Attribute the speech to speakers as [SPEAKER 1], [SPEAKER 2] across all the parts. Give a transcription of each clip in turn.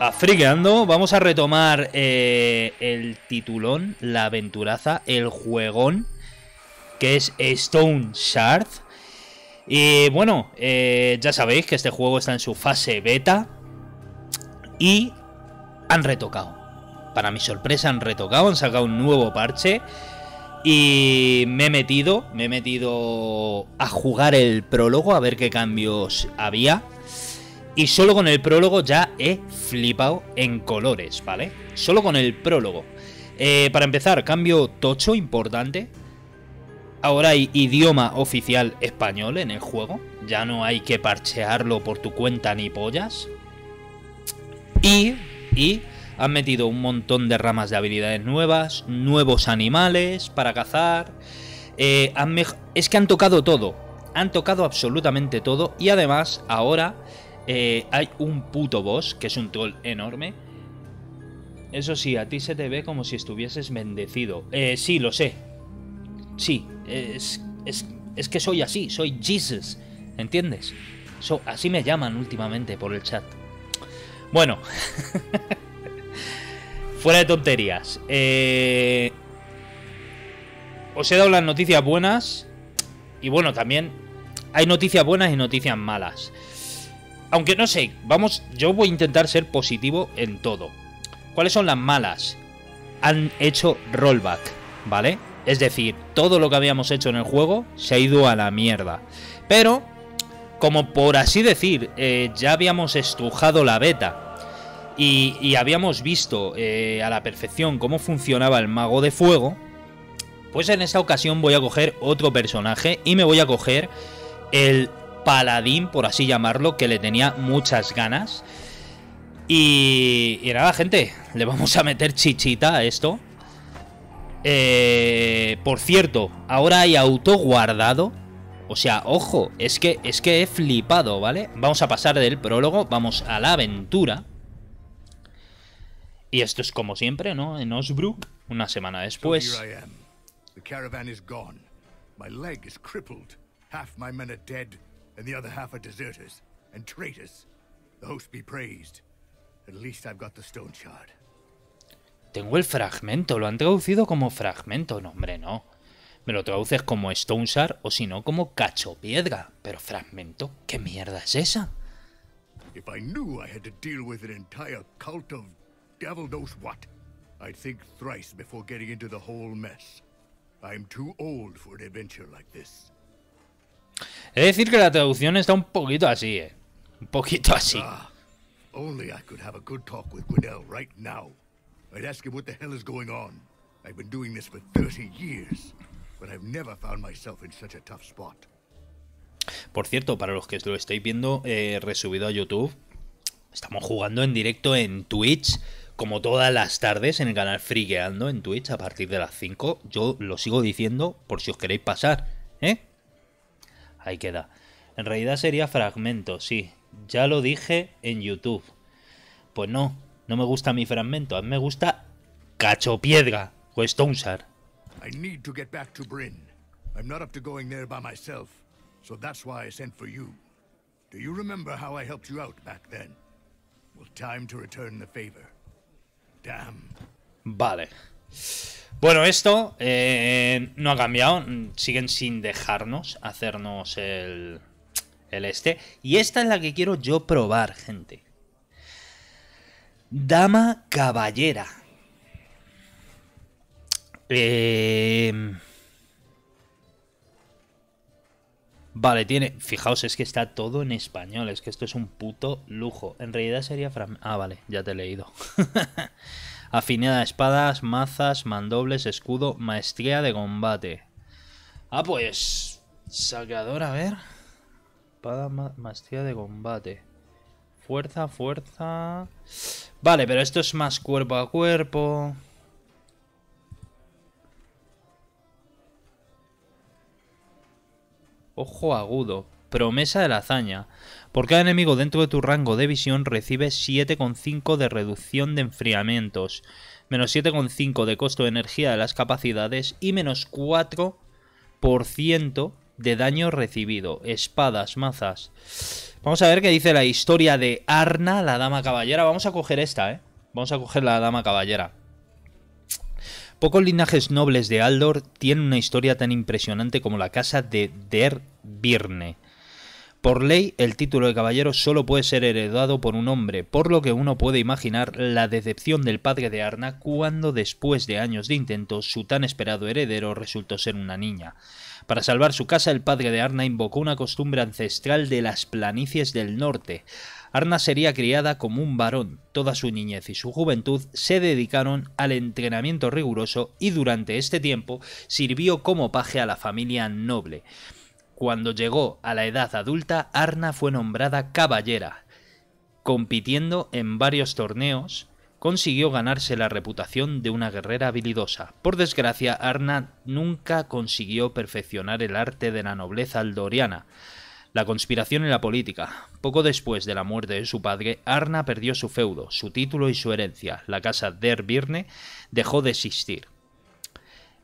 [SPEAKER 1] a vamos a retomar eh, el titulón, la aventuraza, el juegón, que es Stone Shard. Y bueno, eh, ya sabéis que este juego está en su fase beta y han retocado. Para mi sorpresa han retocado, han sacado un nuevo parche y me he metido, me he metido a jugar el prólogo a ver qué cambios había y solo con el prólogo ya he flipado en colores, ¿vale? Solo con el prólogo. Eh, para empezar, cambio tocho importante. Ahora hay idioma oficial español en el juego. Ya no hay que parchearlo por tu cuenta ni pollas. Y, y han metido un montón de ramas de habilidades nuevas, nuevos animales para cazar. Eh, es que han tocado todo. Han tocado absolutamente todo. Y además, ahora eh, hay un puto boss, que es un troll enorme. Eso sí, a ti se te ve como si estuvieses bendecido. Eh, sí, lo sé. Sí, es, que soy así, soy Jesus. ¿Entiendes? así me llaman últimamente por el chat. Bueno. Fuera de tonterías. Eh, os he dado las noticias buenas. Y bueno, también hay noticias buenas y noticias malas. Aunque no sé, vamos, yo voy a intentar ser positivo en todo. ¿Cuáles son las malas? Han hecho rollback, ¿vale? Es decir, todo lo que habíamos hecho en el juego se ha ido a la mierda. Pero, como por así decir, eh, ya habíamos estrujado la beta. Y, habíamos visto eh, a la perfección cómo funcionaba el mago de fuego. Pues en esta ocasión voy a coger otro personaje y me voy a coger el paladín, por así llamarlo, que le tenía muchas ganas. Y, y nada, gente, le vamos a meter chichita a esto. Eh, por cierto, ahora hay auto guardado. O sea, ojo, es que, es que he flipado, ¿vale? Vamos a pasar del prólogo, vamos a la aventura. Y esto es como siempre, ¿no? En Osbrook, una semana después
[SPEAKER 2] and the other half are deserters and traitors. The host be praised. At least I've got the stone shard.
[SPEAKER 1] Tengo el fragmento, lo han traducido como fragmento, no hombre, no. Me lo traduces como Stone Shard o si no como cacho piedra, pero
[SPEAKER 2] fragmento,
[SPEAKER 1] ¿qué mierda es esa?
[SPEAKER 2] If I knew I had to deal with an entire cult of devil knows what, I'd think thrice before getting into the whole mess. I'm too old for an adventure like this.
[SPEAKER 1] Es decir que la traducción está un poquito así, eh. Un poquito así. Por cierto, para los que lo estáis viendo eh, resubido a YouTube, estamos jugando en directo en Twitch, como todas las tardes, en el canal no en Twitch a partir de las 5. Yo lo sigo diciendo por si os queréis pasar, ¿eh? ahí queda. En realidad sería fragmento, sí. Ya lo dije en YouTube. Pues no, no me gusta mi fragmento, a mí me gusta cachopiedra o Stonesar.
[SPEAKER 2] I need to get back to Bryn. I'm not up to going there by myself, so that's why I sent for you. Do you remember how I helped you out back then? Well, time to return the favor. Damn.
[SPEAKER 1] Vale. Bueno, esto eh, no ha cambiado. Siguen sin dejarnos hacernos el, el este. Y esta es la que quiero yo probar, gente. Dama caballera. Eh, vale, tiene... Fijaos, es que está todo en español. Es que esto es un puto lujo. En realidad sería... Ah, vale, ya te he leído. Afinada espadas, mazas, mandobles, escudo, maestría de combate. Ah, pues... sacador, a ver. Espada, maestría de combate. Fuerza, fuerza... Vale, pero esto es más cuerpo a cuerpo... Ojo agudo promesa de la hazaña. Por cada enemigo dentro de tu rango de visión recibe 7,5 de reducción de enfriamientos, menos 7,5 de costo de energía de las capacidades y menos 4% de daño recibido. Espadas, mazas. Vamos a ver qué dice la historia de Arna, la dama caballera. Vamos a coger esta, ¿eh? Vamos a coger la dama caballera. Pocos linajes nobles de Aldor tienen una historia tan impresionante como la casa de Der Birne por ley, el título de caballero solo puede ser heredado por un hombre, por lo que uno puede imaginar la decepción del padre de Arna cuando, después de años de intentos, su tan esperado heredero resultó ser una niña. Para salvar su casa, el padre de Arna invocó una costumbre ancestral de las planicies del norte. Arna sería criada como un varón. Toda su niñez y su juventud se dedicaron al entrenamiento riguroso y durante este tiempo sirvió como paje a la familia noble. Cuando llegó a la edad adulta, Arna fue nombrada caballera. Compitiendo en varios torneos, consiguió ganarse la reputación de una guerrera habilidosa. Por desgracia, Arna nunca consiguió perfeccionar el arte de la nobleza aldoriana, la conspiración y la política. Poco después de la muerte de su padre, Arna perdió su feudo, su título y su herencia. La casa derbirne dejó de existir.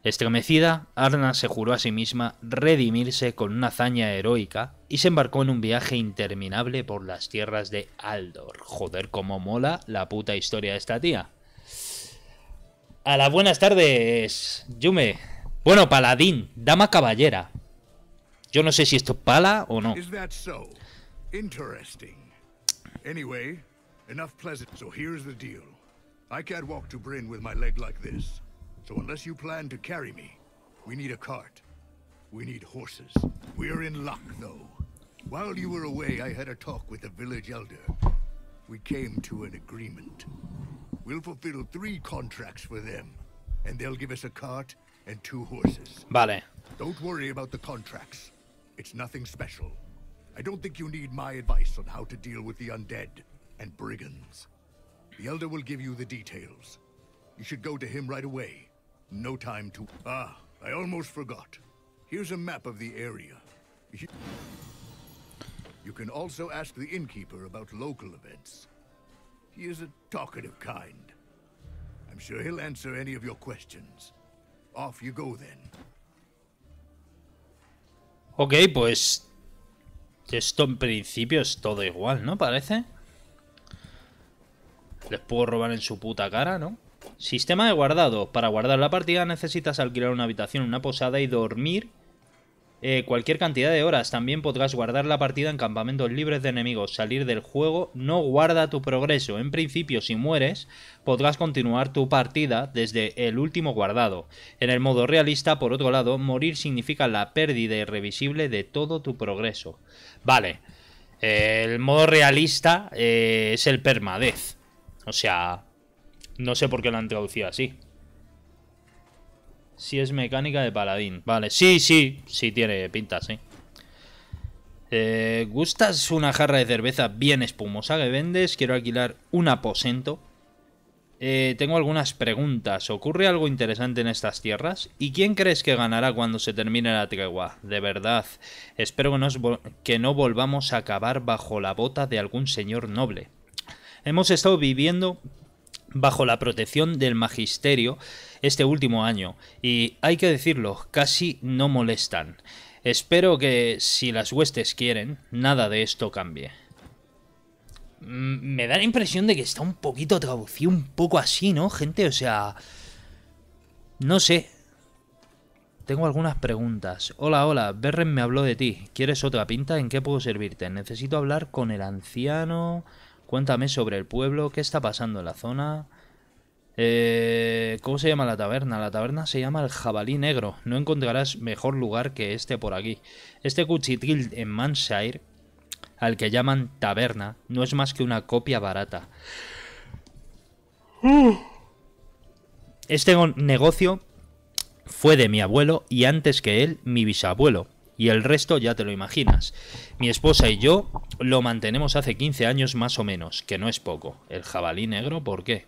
[SPEAKER 1] Estremecida, Arna se juró a sí misma redimirse con una hazaña heroica y se embarcó en un viaje interminable por las tierras de Aldor. Joder, cómo mola la puta historia de esta tía. A las buenas tardes, Yume. Bueno, paladín, dama caballera. Yo no sé si esto pala o no.
[SPEAKER 2] So here's the deal. So unless you plan to carry me, we need a cart. We need horses. We're in luck, though. While you were away, I had a talk with the village elder. We came to an agreement. We'll fulfill three contracts for them, and they'll give us a cart and two horses. Vale. Don't worry about the contracts. It's nothing special. I don't think you need my advice on how to deal with the undead and brigands. The Elder will give you the details. You should go to him right away. No time to... Ah, I almost forgot. Here's a map of the area. You can also ask the innkeeper about local events. He is a talkative kind. I'm sure he'll answer any of your questions. Off you go then.
[SPEAKER 1] Ok, pues... Esto en principio es todo igual, ¿no? Parece. Les puedo robar en su puta cara, ¿no? Sistema de guardado. Para guardar la partida necesitas alquilar una habitación, una posada y dormir eh, cualquier cantidad de horas. También podrás guardar la partida en campamentos libres de enemigos. Salir del juego no guarda tu progreso. En principio, si mueres, podrás continuar tu partida desde el último guardado. En el modo realista, por otro lado, morir significa la pérdida irrevisible de todo tu progreso. Vale. Eh, el modo realista eh, es el permadez. O sea, no sé por qué lo han traducido así. Si es mecánica de paladín. Vale, sí, sí, sí tiene pinta, sí. Eh, ¿Gustas una jarra de cerveza bien espumosa que vendes? Quiero alquilar un aposento. Eh, tengo algunas preguntas. ¿Ocurre algo interesante en estas tierras? ¿Y quién crees que ganará cuando se termine la tregua? De verdad, espero que, que no volvamos a acabar bajo la bota de algún señor noble. Hemos estado viviendo bajo la protección del magisterio este último año y, hay que decirlo, casi no molestan. Espero que, si las huestes quieren, nada de esto cambie. Mm, me da la impresión de que está un poquito traducido, un poco así, ¿no, gente? O sea... No sé. Tengo algunas preguntas. Hola, hola, Berren me habló de ti. ¿Quieres otra pinta? ¿En qué puedo servirte? Necesito hablar con el anciano... Cuéntame sobre el pueblo, qué está pasando en la zona. Eh, ¿Cómo se llama la taberna? La taberna se llama el Jabalí Negro. No encontrarás mejor lugar que este por aquí. Este cuchitril en Manshire, al que llaman taberna, no es más que una copia barata. Este negocio fue de mi abuelo y antes que él, mi bisabuelo y el resto ya te lo imaginas. Mi esposa y yo lo mantenemos hace 15 años más o menos, que no es poco. El jabalí negro, ¿por qué?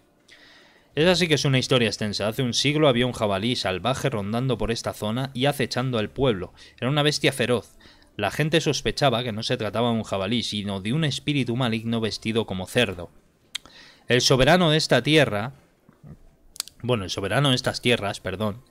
[SPEAKER 1] Es así que es una historia extensa. Hace un siglo había un jabalí salvaje rondando por esta zona y acechando al pueblo. Era una bestia feroz. La gente sospechaba que no se trataba de un jabalí, sino de un espíritu maligno vestido como cerdo. El soberano de esta tierra, bueno, el soberano de estas tierras, perdón,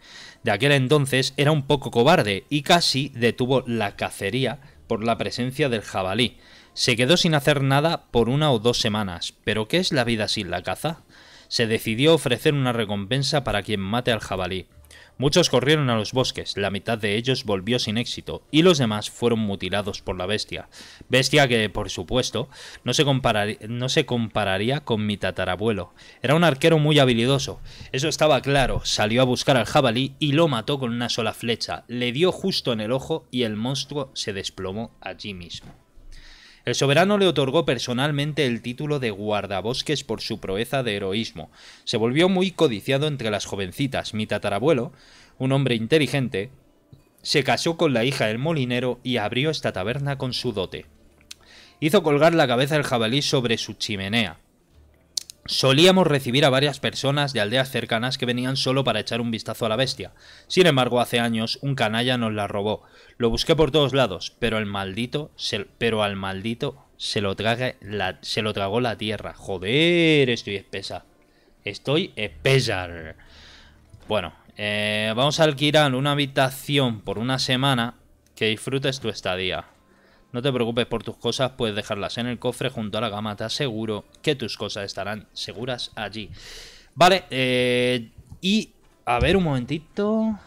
[SPEAKER 1] de aquel entonces era un poco cobarde y casi detuvo la cacería por la presencia del jabalí. Se quedó sin hacer nada por una o dos semanas, pero ¿qué es la vida sin la caza? Se decidió ofrecer una recompensa para quien mate al jabalí. Muchos corrieron a los bosques, la mitad de ellos volvió sin éxito, y los demás fueron mutilados por la bestia. Bestia que, por supuesto, no se, no se compararía con mi tatarabuelo. Era un arquero muy habilidoso, eso estaba claro, salió a buscar al jabalí y lo mató con una sola flecha, le dio justo en el ojo y el monstruo se desplomó allí mismo. El soberano le otorgó personalmente el título de guardabosques por su proeza de heroísmo. Se volvió muy codiciado entre las jovencitas. Mi tatarabuelo, un hombre inteligente, se casó con la hija del molinero y abrió esta taberna con su dote. Hizo colgar la cabeza del jabalí sobre su chimenea. Solíamos recibir a varias personas de aldeas cercanas que venían solo para echar un vistazo a la bestia. Sin embargo, hace años un canalla nos la robó. Lo busqué por todos lados, pero el maldito, pero al maldito se lo, se lo tragó la tierra. Joder, estoy espesa. Estoy espesa. Bueno, eh, vamos a alquilar una habitación por una semana. Que disfrutes tu estadía. No te preocupes por tus cosas, puedes dejarlas en el cofre junto a la gama. Te aseguro que tus cosas estarán seguras allí. Vale, eh, y a ver un momentito.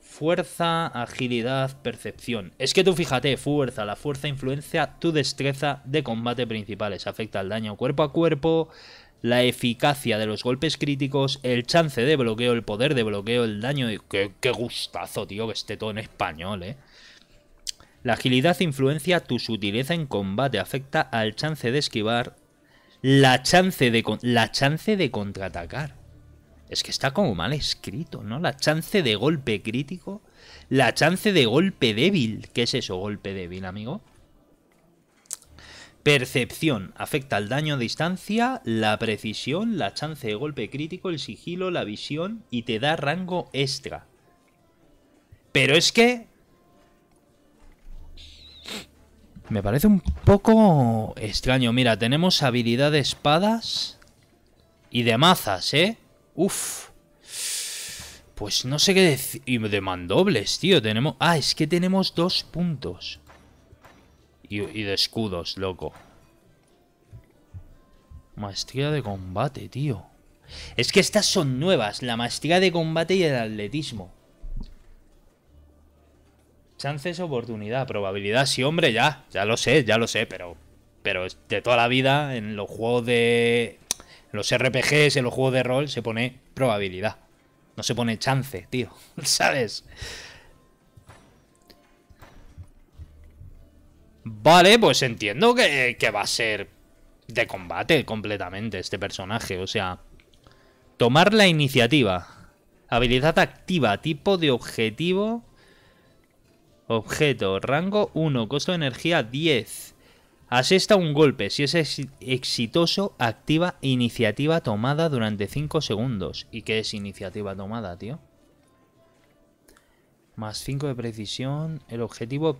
[SPEAKER 1] Fuerza, agilidad, percepción. Es que tú fíjate, fuerza, la fuerza influencia tu destreza de combate principales. Afecta el daño cuerpo a cuerpo, la eficacia de los golpes críticos, el chance de bloqueo, el poder de bloqueo, el daño qué gustazo, tío, que esté todo en español, eh! La agilidad influencia tu sutileza en combate, afecta al chance de esquivar, la chance de, la chance de contraatacar. Es que está como mal escrito, ¿no? La chance de golpe crítico, la chance de golpe débil. ¿Qué es eso, golpe débil, amigo? Percepción. Afecta al daño a distancia, la precisión, la chance de golpe crítico, el sigilo, la visión y te da rango extra. Pero es que Me parece un poco extraño. Mira, tenemos habilidad de espadas y de mazas, ¿eh? Uf. Pues no sé qué decir. Y de mandobles, tío. Tenemos... Ah, es que tenemos dos puntos. Y, y de escudos, loco. Maestría de combate, tío. Es que estas son nuevas. La maestría de combate y el atletismo. Chances, oportunidad, probabilidad. Sí, hombre, ya. Ya lo sé, ya lo sé, pero. Pero de toda la vida, en los juegos de. En los RPGs, en los juegos de rol, se pone probabilidad. No se pone chance, tío. ¿Sabes? Vale, pues entiendo que, que va a ser de combate completamente este personaje. O sea, tomar la iniciativa. Habilidad activa, tipo de objetivo Objeto, rango 1, costo de energía 10. Asesta un golpe. Si es exitoso, activa iniciativa tomada durante 5 segundos. ¿Y qué es iniciativa tomada, tío? Más 5 de precisión. El objetivo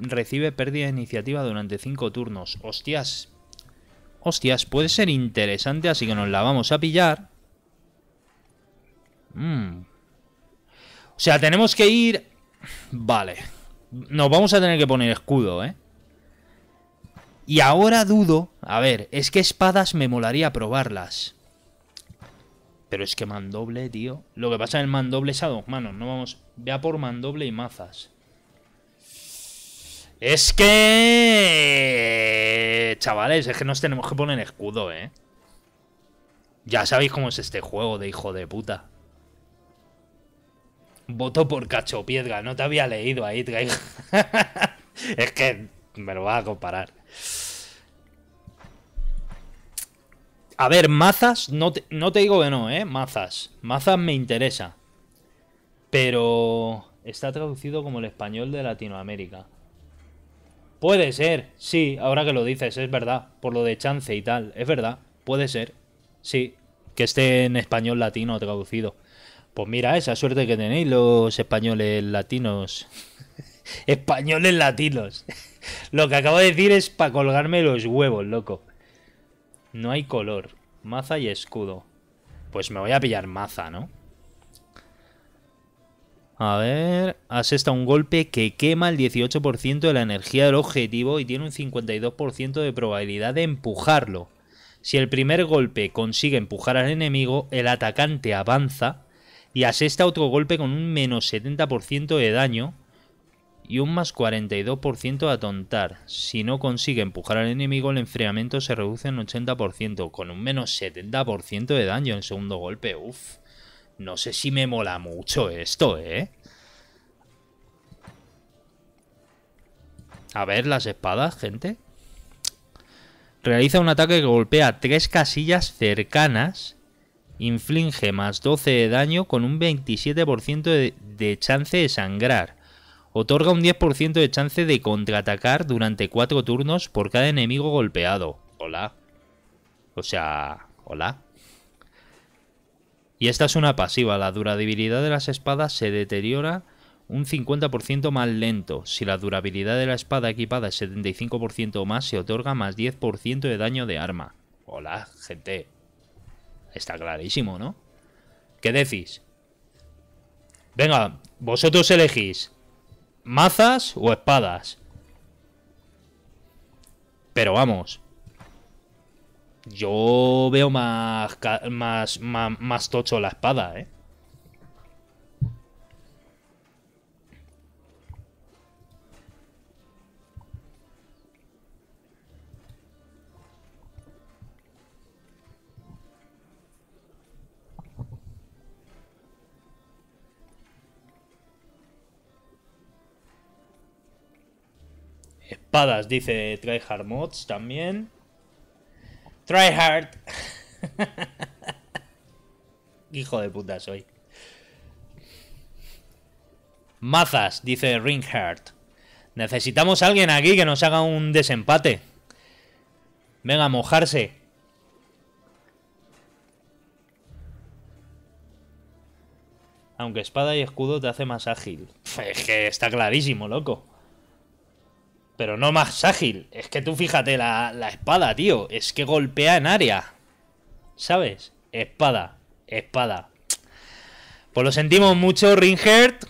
[SPEAKER 1] recibe pérdida de iniciativa durante 5 turnos. Hostias. Hostias, puede ser interesante, así que nos la vamos a pillar. Mm. O sea, tenemos que ir... Vale. Nos vamos a tener que poner escudo, ¿eh? Y ahora dudo... A ver, es que espadas me molaría probarlas. Pero es que mandoble, tío. Lo que pasa es el mandoble es a dos manos. No vamos... Vea por mandoble y mazas. Es que... Chavales, es que nos tenemos que poner escudo, ¿eh? Ya sabéis cómo es este juego de hijo de puta. Voto por Cacho Piedra, no te había leído ahí, traigo. es que me lo vas a comparar. A ver, mazas, no te, no te digo que no, ¿eh? Mazas. Mazas me interesa. Pero está traducido como el español de Latinoamérica. Puede ser, sí, ahora que lo dices, es verdad. Por lo de chance y tal, es verdad. Puede ser, sí, que esté en español latino traducido. Pues mira, esa suerte que tenéis los españoles latinos. españoles latinos. Lo que acabo de decir es para colgarme los huevos, loco. No hay color. Maza y escudo. Pues me voy a pillar maza, ¿no? A ver, asesta un golpe que quema el 18% de la energía del objetivo y tiene un 52% de probabilidad de empujarlo. Si el primer golpe consigue empujar al enemigo, el atacante avanza y asesta otro golpe con un menos 70% de daño y un más 42% a atontar. Si no consigue empujar al enemigo, el enfriamiento se reduce en 80%, con un menos 70% de daño en segundo golpe. Uf, no sé si me mola mucho esto, ¿eh? A ver las espadas, gente. Realiza un ataque que golpea tres casillas cercanas inflige más 12 de daño con un 27% de, chance de sangrar. Otorga un 10% de chance de contraatacar durante 4 turnos por cada enemigo golpeado. Hola. O sea, hola. Y esta es una pasiva. La durabilidad de las espadas se deteriora un 50% más lento. Si la durabilidad de la espada equipada es 75% o más, se otorga más 10% de daño de arma. Hola, gente. Está clarísimo, ¿no? ¿Qué decís? Venga, vosotros elegís mazas o espadas. Pero vamos. Yo veo más, más, más, tocho la espada, ¿eh? Espadas, dice Tryhard Mods también. Tryhard. Hijo de puta soy. Mazas, dice Ringheart. Necesitamos a alguien aquí que nos haga un desempate. Venga, mojarse. Aunque espada y escudo te hace más ágil. que está clarísimo, loco pero no más ágil. Es que tú fíjate la, espada, tío. Es que golpea en área. ¿Sabes? Espada, espada. Pues lo sentimos mucho, Ringert.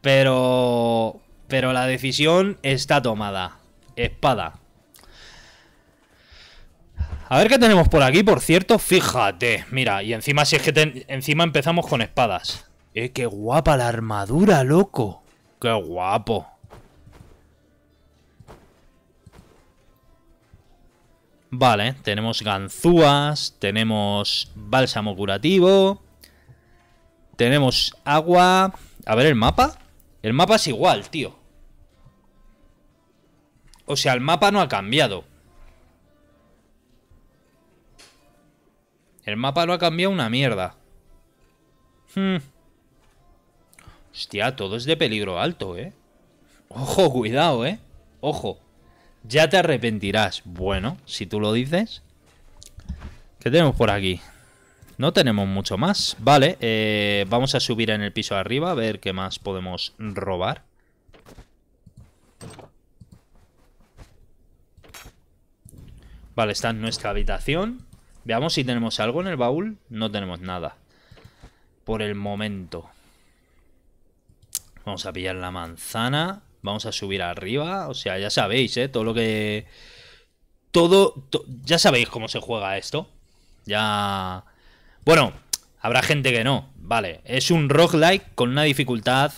[SPEAKER 1] Pero... Pero la decisión está tomada. Espada. A ver qué tenemos por aquí, por cierto. Fíjate, mira, y encima si es que encima empezamos con espadas. Eh, qué guapa la armadura, loco. Qué guapo. Vale, tenemos ganzúas, tenemos bálsamo curativo, tenemos agua... A ver el mapa. El mapa es igual, tío. O sea, el mapa no ha cambiado. El mapa no ha cambiado una mierda. Hmm. Hostia, todo es de peligro alto, ¿eh? Ojo, cuidado, ¿eh? Ojo. Ya te arrepentirás. Bueno, si tú lo dices. ¿Qué tenemos por aquí? No tenemos mucho más. Vale, eh, vamos a subir en el piso de arriba a ver qué más podemos robar. Vale, está en nuestra habitación. Veamos si tenemos algo en el baúl. No tenemos nada. Por el momento. Vamos a pillar la manzana. Vamos a subir arriba. O sea, ya sabéis, ¿eh? Todo lo que... Todo... Ya sabéis cómo se juega esto. Ya... Bueno, habrá gente que no. Vale, es un roguelike con una dificultad...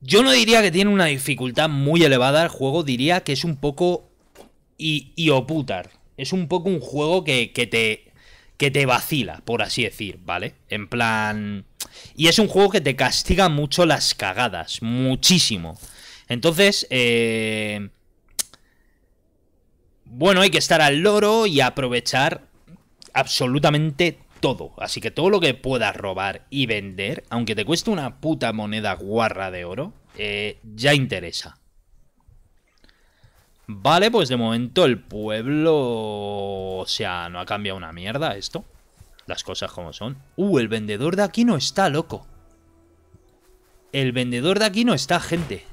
[SPEAKER 1] Yo no diría que tiene una dificultad muy elevada el juego, diría que es un poco... Y, oputar. Es un poco un juego que, que te... Que te vacila, por así decir, ¿vale? En plan y es un juego que te castiga mucho las cagadas, muchísimo. Entonces, eh, bueno, hay que estar al loro y aprovechar absolutamente todo. Así que todo lo que puedas robar y vender, aunque te cueste una puta moneda guarra de oro, eh, ya interesa. Vale, pues de momento el pueblo... O sea, no ha cambiado una mierda esto. Las cosas como son. Uh, el vendedor de aquí no está, loco. El vendedor de aquí no está, gente.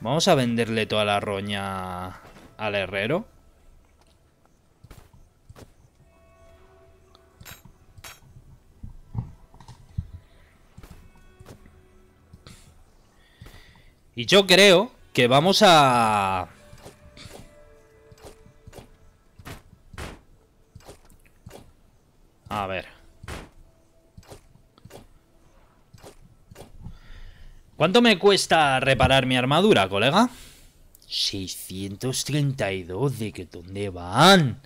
[SPEAKER 1] Vamos a venderle toda la roña al herrero. Y yo creo que vamos a... A ver. ¿Cuánto me cuesta reparar mi armadura, colega? 632, ¿de qué dónde van?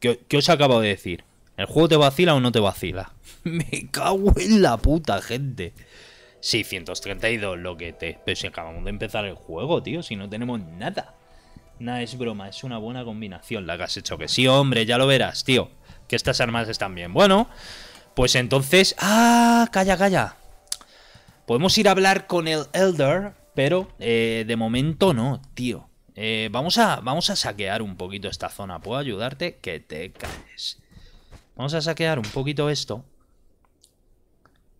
[SPEAKER 1] ¿Qué, ¿Qué, os acabo de decir? ¿El juego te vacila o no te vacila? me cago en la puta, gente. 632, lo que te... Pero si acabamos de empezar el juego, tío, si no tenemos nada. Nada, es broma, es una buena combinación la que has hecho. Que sí, hombre, ya lo verás, tío que estas armas están bien. Bueno, pues entonces... ¡Ah! Calla, calla. Podemos ir a hablar con el Elder, pero eh, de momento no, tío. Eh, vamos, a, vamos a saquear un poquito esta zona. ¿Puedo ayudarte? Que te calles. Vamos a saquear un poquito esto.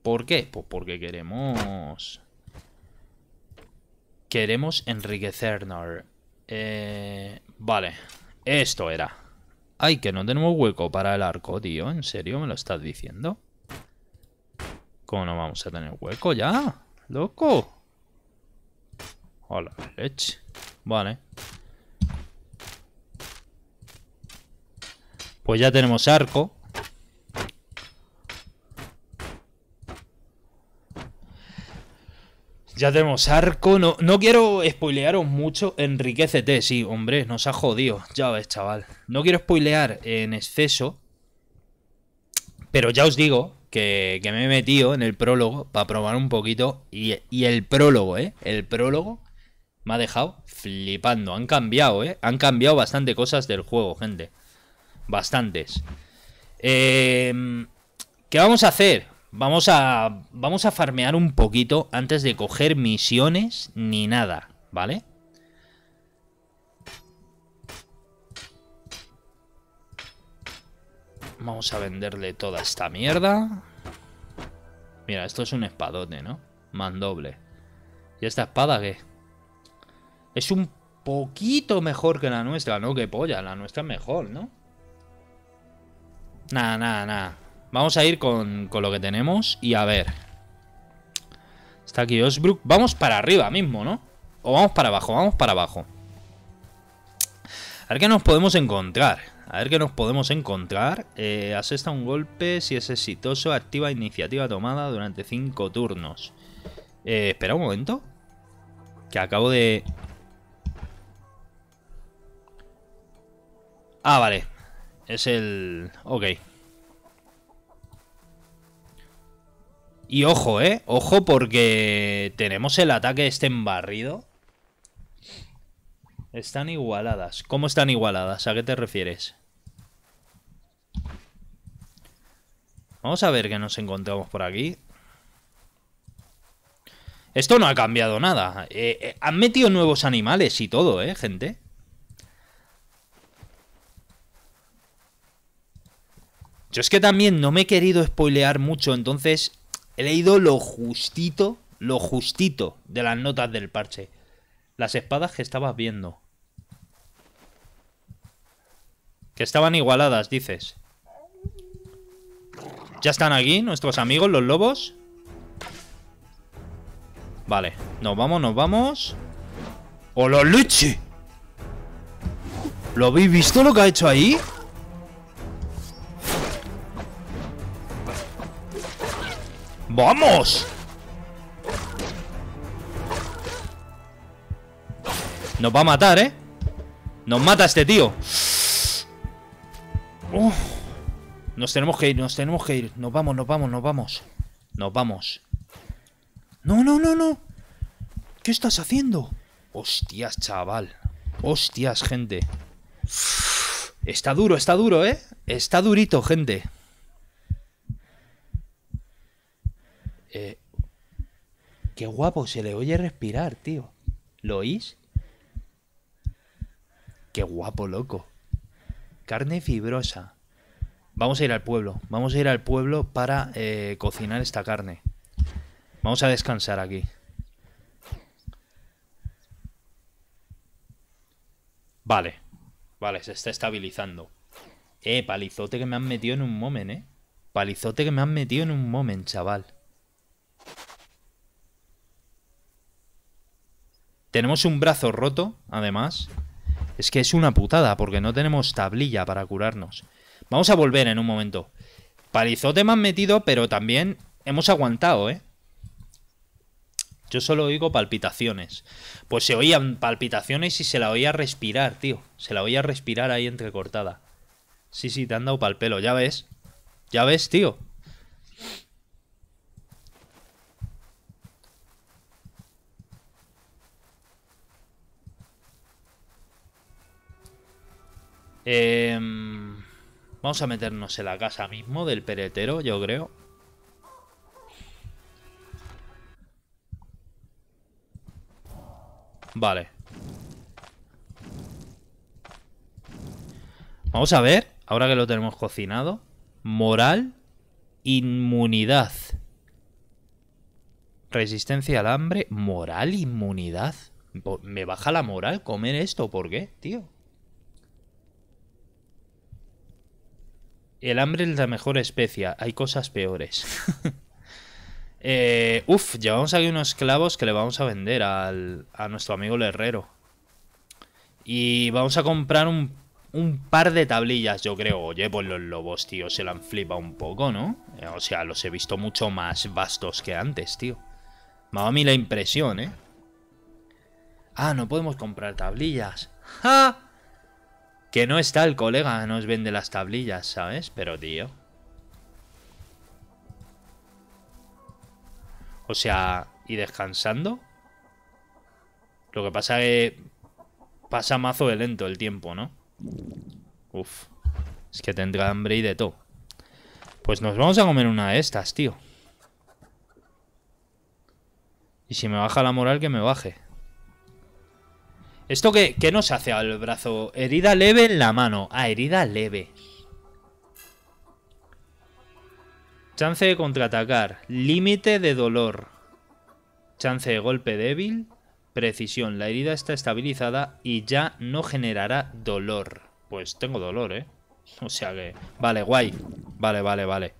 [SPEAKER 1] ¿Por qué? Pues porque queremos... Queremos enriquecernos. Eh, vale. Esto era. Ay, que no tenemos hueco para el arco, tío. ¿En serio me lo estás diciendo? ¿Cómo no vamos a tener hueco ya? ¡Loco! Hola, leche. Vale. Pues ya tenemos arco. Ya tenemos arco. No, no quiero spoilearos mucho. Enriquecete, sí, hombre, nos ha jodido. Ya ves, chaval. No quiero spoilear en exceso. Pero ya os digo que, me he metido en el prólogo para probar un poquito. Y, el prólogo, ¿eh? El prólogo me ha dejado flipando. Han cambiado, ¿eh? Han cambiado bastante cosas del juego, gente. Bastantes. Eh, ¿Qué vamos a hacer? Vamos a, vamos a farmear un poquito antes de coger misiones ni nada, ¿vale? Vamos a venderle toda esta mierda. Mira, esto es un espadote, ¿no? Mandoble. ¿Y esta espada qué? Es un poquito mejor que la nuestra, ¿no? Que polla, la nuestra es mejor, ¿no? Nah, nah, nah. Vamos a ir con, lo que tenemos y a ver. Está aquí Osbrook. Vamos para arriba mismo, ¿no? O vamos para abajo, vamos para abajo. A ver qué nos podemos encontrar. A ver qué nos podemos encontrar. Eh, asesta un golpe, si es exitoso, activa iniciativa tomada durante 5 turnos. Eh, espera un momento. Que acabo de... Ah, vale. Es el... Ok. Y ojo, ¿eh? Ojo porque tenemos el ataque este embarrido. Están igualadas. ¿Cómo están igualadas? ¿A qué te refieres? Vamos a ver qué nos encontramos por aquí. Esto no ha cambiado nada. Eh, eh, han metido nuevos animales y todo, ¿eh, gente? Yo es que también no me he querido spoilear mucho, entonces He leído lo justito, lo justito de las notas del parche. Las espadas que estabas viendo. Que estaban igualadas, dices. ¿Ya están aquí nuestros amigos, los lobos? Vale, nos vamos, nos vamos. ¡Hola, leche! ¿Lo habéis visto lo que ha hecho ahí? ¡Vamos! Nos va a matar, ¿eh? Nos mata este tío Nos tenemos que ir, nos tenemos que ir Nos vamos, nos vamos, nos vamos Nos vamos No, no, no, no ¿Qué estás haciendo? Hostias, chaval Hostias, gente Está duro, está duro, ¿eh? Está durito, gente Eh, qué guapo, se le oye respirar, tío. ¿Lo oís? Qué guapo, loco. Carne fibrosa. Vamos a ir al pueblo. Vamos a ir al pueblo para eh, cocinar esta carne. Vamos a descansar aquí. Vale. Vale, se está estabilizando. Eh, palizote que me han metido en un momento. eh. Palizote que me han metido en un moment, chaval. Tenemos un brazo roto, además. Es que es una putada, porque no tenemos tablilla para curarnos. Vamos a volver en un momento. Palizote me han metido, pero también hemos aguantado, ¿eh? Yo solo oigo palpitaciones. Pues se oían palpitaciones y se la oía respirar, tío. Se la oía respirar ahí entrecortada. Sí, sí, te han dado pal pelo, ya ves. Ya ves, tío. Em, vamos a meternos en la casa mismo del peretero, yo creo. Vale. Vamos a ver, ahora que lo tenemos cocinado. Moral, inmunidad. Resistencia al hambre, moral, inmunidad. Me baja la moral comer esto, ¿por qué, tío? El hambre es la mejor especia, hay cosas peores. eh, uf, llevamos aquí unos clavos que le vamos a vender al, a nuestro amigo el herrero. Y vamos a comprar un, un par de tablillas, yo creo. Oye, pues los lobos, tío, se la han flipa un poco, ¿no? Eh, o sea, los he visto mucho más vastos que antes, tío. Me a mí la impresión, ¿eh? Ah, no podemos comprar tablillas. ¡Ja! Que no está el colega, nos vende las tablillas, ¿sabes? Pero, tío. O sea, ¿y descansando? Lo que pasa es que pasa mazo de lento el tiempo, ¿no? Uf. Es que tendrá hambre y de todo. Pues nos vamos a comer una de estas, tío. Y si me baja la moral, que me baje. ¿Esto qué, qué nos hace al brazo? Herida leve en la mano. Ah, herida leve. Chance de contraatacar. Límite de dolor. Chance de golpe débil. Precisión. La herida está estabilizada y ya no generará dolor. Pues tengo dolor, ¿eh? O sea que... Vale, guay. Vale, vale, vale.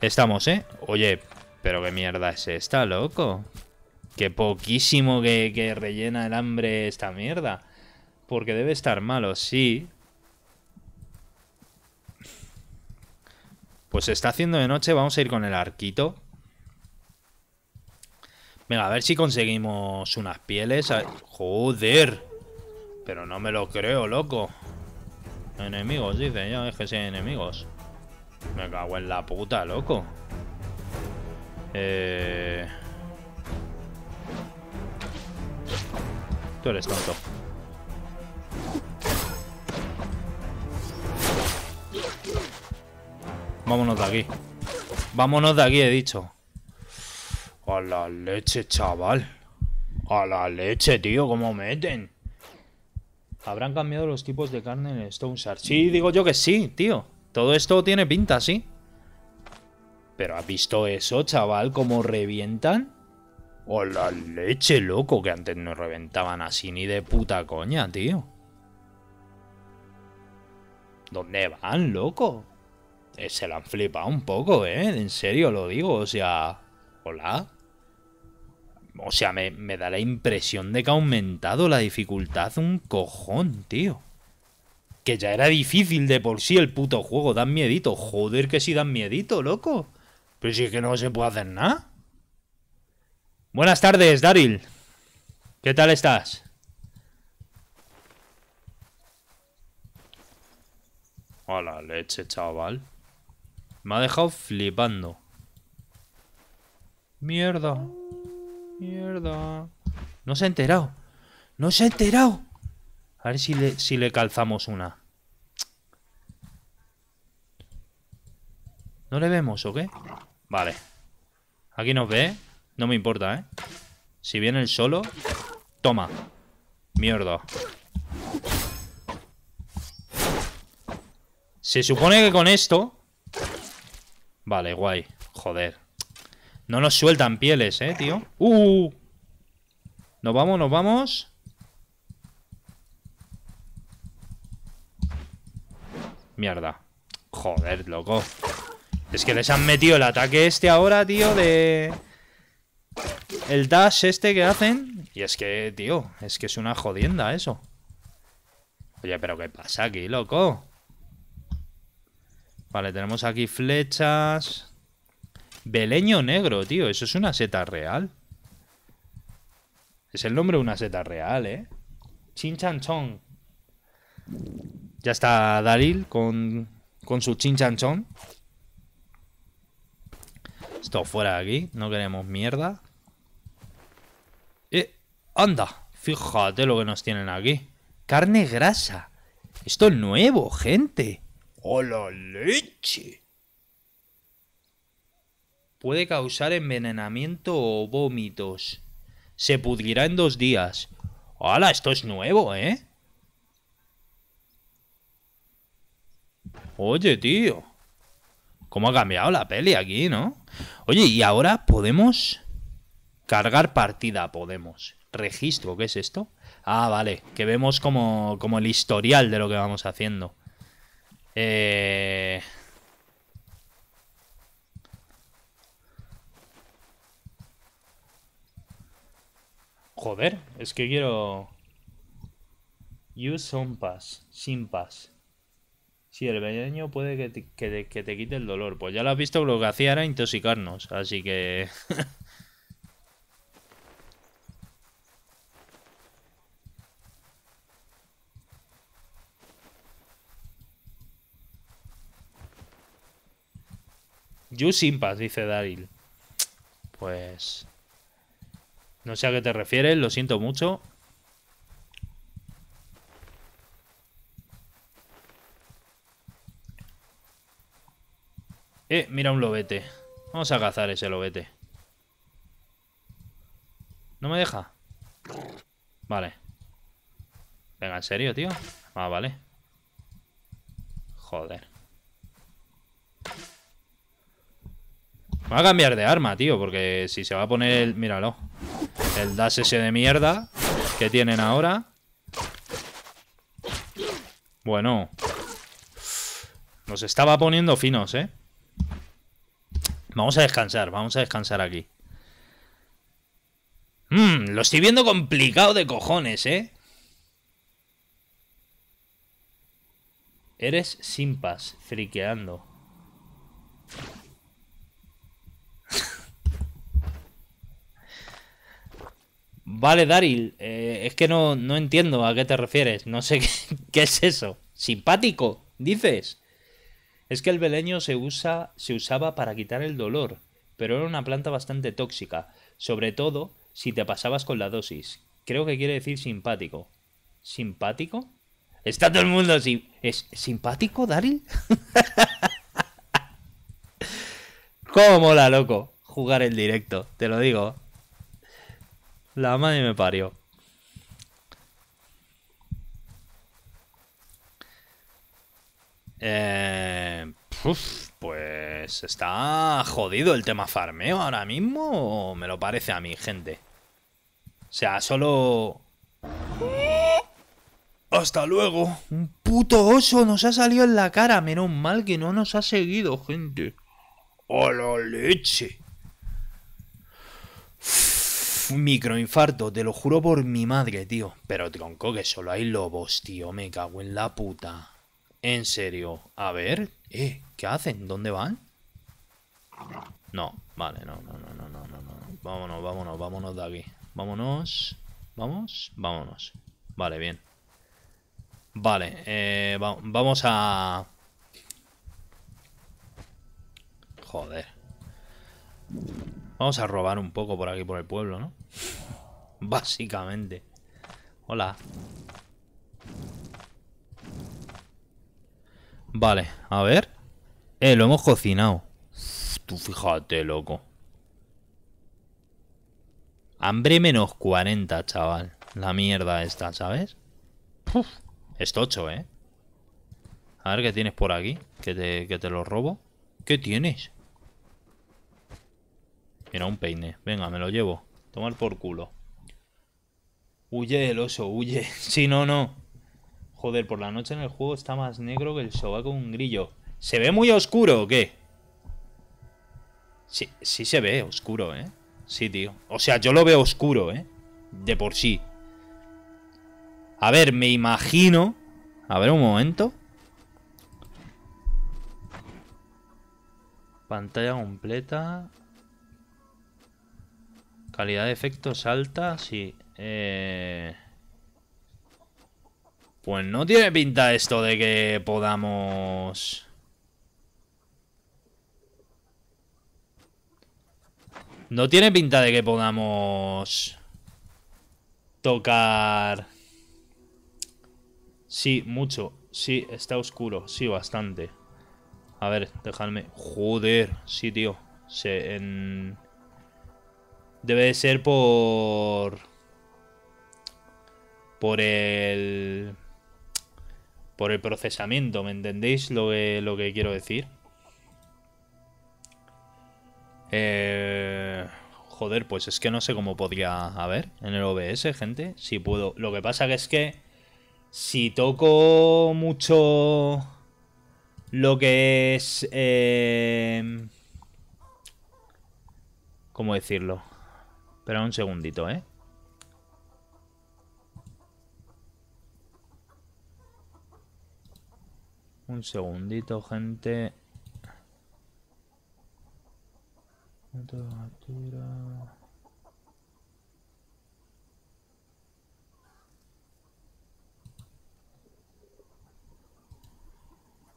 [SPEAKER 1] Estamos, ¿eh? Oye, pero qué mierda es esta, loco que poquísimo que, rellena el hambre esta mierda. Porque debe estar malo, sí. Pues se está haciendo de noche, vamos a ir con el arquito. Venga, a ver si conseguimos unas pieles. Joder. Pero no me lo creo, loco. Enemigos, dice. Ya es que si hay enemigos. Me cago en la puta, loco. Eh... Tú eres tonto. Vámonos de aquí. Vámonos de aquí, he dicho. A la leche, chaval. A la leche, tío, cómo meten. ¿Habrán cambiado los tipos de carne en Stone Shard? Sí, digo yo que sí, tío. Todo esto tiene pinta, sí. Pero ¿has visto eso, chaval? ¿Cómo revientan? Hola, la leche, loco, que antes no reventaban así ni de puta coña, tío. ¿Dónde van, loco? Eh, se la han flipado un poco, ¿eh? En serio lo digo, o sea... Hola. O sea, me, da la impresión de que ha aumentado la dificultad un cojón, tío. Que ya era difícil de por sí el puto juego, dan miedito. Joder que sí dan miedito, loco. Pero si es que no se puede hacer nada. Buenas tardes, Daril. ¿Qué tal estás? Hola, leche, chaval. Me ha dejado flipando. Mierda. Mierda. No se ha enterado. No se ha enterado. A ver si le, si le calzamos una. ¿No le vemos o qué? Vale. Aquí nos ve, no me importa, ¿eh? Si viene el solo... Toma. Mierda. Se supone que con esto... Vale, guay. Joder. No nos sueltan pieles, ¿eh, tío? ¡Uh! Nos vamos, nos vamos. Mierda. Joder, loco. Es que les han metido el ataque este ahora, tío, de... El dash este que hacen. Y es que, tío, es que es una jodienda eso. Oye, pero ¿qué pasa aquí, loco? Vale, tenemos aquí flechas. Beleño negro, tío. Eso es una seta real. Es el nombre de una seta real, ¿eh? Chinchanchón. Ya está Daril con, con su chinchanchón. Esto fuera de aquí, no queremos mierda. Eh, anda, fíjate lo que nos tienen aquí. Carne grasa. Esto es nuevo, gente. ¡Hola leche! Puede causar envenenamiento o vómitos. Se pudrirá en dos días. ¡Hala, esto es nuevo, eh! Oye, tío. ¿Cómo ha cambiado la peli aquí, no? Oye, y ahora podemos cargar partida, podemos. Registro, ¿qué es esto? Ah, vale, que vemos como, como el historial de lo que vamos haciendo. Eh... Joder, es que quiero... Use on pass, sin pass. Si el veneno puede que te, que, quite el dolor. Pues ya lo has visto lo que hacía era intoxicarnos, así que... You paz, dice Daryl. Pues... No sé a qué te refieres, lo siento mucho. Eh, mira un lobete. Vamos a cazar ese lobete. ¿No me deja? Vale. Venga, ¿en serio, tío? Ah, vale. Joder. Va a cambiar de arma, tío, porque si se va a poner el... Míralo. El dash ese de mierda que tienen ahora. Bueno. Nos estaba poniendo finos, ¿eh? Vamos a descansar, vamos a descansar aquí. Mm, lo estoy viendo complicado de cojones, ¿eh? Eres simpas, friqueando. vale, Daril, eh, es que no, entiendo a qué te refieres. No sé qué es eso. ¿Simpático? ¿Dices? Es que el beleño se, usa, se usaba para quitar el dolor, pero era una planta bastante tóxica, sobre todo si te pasabas con la dosis. Creo que quiere decir simpático. ¿Simpático? Está todo el mundo así. ¿Es simpático, Daryl? ¿Cómo mola, loco? Jugar el directo, te lo digo. La madre me parió. Eh, pues está jodido el tema farmeo ahora mismo, me lo parece a mí, gente. O sea, solo... Hasta luego. Un puto oso nos ha salido en la cara. Menos mal que no nos ha seguido, gente. A la leche. un microinfarto, te lo juro por mi madre, tío. Pero tronco que solo hay lobos, tío. Me cago en la puta. En serio. A ver. Eh, ¿qué hacen? ¿Dónde van? No, vale, no, no, no, no, no, no, no. Vámonos, vámonos, vámonos de aquí. Vámonos. Vamos, vámonos. Vale, bien. Vale, eh, vamos a... Joder. Vamos a robar un poco por aquí, por el pueblo, ¿no? Básicamente. Hola. Vale, a ver. Eh, lo hemos cocinado. Tú fíjate, loco. Hambre menos 40, chaval. La mierda esta, ¿sabes? Puf. Es ¿eh? A ver qué tienes por aquí. Que te, te lo robo. ¿Qué tienes? Mira, un peine. Venga, me lo llevo. Tomar por culo. Huye el oso, huye. Si no, no. Joder, por la noche en el juego está más negro que el sobaco con un grillo. ¿Se ve muy oscuro o qué? Sí, sí se ve oscuro, ¿eh? Sí, tío. O sea, yo lo veo oscuro, ¿eh? De por sí. A ver, me imagino... A ver, un momento. Pantalla completa. Calidad de efectos alta, sí. Eh... Pues no tiene pinta esto de que podamos... No tiene pinta de que podamos... Tocar... Sí, mucho. Sí, está oscuro. Sí, bastante. A ver, dejadme... Joder, sí, tío. Debe de ser por... Por el por el procesamiento, ¿me entendéis lo que, lo que quiero decir? Eh, joder, pues es que no sé cómo podría haber en el OBS, gente, si puedo. Lo que pasa es que si toco mucho lo que es... Em, ¿Cómo decirlo? Espera un segundito, ¿eh? Un segundito, gente.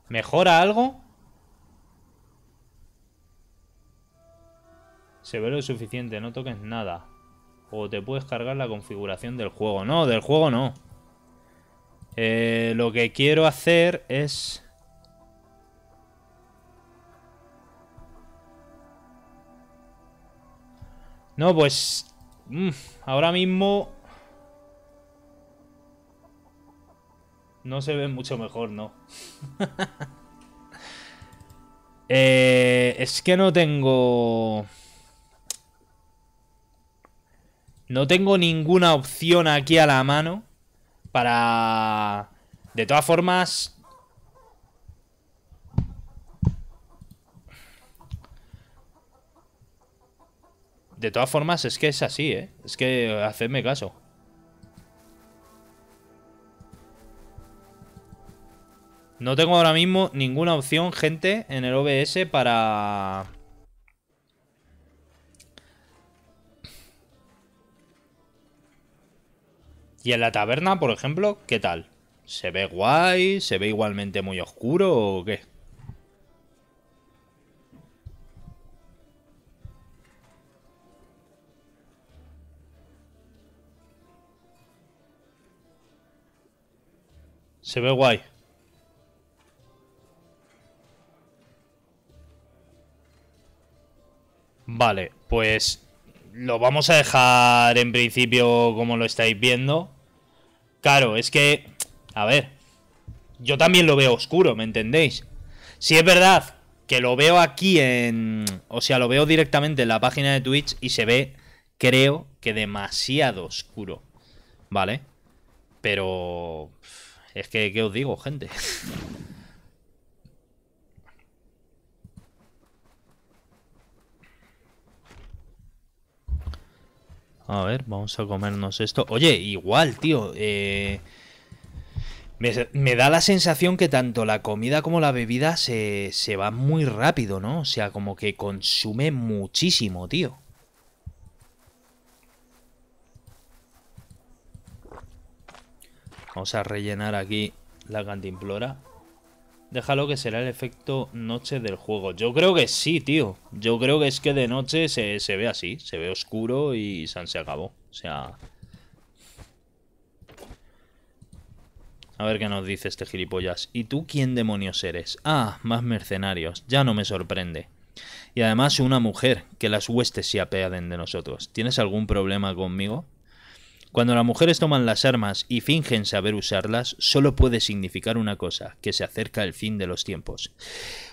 [SPEAKER 1] ¿Mejora algo? Se ve lo suficiente, no toques nada. O te puedes cargar la configuración del juego. No, del juego no. Eh, lo que quiero hacer es... No, pues... Mm, ahora mismo... No se ve mucho mejor, ¿no? eh, es que no tengo... No tengo ninguna opción aquí a la mano para... De todas formas, De todas formas, es que es así, ¿eh? Es que hacedme caso. No tengo ahora mismo ninguna opción, gente, en el OBS para... Y en la taberna, por ejemplo, ¿qué tal? ¿Se ve guay? ¿Se ve igualmente muy oscuro o qué? Se ve guay. Vale, pues lo vamos a dejar en principio como lo estáis viendo. Claro, es que, a ver, yo también lo veo oscuro, ¿me entendéis? Si es verdad que lo veo aquí en... O sea, lo veo directamente en la página de Twitch y se ve, creo que demasiado oscuro, ¿vale? Pero... Es que, ¿qué os digo, gente? A ver, vamos a comernos esto. Oye, igual, tío. Eh, me, da la sensación que tanto la comida como la bebida se, se van muy rápido, ¿no? O sea, como que consume muchísimo, tío. Vamos a rellenar aquí la cantimplora. Déjalo que será el efecto noche del juego. Yo creo que sí, tío. Yo creo que es que de noche se, ve así. Se ve oscuro y San se acabó. O sea... A ver qué nos dice este gilipollas. ¿Y tú quién demonios eres? Ah, más mercenarios. Ya no me sorprende. Y además una mujer, que las huestes se apeaden de nosotros. ¿Tienes algún problema conmigo? Cuando las mujeres toman las armas y fingen saber usarlas, solo puede significar una cosa, que se acerca el fin de los tiempos.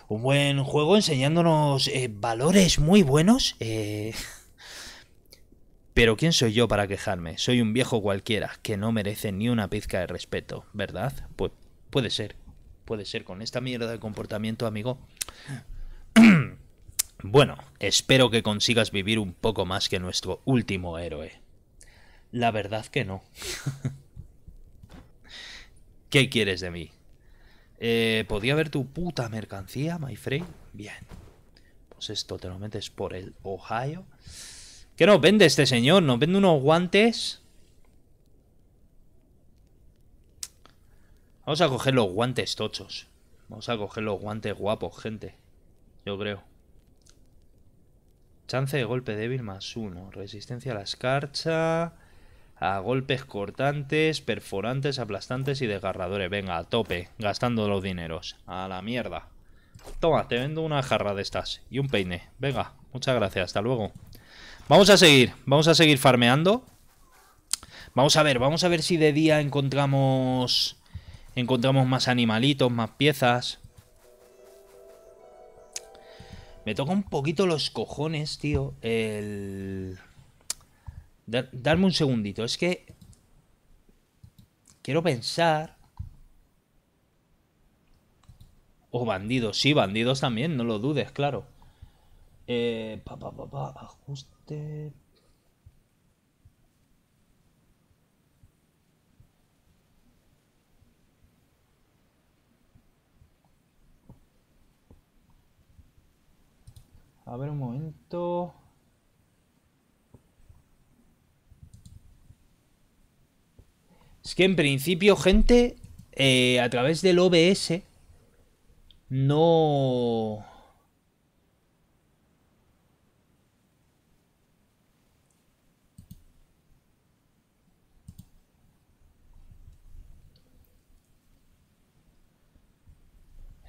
[SPEAKER 1] Un buen juego enseñándonos eh, valores muy buenos. Eh, pero ¿quién soy yo para quejarme? Soy un viejo cualquiera, que no merece ni una pizca de respeto, ¿verdad? Pues, puede ser, puede ser con esta mierda de comportamiento, amigo. bueno, espero que consigas vivir un poco más que nuestro último héroe. La verdad que no. ¿Qué quieres de mí? Eh, ¿Podía ver tu puta mercancía, my friend? Bien. Pues esto te lo metes por el Ohio. ¿Qué nos vende este señor? ¿Nos vende unos guantes? Vamos a coger los guantes tochos. Vamos a coger los guantes guapos, gente. Yo creo. Chance de golpe débil más uno. Resistencia a la escarcha a golpes cortantes, perforantes, aplastantes y desgarradores. Venga, a tope, gastando los dineros. A la mierda. Toma, te vendo una jarra de estas y un peine. Venga, muchas gracias, hasta luego. Vamos a seguir, vamos a seguir farmeando. Vamos a ver, vamos a ver si de día encontramos... Encontramos más animalitos, más piezas. Me toca un poquito los cojones, tío. El darme un segundito. Es que... Quiero pensar... O bandidos. Sí, bandidos también, no lo dudes, claro. Eh, pa, pa, pa, pa, ajuste... A ver un momento. Es que en principio, gente, eh, a través del OBS, no...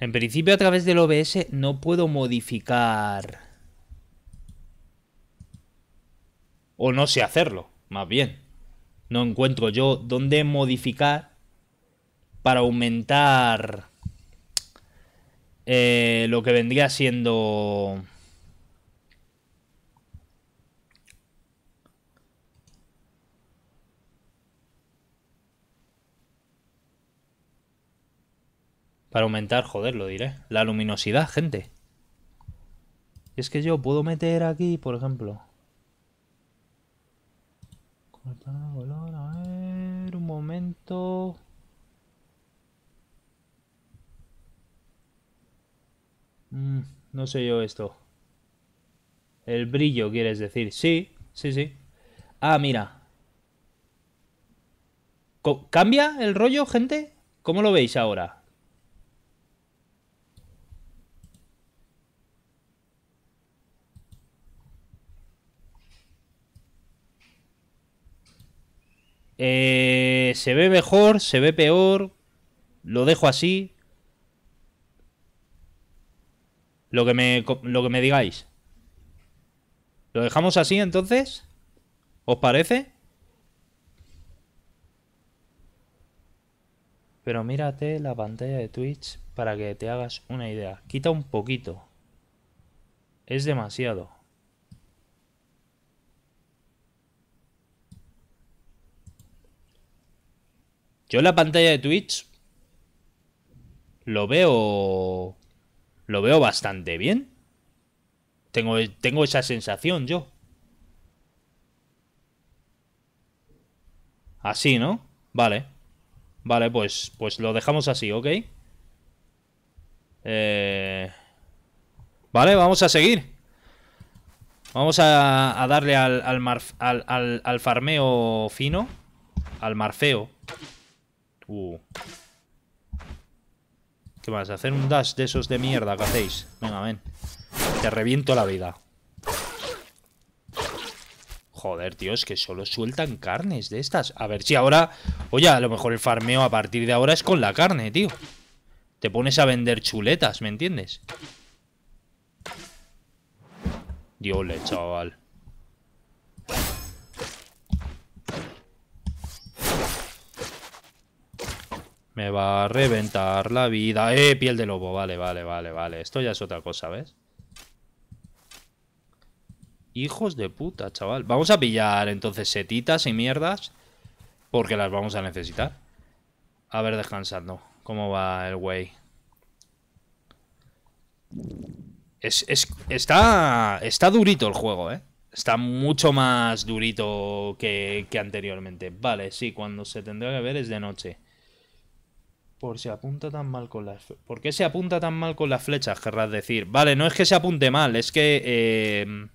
[SPEAKER 1] En principio a través del OBS no puedo modificar... O no sé hacerlo, más bien no encuentro yo dónde modificar para aumentar eh, lo que vendría siendo... Para aumentar, joder, lo diré. La luminosidad, gente. es que yo puedo meter aquí, por ejemplo a ver, un momento. Mm, no sé yo esto. El brillo, quieres decir. Sí, sí, sí. Ah, mira. ¿Cambia el rollo, gente? ¿Cómo lo veis ahora? Eh, se ve mejor, se ve peor. Lo dejo así. Lo que me, lo que me digáis. ¿Lo dejamos así entonces? ¿Os parece? Pero mírate la pantalla de Twitch para que te hagas una idea. Quita un poquito. Es demasiado. Yo la pantalla de Twitch lo veo lo veo bastante bien. Tengo, tengo esa sensación yo. Así, ¿no? Vale. Vale, pues, pues lo dejamos así, ¿ok? Eh, vale, vamos a seguir. Vamos a, darle al, al, al, al, farmeo fino. Al marfeo. Uh. ¿Qué más? Hacer un dash de esos de mierda que hacéis. Venga, ven. Te reviento la vida. Joder, tío, es que solo sueltan carnes de estas. A ver si ahora... Oye, a lo mejor el farmeo a partir de ahora es con la carne, tío. Te pones a vender chuletas, ¿me entiendes? Diole, chaval. Me va a reventar la vida. ¡Eh, piel de lobo! Vale, vale, vale, vale. Esto ya es otra cosa, ¿ves? Hijos de puta, chaval. Vamos a pillar entonces setitas y mierdas. Porque las vamos a necesitar. A ver, descansando. ¿Cómo va el güey? Es, está, está durito el juego, ¿eh? Está mucho más durito que, que anteriormente. Vale, sí, cuando se tendrá que ver es de noche. Por si apunta tan mal con las... ¿Por qué se apunta tan mal con las flechas? Querrás decir. Vale, no es que se apunte mal, es que... Eh,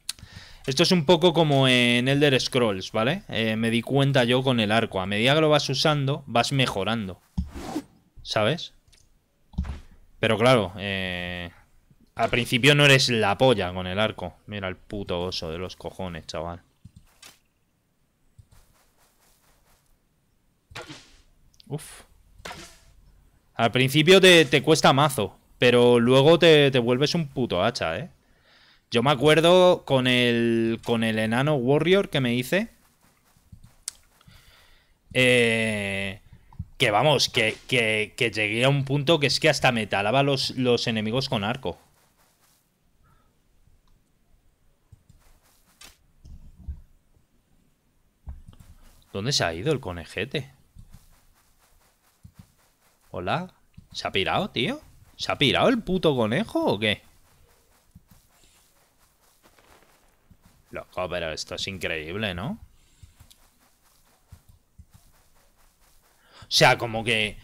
[SPEAKER 1] esto es un poco como en Elder Scrolls, ¿vale? Eh, me di cuenta yo con el arco. A medida que lo vas usando, vas mejorando. ¿Sabes? Pero claro, eh, al principio no eres la polla con el arco. Mira el puto oso de los cojones, chaval. Uf. Al principio te, cuesta mazo, pero luego te, te, vuelves un puto hacha, ¿eh? Yo me acuerdo con el, con el enano warrior que me hice. Eh, que vamos, que, que, que, llegué a un punto que es que hasta me talaba los, los enemigos con arco. ¿Dónde se ha ido el conejete? Hola. ¿Se ha pirado, tío? ¿Se ha pirado el puto conejo o qué? Loco, pero esto es increíble, ¿no? O sea, como que...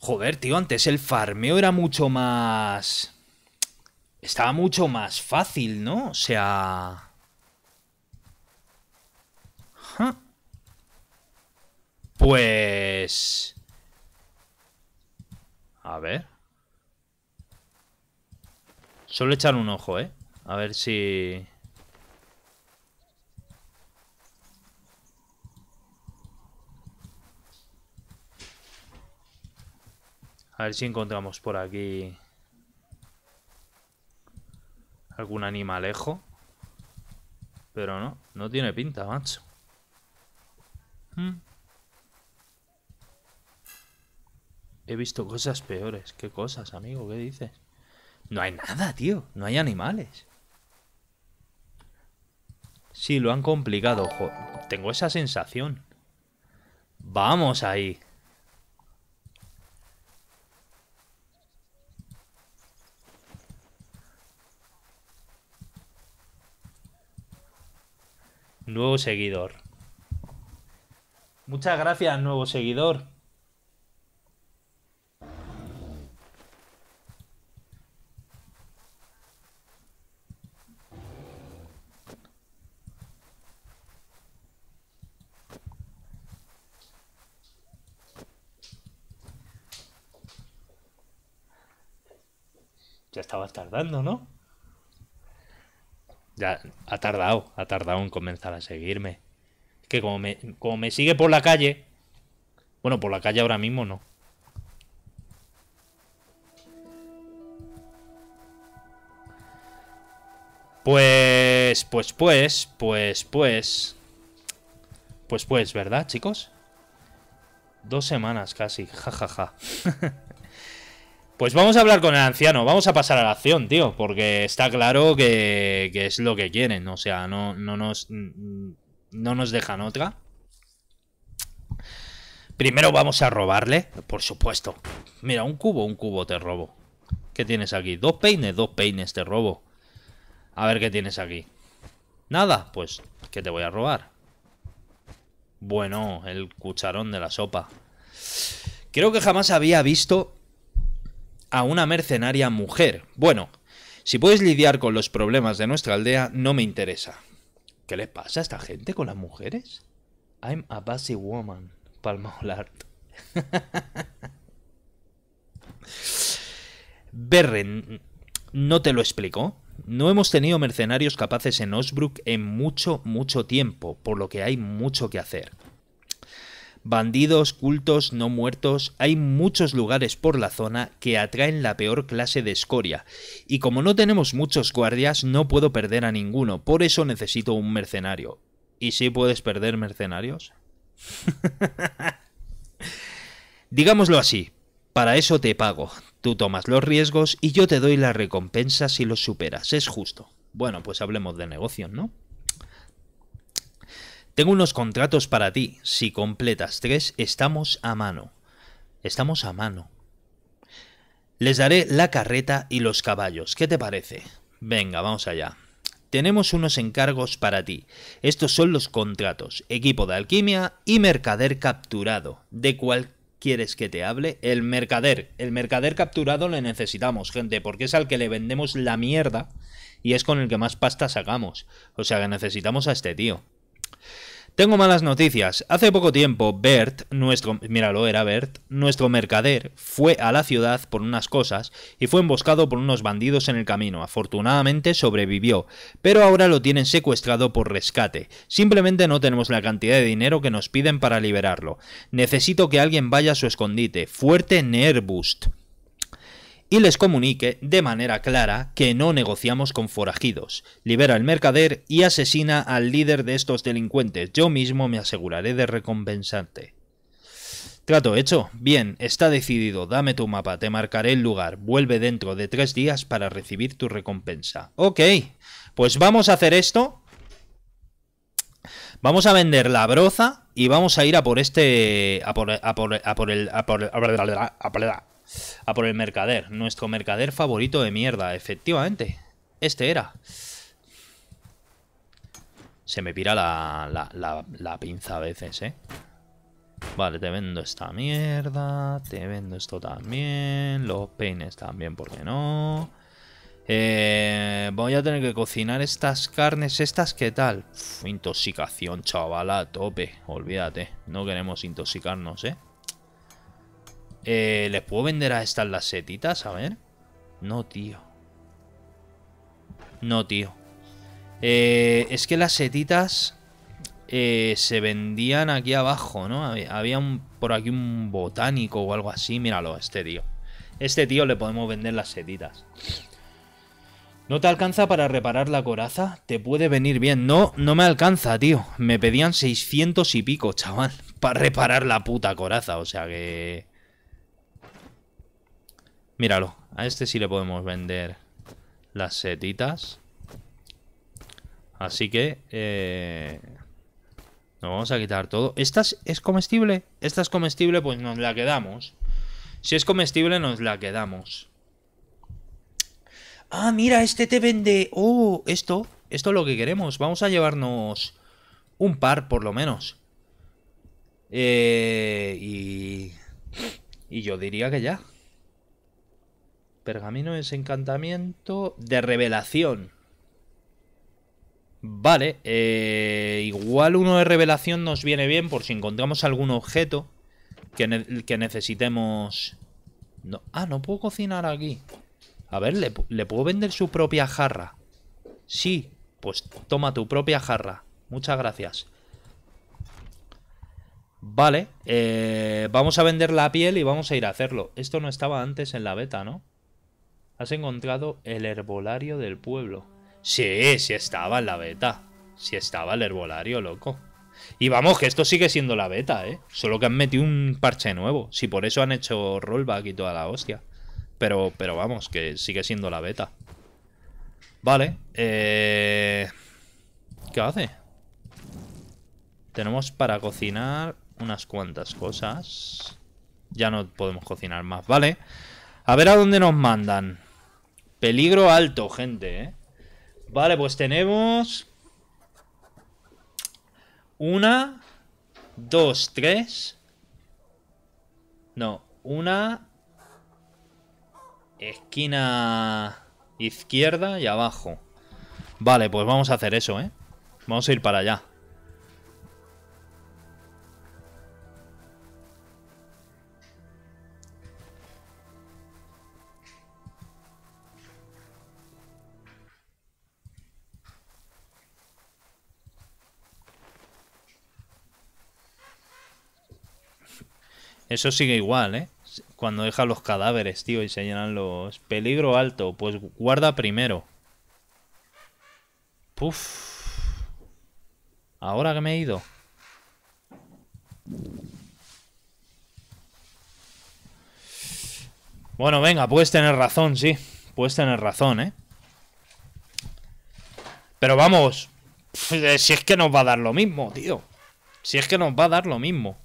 [SPEAKER 1] Joder, tío, antes el farmeo era mucho más... Estaba mucho más fácil, ¿no? O sea... Pues... A ver. Solo echar un ojo, ¿eh? A ver si... A ver si encontramos por aquí algún animalejo. Pero no, no tiene pinta, macho. Hmm. He visto cosas peores. ¿Qué cosas, amigo? ¿Qué dices? No hay nada, tío. No hay animales. Sí, lo han complicado. Tengo esa sensación. Vamos ahí. Nuevo seguidor. Muchas gracias, nuevo seguidor. Ya estaba tardando, ¿no? Ya, ha tardado, ha tardado en comenzar a seguirme. Es que como me, como me sigue por la calle... Bueno, por la calle ahora mismo no. Pues, pues, pues, pues, pues... Pues, pues, ¿verdad, chicos? Dos semanas casi, jajaja. Ja, ja. Pues vamos a hablar con el anciano, vamos a pasar a la acción, tío, porque está claro que, es lo que quieren, o sea, no, no, nos, no nos dejan otra. Primero vamos a robarle, por supuesto. Mira, un cubo, un cubo te robo. ¿Qué tienes aquí? ¿Dos peines? Dos peines te robo. A ver qué tienes aquí. Nada, pues, ¿qué te voy a robar? Bueno, el cucharón de la sopa. Creo que jamás había visto a una mercenaria mujer. Bueno, si puedes lidiar con los problemas de nuestra aldea, no me interesa. ¿Qué le pasa a esta gente con las mujeres? I'm a busy woman, Palma Olart. Berren, no te lo explico. No hemos tenido mercenarios capaces en Osbrook en mucho, mucho tiempo, por lo que hay mucho que hacer. Bandidos, cultos, no muertos, hay muchos lugares por la zona que atraen la peor clase de escoria, y como no tenemos muchos guardias no puedo perder a ninguno, por eso necesito un mercenario. ¿Y si puedes perder mercenarios? Digámoslo así, para eso te pago. Tú tomas los riesgos y yo te doy la recompensa si los superas, es justo. Bueno, pues hablemos de negocios, ¿no? Tengo unos contratos para ti. Si completas tres, estamos a mano. Estamos a mano. Les daré la carreta y los caballos. ¿Qué te parece? Venga, vamos allá. Tenemos unos encargos para ti. Estos son los contratos. Equipo de alquimia y mercader capturado. ¿De cuál quieres que te hable? El mercader. El mercader capturado le necesitamos, gente, porque es al que le vendemos la mierda y es con el que más pasta sacamos. O sea que necesitamos a este tío. Tengo malas noticias. Hace poco tiempo, Bert, nuestro. Míralo, era Bert, nuestro mercader, fue a la ciudad por unas cosas y fue emboscado por unos bandidos en el camino. Afortunadamente sobrevivió, pero ahora lo tienen secuestrado por rescate. Simplemente no tenemos la cantidad de dinero que nos piden para liberarlo. Necesito que alguien vaya a su escondite. Fuerte Nerbust y les comunique de manera clara que no negociamos con forajidos. Libera al mercader y asesina al líder de estos delincuentes. Yo mismo me aseguraré de recompensarte. Trato hecho. Bien, está decidido. Dame tu mapa, te marcaré el lugar. Vuelve dentro de tres días para recibir tu recompensa. Ok, pues vamos a hacer esto. Vamos a vender la broza y vamos a ir a por este... A por, a por, a por el... A por, a a por, a por el mercader, nuestro mercader favorito de mierda, efectivamente. Este era. Se me pira la, pinza a veces, ¿eh? Vale, te vendo esta mierda, te vendo esto también, los peines también, ¿por qué no? Eh, voy a tener que cocinar estas carnes, estas qué tal? intoxicación, chavala a tope, olvídate, no queremos intoxicarnos, ¿eh? Eh, ¿Les puedo vender a estas las setitas? A ver. No, tío. No, tío. Eh, es que las setitas eh, se vendían aquí abajo, ¿no? Había un, por aquí un botánico o algo así. Míralo, este tío. Este tío le podemos vender las setitas. ¿No te alcanza para reparar la coraza? Te puede venir bien. No, no me alcanza, tío. Me pedían 600 y pico, chaval, para reparar la puta coraza. O sea que... Míralo, a este sí le podemos vender las setitas. Así que... Eh, nos vamos a quitar todo. ¿Esta es, comestible? Esta es comestible, pues nos la quedamos. Si es comestible, nos la quedamos. Ah, mira, este te vende... Oh, esto. Esto es lo que queremos. Vamos a llevarnos un par, por lo menos. Eh, y... Y yo diría que ya. Pergamino es encantamiento de revelación. Vale, eh, igual uno de revelación nos viene bien por si encontramos algún objeto que, necesitemos... Ah, no puedo cocinar aquí. A ver, ¿le, puedo vender su propia jarra? Sí, pues toma tu propia jarra. Muchas gracias. Vale, eh, vamos a vender la piel y vamos a ir a hacerlo. Esto no estaba antes en la beta, ¿no? Has encontrado el herbolario del pueblo. Sí, sí estaba en la beta. Sí estaba el herbolario, loco. Y vamos, que esto sigue siendo la beta, ¿eh? Solo que han metido un parche nuevo. Si por eso han hecho rollback y toda la hostia. Pero, pero vamos, que sigue siendo la beta. Vale. Eh... ¿Qué hace? Tenemos para cocinar unas cuantas cosas. Ya no podemos cocinar más, ¿vale? A ver a dónde nos mandan. Peligro alto, gente, ¿eh? Vale, pues tenemos... Una, dos, tres... No, una... Esquina izquierda y abajo. Vale, pues vamos a hacer eso, ¿eh? Vamos a ir para allá. Eso sigue igual, ¿eh? Cuando deja los cadáveres, tío, y se llenan los... Peligro alto, pues guarda primero. Puf. Ahora que me he ido. Bueno, venga, puedes tener razón, sí. Puedes tener razón, ¿eh? Pero vamos, si es que nos va a dar lo mismo, tío. Si es que nos va a dar lo mismo.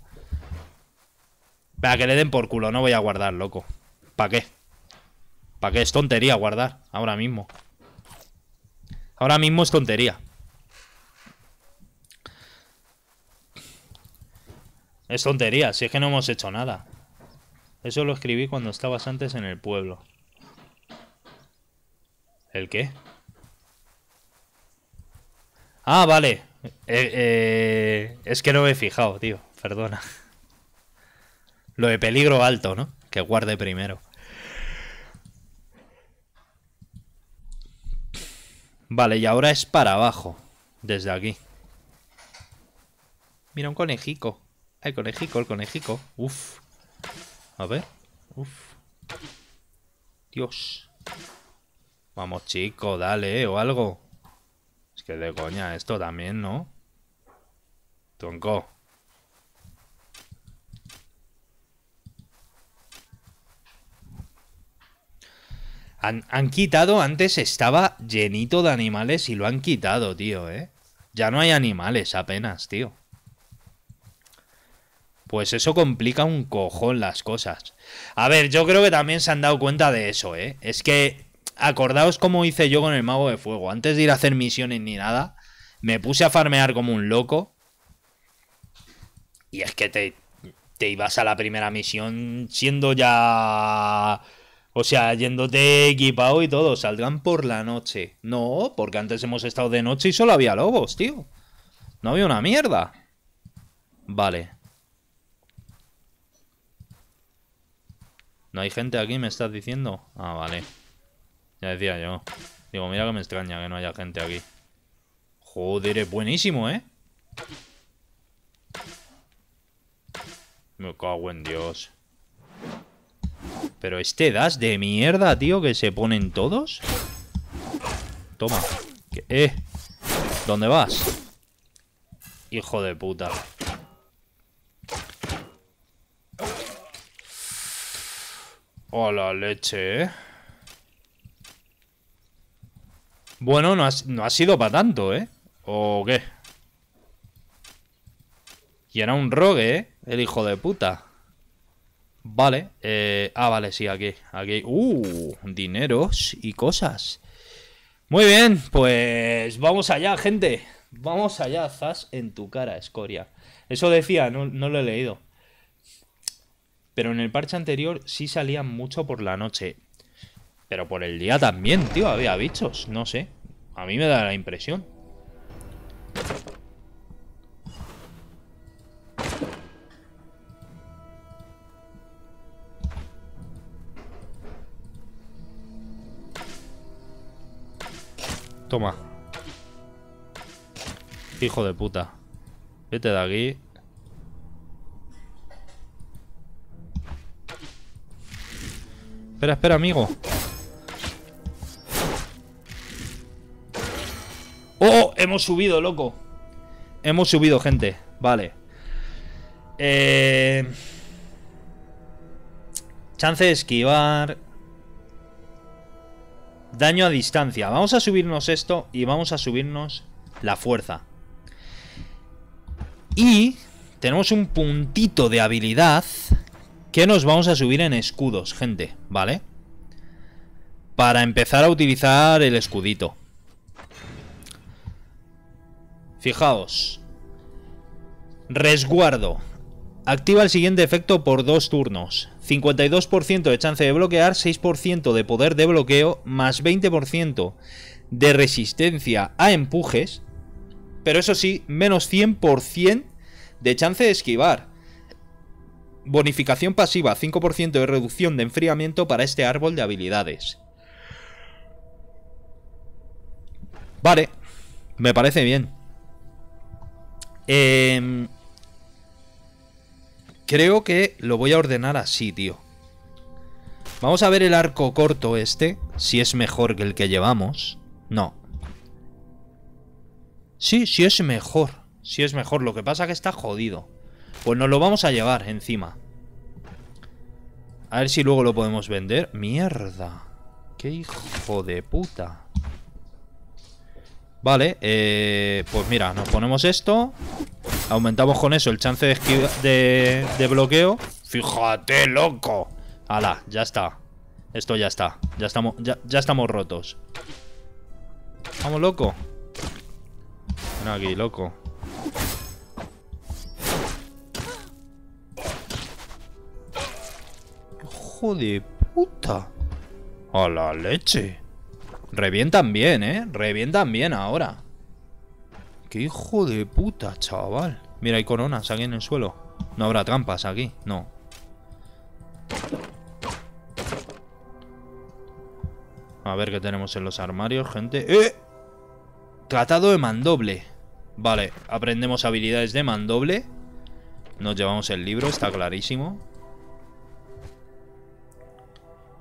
[SPEAKER 1] Para que le den por culo, no voy a guardar, loco. ¿Para qué? ¿Para qué? Es tontería guardar, ahora mismo. Ahora mismo es tontería. Es tontería, si es que no hemos hecho nada. Eso lo escribí cuando estabas antes en el pueblo. ¿El qué? Ah, vale. Eh, eh, es que no me he fijado, tío. Perdona. Lo de peligro alto, ¿no? Que guarde primero. Vale, y ahora es para abajo. Desde aquí. Mira, un conejico. Hay conejico, el conejico. Uf. A ver. Uf. Dios. Vamos, chico, dale, eh, o algo. Es que de coña, esto también, ¿no? Tonco. Han, quitado, antes estaba llenito de animales y lo han quitado, tío, ¿eh? Ya no hay animales apenas, tío. Pues eso complica un cojón las cosas. A ver, yo creo que también se han dado cuenta de eso, ¿eh? Es que, acordaos cómo hice yo con el mago de fuego. Antes de ir a hacer misiones ni nada, me puse a farmear como un loco. Y es que te, te ibas a la primera misión siendo ya o sea, yéndote equipado y todo, saldrán por la noche. No, porque antes hemos estado de noche y solo había lobos, tío. No había una mierda. Vale. ¿No hay gente aquí, me estás diciendo? Ah, vale. Ya decía yo. Digo, mira que me extraña que no haya gente aquí. Joder, es buenísimo, ¿eh? Me cago en Dios. Pero este das de mierda, tío, que se ponen todos. Toma. Eh. ¿Dónde vas? Hijo de puta. Hola, leche, eh. Bueno, no ha, no ha sido para tanto, ¿eh? ¿O qué? Y era un rogue, ¿eh? El hijo de puta. Vale. Eh, ah, vale, sí, aquí. Aquí. Uh, dineros y cosas. Muy bien, pues vamos allá, gente. Vamos allá, Zas, en tu cara, escoria. Eso decía, no, no lo he leído. Pero en el parche anterior sí salían mucho por la noche. Pero por el día también, tío, había bichos, no sé. A mí me da la impresión. Toma. Hijo de puta. Vete de aquí. Espera, espera, amigo. Oh, ¡Oh! Hemos subido, loco. Hemos subido, gente. Vale. Eh... Chance de esquivar. Daño a distancia. Vamos a subirnos esto y vamos a subirnos la fuerza. Y tenemos un puntito de habilidad que nos vamos a subir en escudos, gente, ¿vale? Para empezar a utilizar el escudito. Fijaos. Resguardo. Activa el siguiente efecto por dos turnos. 52% de chance de bloquear, 6% de poder de bloqueo, más 20% de resistencia a empujes. Pero eso sí, menos 100% de chance de esquivar. Bonificación pasiva, 5% de reducción de enfriamiento para este árbol de habilidades. Vale, me parece bien. Eh, Creo que lo voy a ordenar así, tío. Vamos a ver el arco corto este, si es mejor que el que llevamos. No. Sí, sí es mejor. Sí es mejor, lo que pasa que está jodido. Pues nos lo vamos a llevar encima. A ver si luego lo podemos vender. Mierda. Qué hijo de puta. Vale, eh, pues mira, nos ponemos esto. Aumentamos con eso el chance de, de, bloqueo.
[SPEAKER 2] Fíjate,
[SPEAKER 1] loco. Ala, ya está. Esto ya está. Ya estamos, ya, ya estamos rotos. Vamos, loco. Ven aquí, loco. Hijo puta. A la leche. Revientan bien, ¿eh? Revientan bien ahora. ¡Qué hijo de puta, chaval! Mira, hay coronas aquí en el suelo. No habrá trampas aquí, no. A ver qué tenemos en los armarios, gente. ¡Eh! Tratado de mandoble. Vale, aprendemos habilidades de mandoble. Nos llevamos el libro, está clarísimo.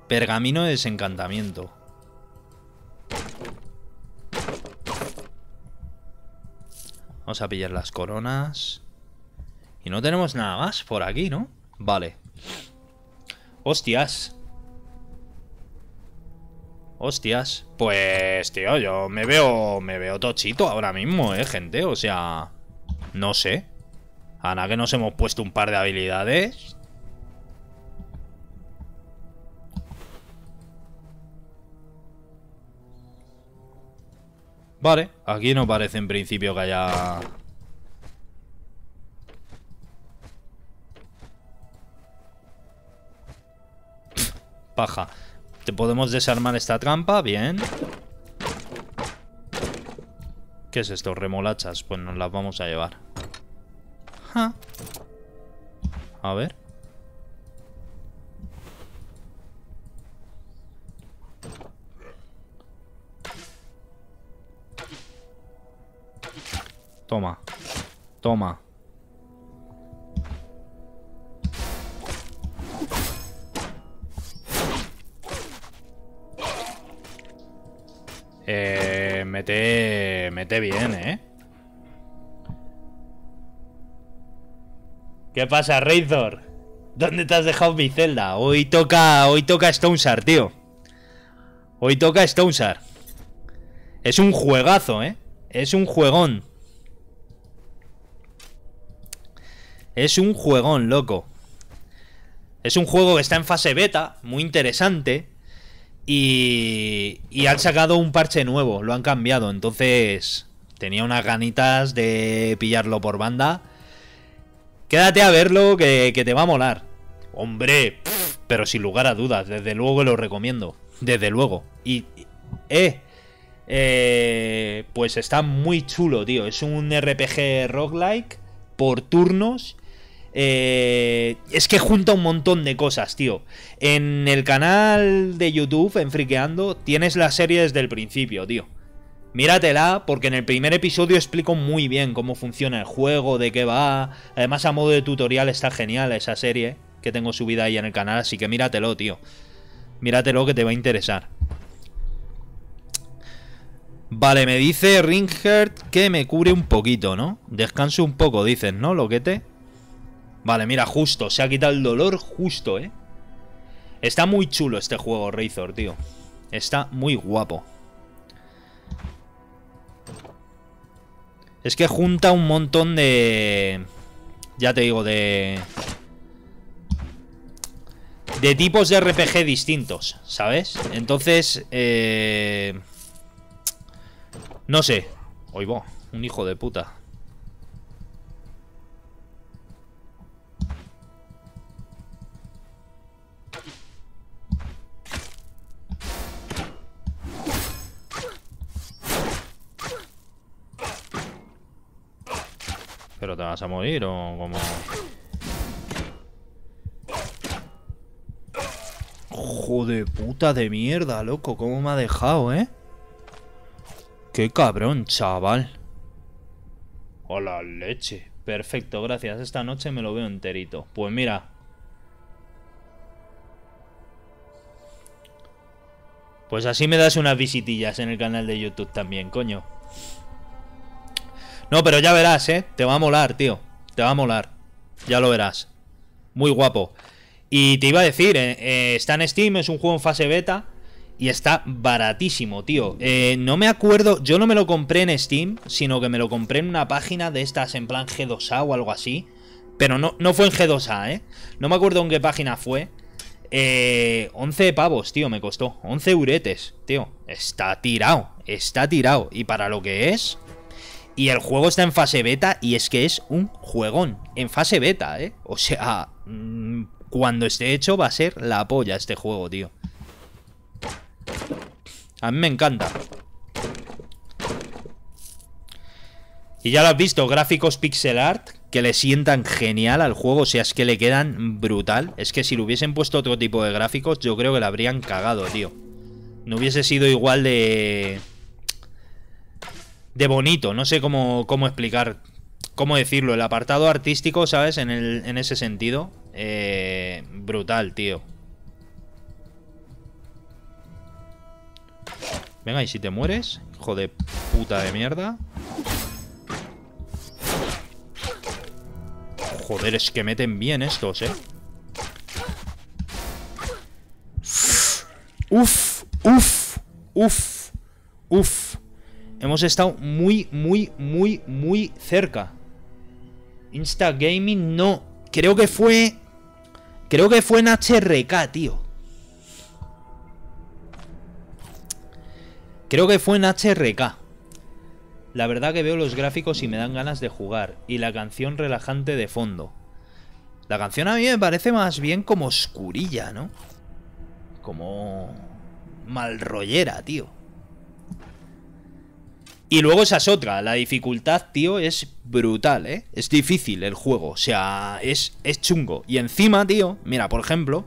[SPEAKER 1] Pergamino de desencantamiento. Vamos a pillar las coronas. Y no tenemos nada más por aquí, ¿no? Vale. Hostias. Hostias. Pues, tío, yo me veo... Me veo tochito ahora mismo, eh, gente. O sea... No sé. Ana, que nos hemos puesto un par de habilidades... Vale, aquí no parece en principio que haya... Paja. Te podemos desarmar esta trampa, bien. ¿Qué es esto? Remolachas. Pues nos las vamos a llevar. A ver. Toma. Toma. Eh, mete, mete bien, ¿eh? ¿Qué pasa, Razor? ¿Dónde te has dejado mi celda? Hoy toca, hoy toca Stonesar, tío. Hoy toca Stonesar. Es un juegazo, ¿eh? Es un juegón. Es un juegón, loco. Es un juego que está en fase beta, muy interesante. Y, han sacado un parche nuevo, lo han cambiado. Entonces tenía unas ganitas de pillarlo por banda. Quédate a verlo, que, te va a molar. Hombre, pero sin lugar a dudas, desde luego lo recomiendo. Desde luego. Y, eh, eh, pues está muy chulo, tío. Es un RPG roguelike por turnos eh, es que junta un montón de cosas, tío. En el canal de YouTube, en Friqueando, tienes la serie desde el principio, tío. Míratela, porque en el primer episodio explico muy bien cómo funciona el juego, de qué va. Además, a modo de tutorial está genial esa serie que tengo subida ahí en el canal, así que míratelo, tío. Míratelo que te va a interesar. Vale, me dice Ringert que me cubre un poquito, ¿no? Descanso un poco, dices, ¿no, Lo te Vale, mira, justo. Se ha quitado el dolor justo, ¿eh? Está muy chulo este juego, Razor, tío. Está muy guapo. Es que junta un montón de... Ya te digo, de... De tipos de RPG distintos, ¿sabes? Entonces, eh... No sé. Oigo, un hijo de puta. te vas a morir o cómo? Joder, puta de mierda, loco. ¿Cómo me ha dejado, eh? Qué cabrón, chaval. Hola, leche. Perfecto, gracias. Esta noche me lo veo enterito. Pues mira. Pues así me das unas visitillas en el canal de YouTube también, coño. No, pero ya verás, ¿eh? Te va a molar, tío. Te va a molar. Ya lo verás. Muy guapo. Y te iba a decir, eh, eh, está en Steam, es un juego en fase beta. Y está baratísimo, tío. Eh, no me acuerdo, yo no me lo compré en Steam, sino que me lo compré en una página de estas en plan G2A o algo así. Pero no, no fue en G2A, ¿eh? No me acuerdo en qué página fue. Eh, 11 pavos, tío, me costó. 11 uretes, tío. Está tirado, está tirado. Y para lo que es, y el juego está en fase beta y es que es un juegón. En fase beta, ¿eh? O sea, mm, cuando esté hecho va a ser la polla este juego, tío. A mí me encanta. Y ya lo has visto, gráficos pixel art que le sientan genial al juego, o sea, es que le quedan brutal. Es que si le hubiesen puesto otro tipo de gráficos, yo creo que le habrían cagado, tío. No hubiese sido igual de de bonito, no sé cómo, explicar, cómo decirlo, el apartado artístico, ¿sabes? En, ese sentido, eh, brutal, tío. Venga, y si te mueres, hijo de puta de mierda. Joder, es que meten bien estos, ¿eh? Uf, uf, uf, uf. Hemos estado muy, muy, muy, muy cerca. gaming no. Creo que fue... Creo que fue en HRK, tío. Creo que fue en HRK. La verdad que veo los gráficos y me dan ganas de jugar. Y la canción relajante de fondo. La canción a mí me parece más bien como oscurilla, ¿no? Como... Malrollera, tío. Y luego esa es otra, la dificultad, tío, es brutal, ¿eh? Es difícil el juego, o sea, es, es chungo. Y encima, tío, mira, por ejemplo,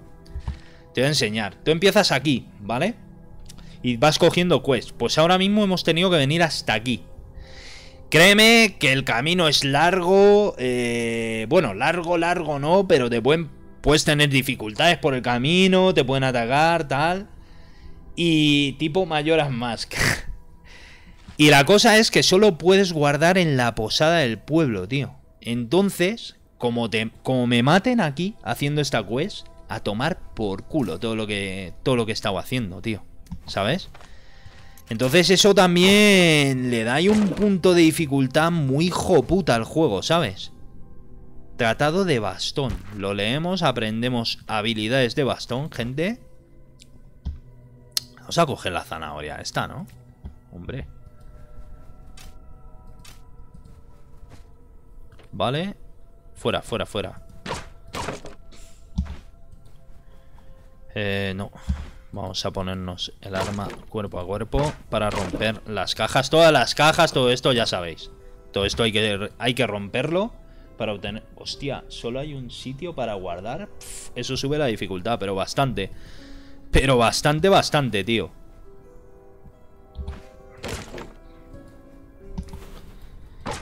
[SPEAKER 1] te voy a enseñar. Tú empiezas aquí, ¿vale? Y vas cogiendo quests. Pues ahora mismo hemos tenido que venir hasta aquí. Créeme que el camino es largo, eh, bueno, largo, largo no, pero te pueden, puedes tener dificultades por el camino, te pueden atacar, tal. Y tipo mayoras más. Y la cosa es que solo puedes guardar en la posada del pueblo, tío. Entonces, como, te, como me maten aquí haciendo esta quest, a tomar por culo todo lo que, todo lo que he estado haciendo, tío. ¿Sabes? Entonces eso también le da ahí un punto de dificultad muy joputa al juego, ¿sabes? Tratado de bastón. Lo leemos, aprendemos habilidades de bastón, gente. Vamos a coger la zanahoria esta, ¿no? Hombre. Vale. Fuera, fuera, fuera. Eh, no. Vamos a ponernos el arma cuerpo a cuerpo para romper las cajas. Todas las cajas, todo esto ya sabéis. Todo esto hay que, hay que romperlo para obtener... Hostia, solo hay un sitio para guardar. eso sube la dificultad, pero bastante. Pero bastante, bastante, tío.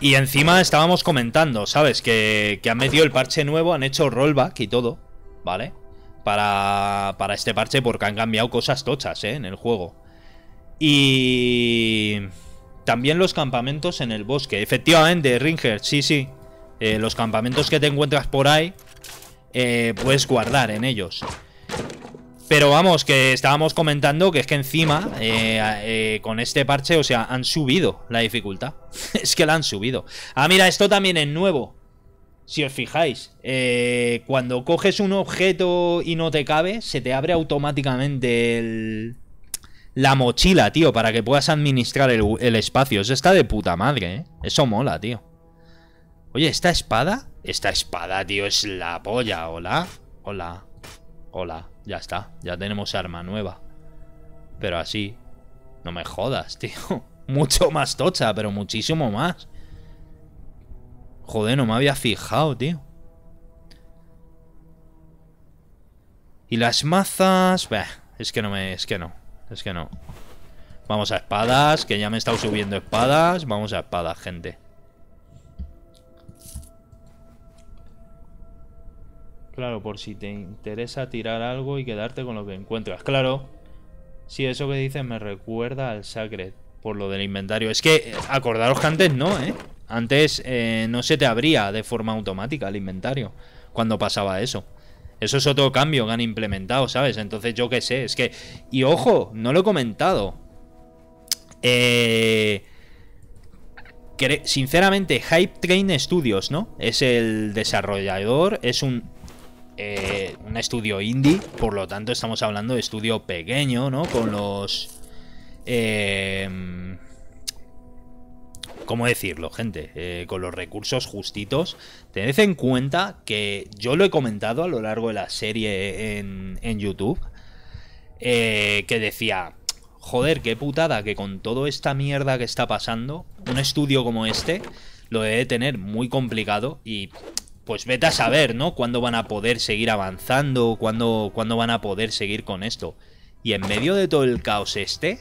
[SPEAKER 1] Y encima estábamos comentando, ¿sabes? Que, han metido el parche nuevo, han hecho rollback y todo, ¿vale? Para, para este parche porque han cambiado cosas tochas, ¿eh? En el juego. Y... También los campamentos en el bosque. Efectivamente, Ringer, sí, sí. Eh, los campamentos que te encuentras por ahí, eh, puedes guardar en ellos. Pero vamos, que estábamos comentando que es que encima, eh, eh, con este parche, o sea, han subido la dificultad. es que la han subido. Ah, mira, esto también es nuevo. Si os fijáis, eh, cuando coges un objeto y no te cabe, se te abre automáticamente el... La mochila, tío, para que puedas administrar el, el espacio. Eso está de puta madre, ¿eh? Eso mola, tío. Oye, ¿esta espada? Esta espada, tío, es la polla. Hola, hola, hola. Ya está, ya tenemos arma nueva. Pero así, no me jodas, tío. Mucho más tocha, pero muchísimo más. Joder, no me había fijado, tío. Y las mazas... es que no me... Es que no. Es que no. Vamos a espadas, que ya me he estado subiendo espadas. Vamos a espadas, gente. Claro, por si te interesa tirar algo y quedarte con lo que encuentras. Claro. si eso que dices me recuerda al Sacred. Por lo del inventario. Es que eh, acordaros que antes no, ¿eh? Antes eh, no se te abría de forma automática el inventario. Cuando pasaba eso. Eso es otro cambio que han implementado, ¿sabes? Entonces yo qué sé, es que... Y ojo, no lo he comentado. Eh... Sinceramente, Hype Train Studios, ¿no? Es el desarrollador, es un eh, un estudio indie, por lo tanto estamos hablando de estudio pequeño, ¿no? Con los... Eh, ¿Cómo decirlo, gente? Eh, con los recursos justitos. Tened en cuenta que yo lo he comentado a lo largo de la serie en, en YouTube, eh, que decía, joder, qué putada que con toda esta mierda que está pasando, un estudio como este lo debe tener muy complicado y pues vete a saber, ¿no? ¿Cuándo van a poder seguir avanzando? ¿Cuándo, ¿Cuándo van a poder seguir con esto? Y en medio de todo el caos este,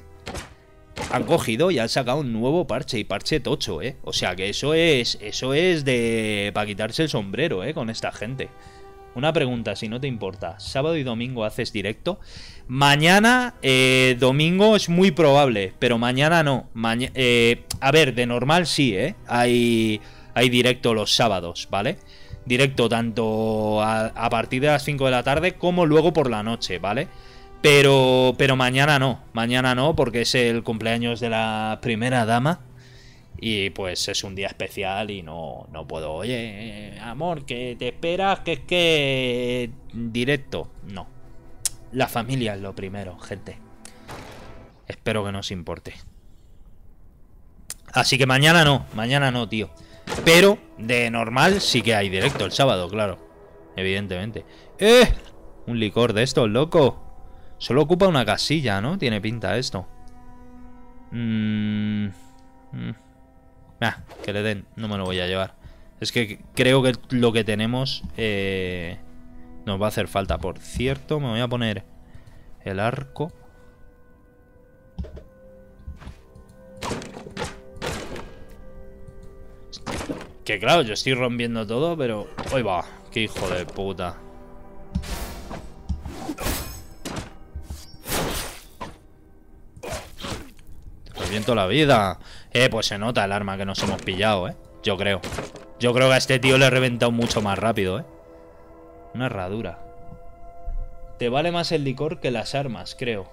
[SPEAKER 1] han cogido y han sacado un nuevo parche y parche tocho, ¿eh? O sea que eso es, eso es de... para quitarse el sombrero, ¿eh? Con esta gente. Una pregunta, si no te importa. Sábado y domingo haces directo. Mañana, eh, domingo es muy probable, pero mañana no. eh, a ver, de normal sí, ¿eh? Hay, hay directo los sábados, ¿vale? vale directo tanto a, partir de las 5 de la tarde como luego por la noche, ¿vale? Pero, pero mañana no, mañana no, porque es el cumpleaños de la primera dama. Y pues es un día especial y no, no puedo, oye, amor, que te esperas, que es que directo. No. La familia es lo primero, gente. Espero que no os importe. Así que mañana no, mañana no, tío. Pero de normal sí que hay directo el sábado, claro. Evidentemente. ¡Eh! Un licor de estos, loco. Solo ocupa una casilla, ¿no? Tiene pinta esto. Mmm... que le den. No me lo voy a llevar. Es que creo que lo que tenemos eh, nos va a hacer falta. Por cierto, me voy a poner el arco. Que claro, yo estoy rompiendo todo, pero... ¡Hoy va! ¡Qué hijo de puta! Reviento la vida. Eh, pues se nota el arma que nos hemos pillado, ¿eh? Yo creo. Yo creo que a este tío le he reventado mucho más rápido, ¿eh? Una herradura. Te vale más el licor que las armas, creo.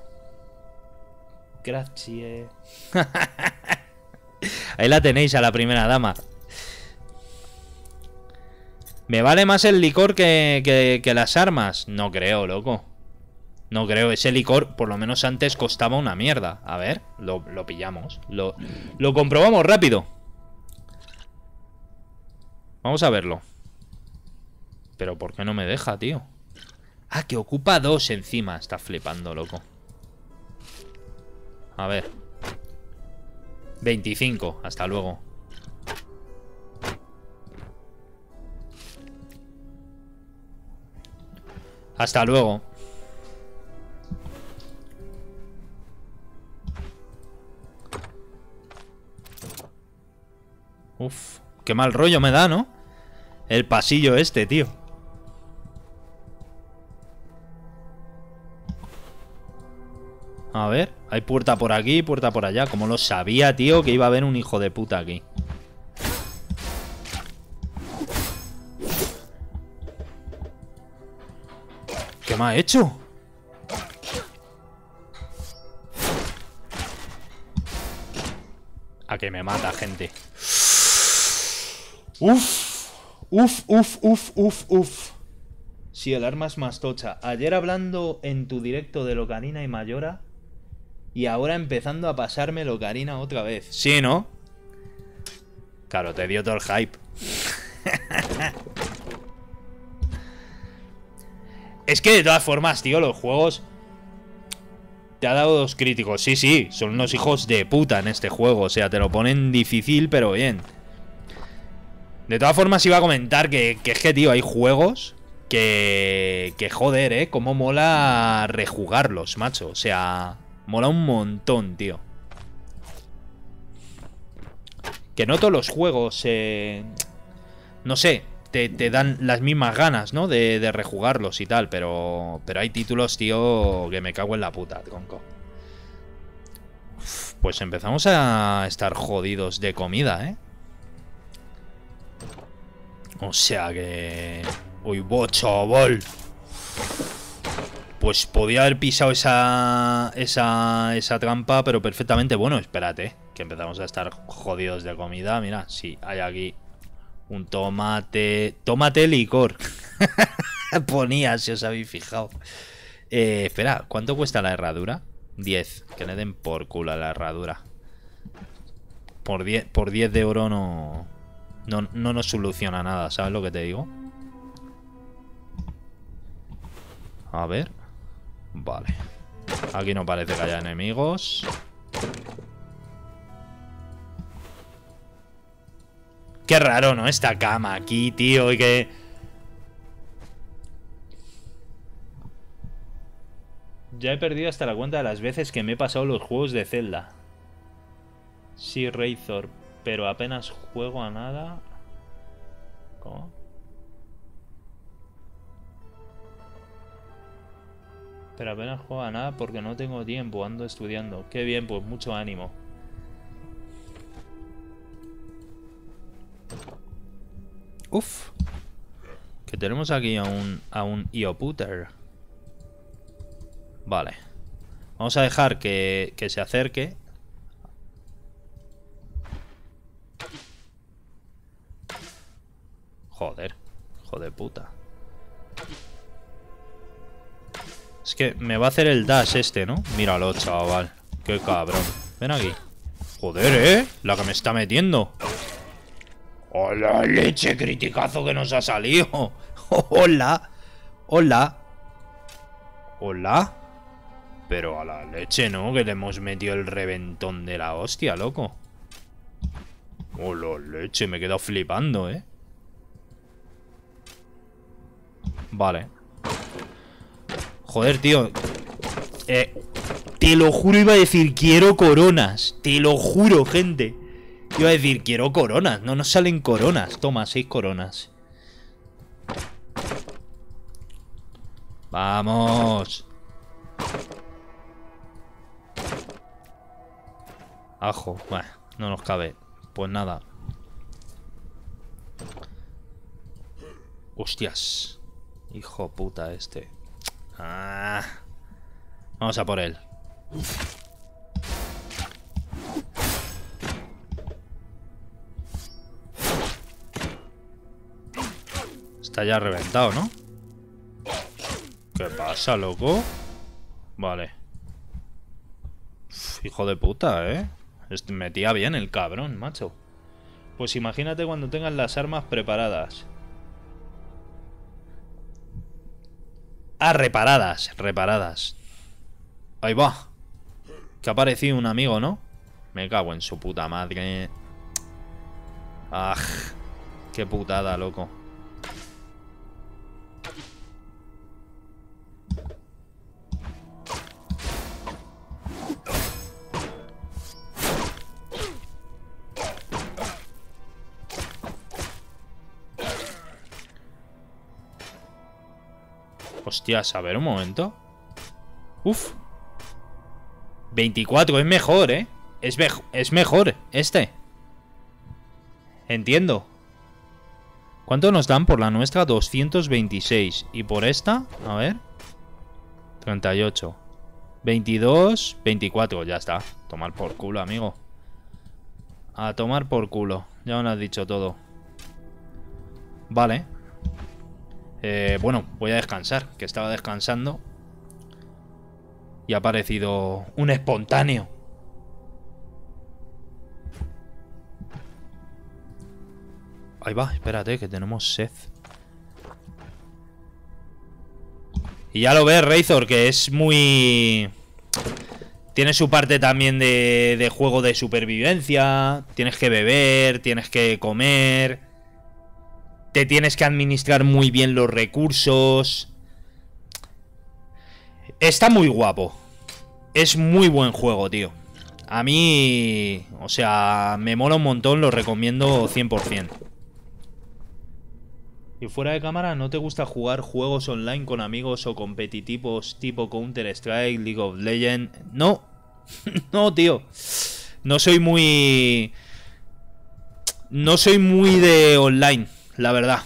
[SPEAKER 1] Gracias. Ahí la tenéis a la primera dama. ¿Me vale más el licor que, las armas? No creo, loco. No creo, ese licor por lo menos antes costaba una mierda. A ver, lo, pillamos. Lo, lo, comprobamos rápido. Vamos a verlo. Pero ¿por qué no me deja, tío? Ah, que ocupa dos encima. Está flipando, loco. A ver. 25, hasta luego. Hasta luego. Uf, qué mal rollo me da, ¿no? El pasillo este, tío. A ver, hay puerta por aquí, puerta por allá. Como lo sabía, tío, que iba a haber un hijo de puta aquí. hecho? A que me mata, gente. Uf, uf, uf, uf, uf, Si el arma es más tocha. Ayer hablando en tu directo de Locarina y Mayora. Y ahora empezando a pasarme Locarina otra vez. Sí, ¿no? Claro, te dio todo el hype. Es que de todas formas, tío, los juegos... Te ha dado dos críticos. Sí, sí, son unos hijos de puta en este juego. O sea, te lo ponen difícil, pero bien. De todas formas, iba a comentar que, que es que, tío, hay juegos que... Que joder, ¿eh? Cómo mola rejugarlos, macho. O sea, mola un montón, tío. Que no todos los juegos... Eh, no sé, te, dan las mismas ganas, ¿no? De, rejugarlos y tal, pero, pero hay títulos, tío, que me cago en la puta, Conco. Pues empezamos a estar jodidos de comida, ¿eh? O sea que... Uy, bocho, Pues podía haber pisado esa, esa, esa trampa, pero perfectamente. Bueno, espérate, que empezamos a estar jodidos de comida. Mira, sí, hay aquí un tomate, tomate licor. Ponía, si os habéis fijado. Eh, espera, ¿cuánto cuesta la herradura? 10. Que le den por culo a la herradura. Por 10, por de oro no, no, no nos soluciona nada, ¿sabes lo que te digo? A ver. Vale. Aquí no parece que haya enemigos. Qué raro, ¿no? Esta cama aquí, tío, y que... Ya he perdido hasta la cuenta de las veces que me he pasado los juegos de Zelda. Sí, Razor, pero apenas juego a nada. ¿Cómo? Pero apenas juego a nada porque no tengo tiempo, ando estudiando. Qué bien, pues mucho ánimo. Uf. Que tenemos aquí a un, a un Ioputer. Vale. Vamos a dejar que, que se acerque. Joder. Joder puta. Es que me va a hacer el dash este, ¿no? Míralo, chaval. Qué cabrón. Ven aquí. Joder, ¿eh? La que me está metiendo.
[SPEAKER 2] ¡Hola, leche!
[SPEAKER 1] ¡Criticazo que nos ha salido! ¡Hola! ¡Hola! ¿Hola? Pero a la leche, ¿no? Que le hemos metido el reventón de la hostia, loco. ¡Hola, leche! Me he quedado flipando, ¿eh? Vale. Joder, tío. Eh, te lo juro, iba a decir, quiero coronas. Te lo juro, gente. Yo a decir, quiero coronas. No nos salen coronas. Toma, seis coronas. Vamos. Ajo. Bueno, no nos cabe. Pues nada. Hostias. Hijo puta este. Ah. Vamos a por él. Está ya reventado, ¿no? ¿Qué pasa, loco? Vale. hijo de puta, ¿eh? Este, Metía bien el cabrón, macho. Pues imagínate cuando tengas las armas preparadas. Ah, reparadas, reparadas. Ahí va. Que ha aparecido un amigo, ¿no? Me cago en su puta madre. ¡Ah! ¡Qué putada, loco! Hostias, a ver, un momento. Uf. 24, es mejor, ¿eh? Es, es mejor este. Entiendo. ¿Cuánto nos dan por la nuestra? 226. Y por esta, a ver. 38. 22, 24, ya está. Tomar por culo, amigo. A tomar por culo. Ya me lo has dicho todo. Vale. Eh, bueno, voy a descansar, que estaba descansando. Y ha aparecido un espontáneo. Ahí va, espérate, que tenemos sed. Y ya lo ves, Razor, que es muy... Tiene su parte también de juego de supervivencia. Tienes que beber, tienes que comer te tienes que administrar muy bien los recursos. Está muy guapo. Es muy buen juego, tío. A mí, o sea, me mola un montón, lo recomiendo 100%. Y fuera de cámara, ¿no te gusta jugar juegos online con amigos o competitivos tipo Counter-Strike, League of Legends? No, no, tío. No soy muy... No soy muy de online la verdad.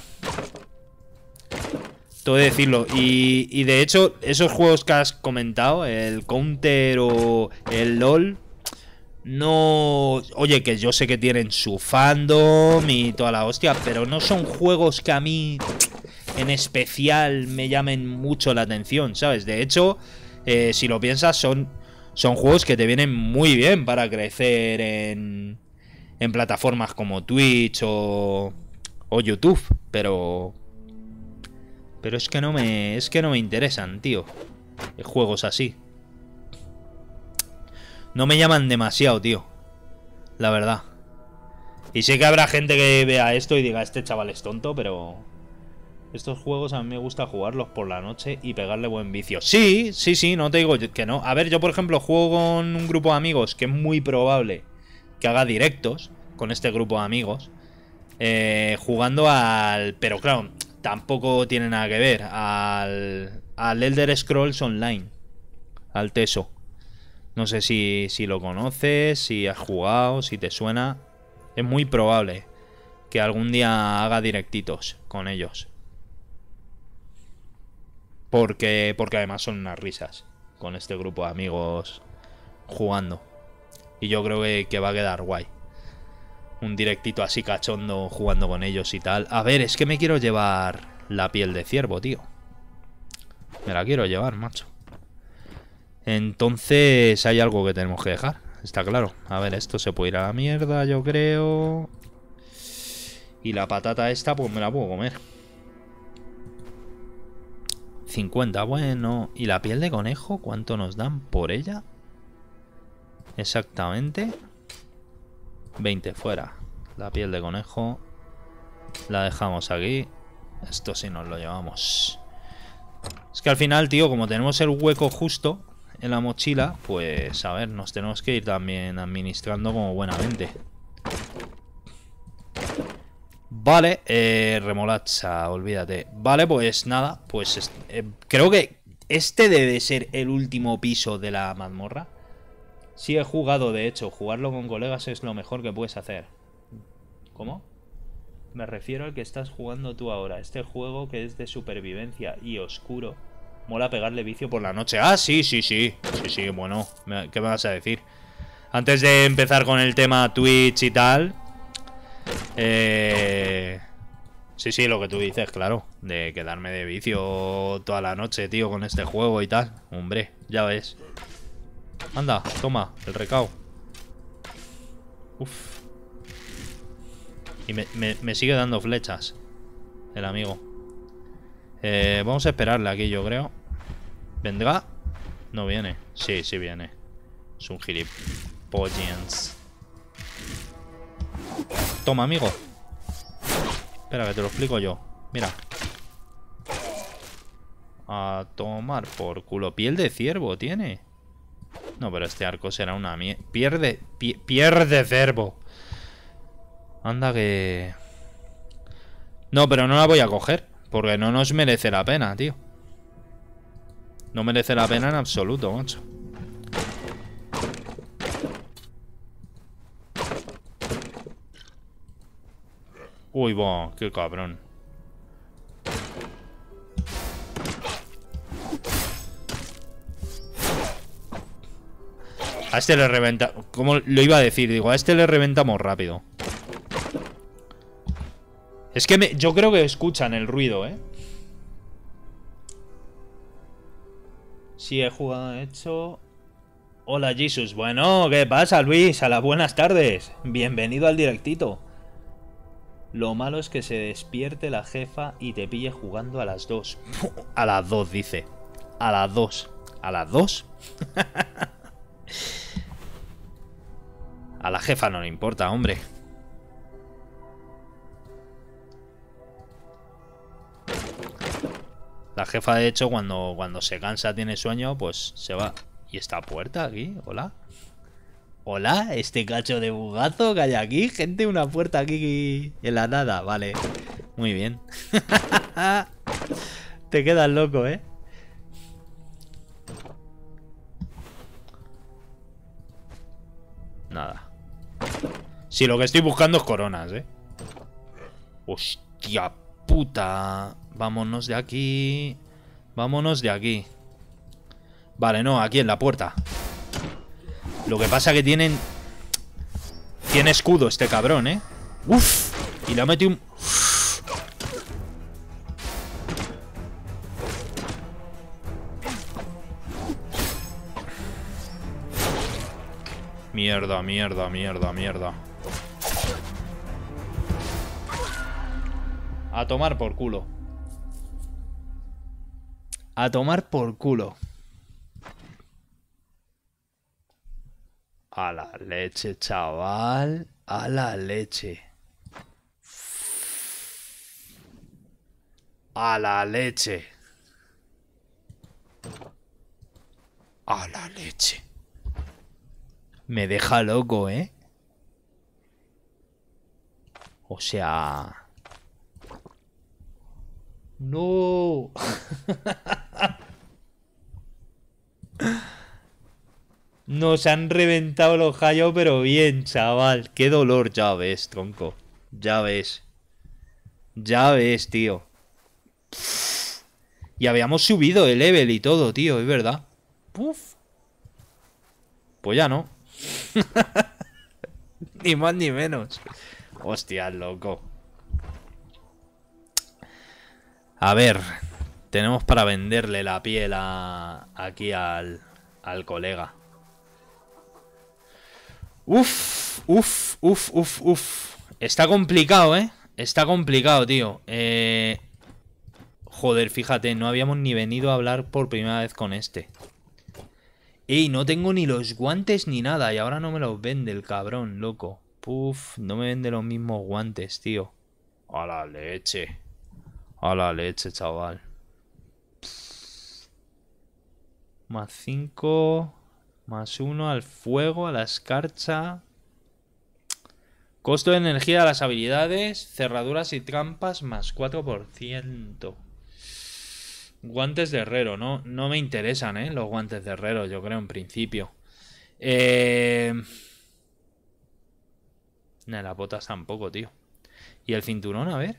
[SPEAKER 1] todo a decirlo. Y, de hecho, esos juegos que has comentado, el Counter o el LOL, no... Oye, que yo sé que tienen su fandom y toda la hostia, pero no son juegos que a mí en especial me llamen mucho la atención, ¿sabes? De hecho, eh, si lo piensas, son, son juegos que te vienen muy bien para crecer en, en plataformas como Twitch o o YouTube, pero... Pero es que no me... Es que no me interesan, tío. Juegos así. No me llaman demasiado, tío. La verdad. Y sé que habrá gente que vea esto y diga, este chaval es tonto, pero... Estos juegos a mí me gusta jugarlos por la noche y pegarle buen vicio. Sí, sí, sí, no te digo que no. A ver, yo por ejemplo juego con un grupo de amigos que es muy probable que haga directos con este grupo de amigos. Eh, jugando al... Pero claro, tampoco tiene nada que ver al, al Elder Scrolls Online, al Teso. No sé si, lo conoces, si has jugado, si te suena. Es muy probable que algún día haga directitos con ellos. Porque, porque además son unas risas con este grupo de amigos jugando. Y yo creo que va a quedar guay un directito así cachondo jugando con ellos y tal. A ver, es que me quiero llevar la piel de ciervo, tío. Me la quiero llevar, macho. Entonces hay algo que tenemos que dejar, está claro. A ver, esto se puede ir a la mierda, yo creo. Y la patata esta, pues me la puedo comer. 50, bueno. ¿Y la piel de conejo? ¿Cuánto nos dan por ella? Exactamente. 20 fuera. La piel de conejo. La dejamos aquí. Esto sí nos lo llevamos. Es que al final, tío, como tenemos el hueco justo en la mochila, pues a ver, nos tenemos que ir también administrando como buenamente. Vale, eh, remolacha, olvídate. Vale, pues nada, pues eh, creo que este debe ser el último piso de la mazmorra. Sí he jugado, de hecho. Jugarlo con colegas es lo mejor que puedes hacer. ¿Cómo? Me refiero al que estás jugando tú ahora. Este juego que es de supervivencia y oscuro. Mola pegarle vicio por la noche. Ah, sí, sí, sí. Sí, sí, bueno. ¿Qué me vas a decir? Antes de empezar con el tema Twitch y tal... Eh, sí, sí, lo que tú dices, claro. De quedarme de vicio toda la noche, tío, con este juego y tal. Hombre, ya ves. Anda, toma, el recao. Uf. Y me, sigue dando flechas. El amigo. Eh, vamos a esperarle aquí, yo creo. ¿Vendrá? No viene. Sí, sí viene. Es un gilipollas. Toma, amigo. Espera, que te lo explico yo. Mira. A tomar por culo. Piel de ciervo tiene. No, pero este arco será una mierda. Pierde, pierde verbo. Anda que... No, pero no la voy a coger. Porque no nos merece la pena, tío. No merece la pena en absoluto, macho. Uy, va, qué cabrón. A este le reventa... ¿Cómo lo iba a decir? Digo, a este le reventamos rápido. Es que yo creo que escuchan el ruido, ¿eh? Si he jugado, hecho... Hola, Jesus. Bueno, ¿qué pasa, Luis? A las buenas tardes. Bienvenido al directito. Lo malo es que se despierte la jefa y te pille jugando a las dos. a las dos, dice. A las dos. ¿A las dos? A la jefa no le importa, hombre. La jefa, de hecho, cuando, cuando se cansa, tiene sueño, pues se va. ¿Y esta puerta aquí? ¿Hola? ¿Hola? ¿Este cacho de bugazo que hay aquí? Gente, una puerta aquí en la nada. Vale. Muy bien. Te quedas loco, ¿eh? Nada. Si lo que estoy buscando es coronas, ¿eh? Hostia puta. Vámonos de aquí. Vámonos de aquí. Vale, no, aquí en la puerta. Lo que pasa que tienen... Tiene escudo este cabrón, ¿eh? Uf. Y le ha metido un... Mierda, mierda, mierda, mierda. A tomar por culo. A tomar por culo. A la leche, chaval. A la leche. A la leche. A la leche. Me deja loco, ¿eh? O sea... No. Nos han reventado los Ohio, pero bien, chaval. Qué dolor, ya ves, tronco. Ya ves. Ya ves, tío. Y habíamos subido el level y todo, tío, es verdad. Puf. Pues ya no. ni más ni menos. Hostia, loco. A ver, tenemos para venderle la piel aquí al, al colega. Uf, uf, uf, uf, uf. Está complicado, ¿eh? Está complicado, tío. Eh, joder, fíjate, no habíamos ni venido a hablar por primera vez con este. Ey, no tengo ni los guantes ni nada. Y ahora no me los vende el cabrón, loco. Puf, no me vende los mismos guantes, tío. A la leche. A la leche, chaval. Más 5. Más 1 al fuego, a la escarcha. Costo de energía a las habilidades, cerraduras y trampas, más 4%. Guantes de herrero, no, no me interesan, ¿eh? Los guantes de herrero, yo creo, en principio. Eh... las botas tampoco, tío. ¿Y el cinturón? A ver.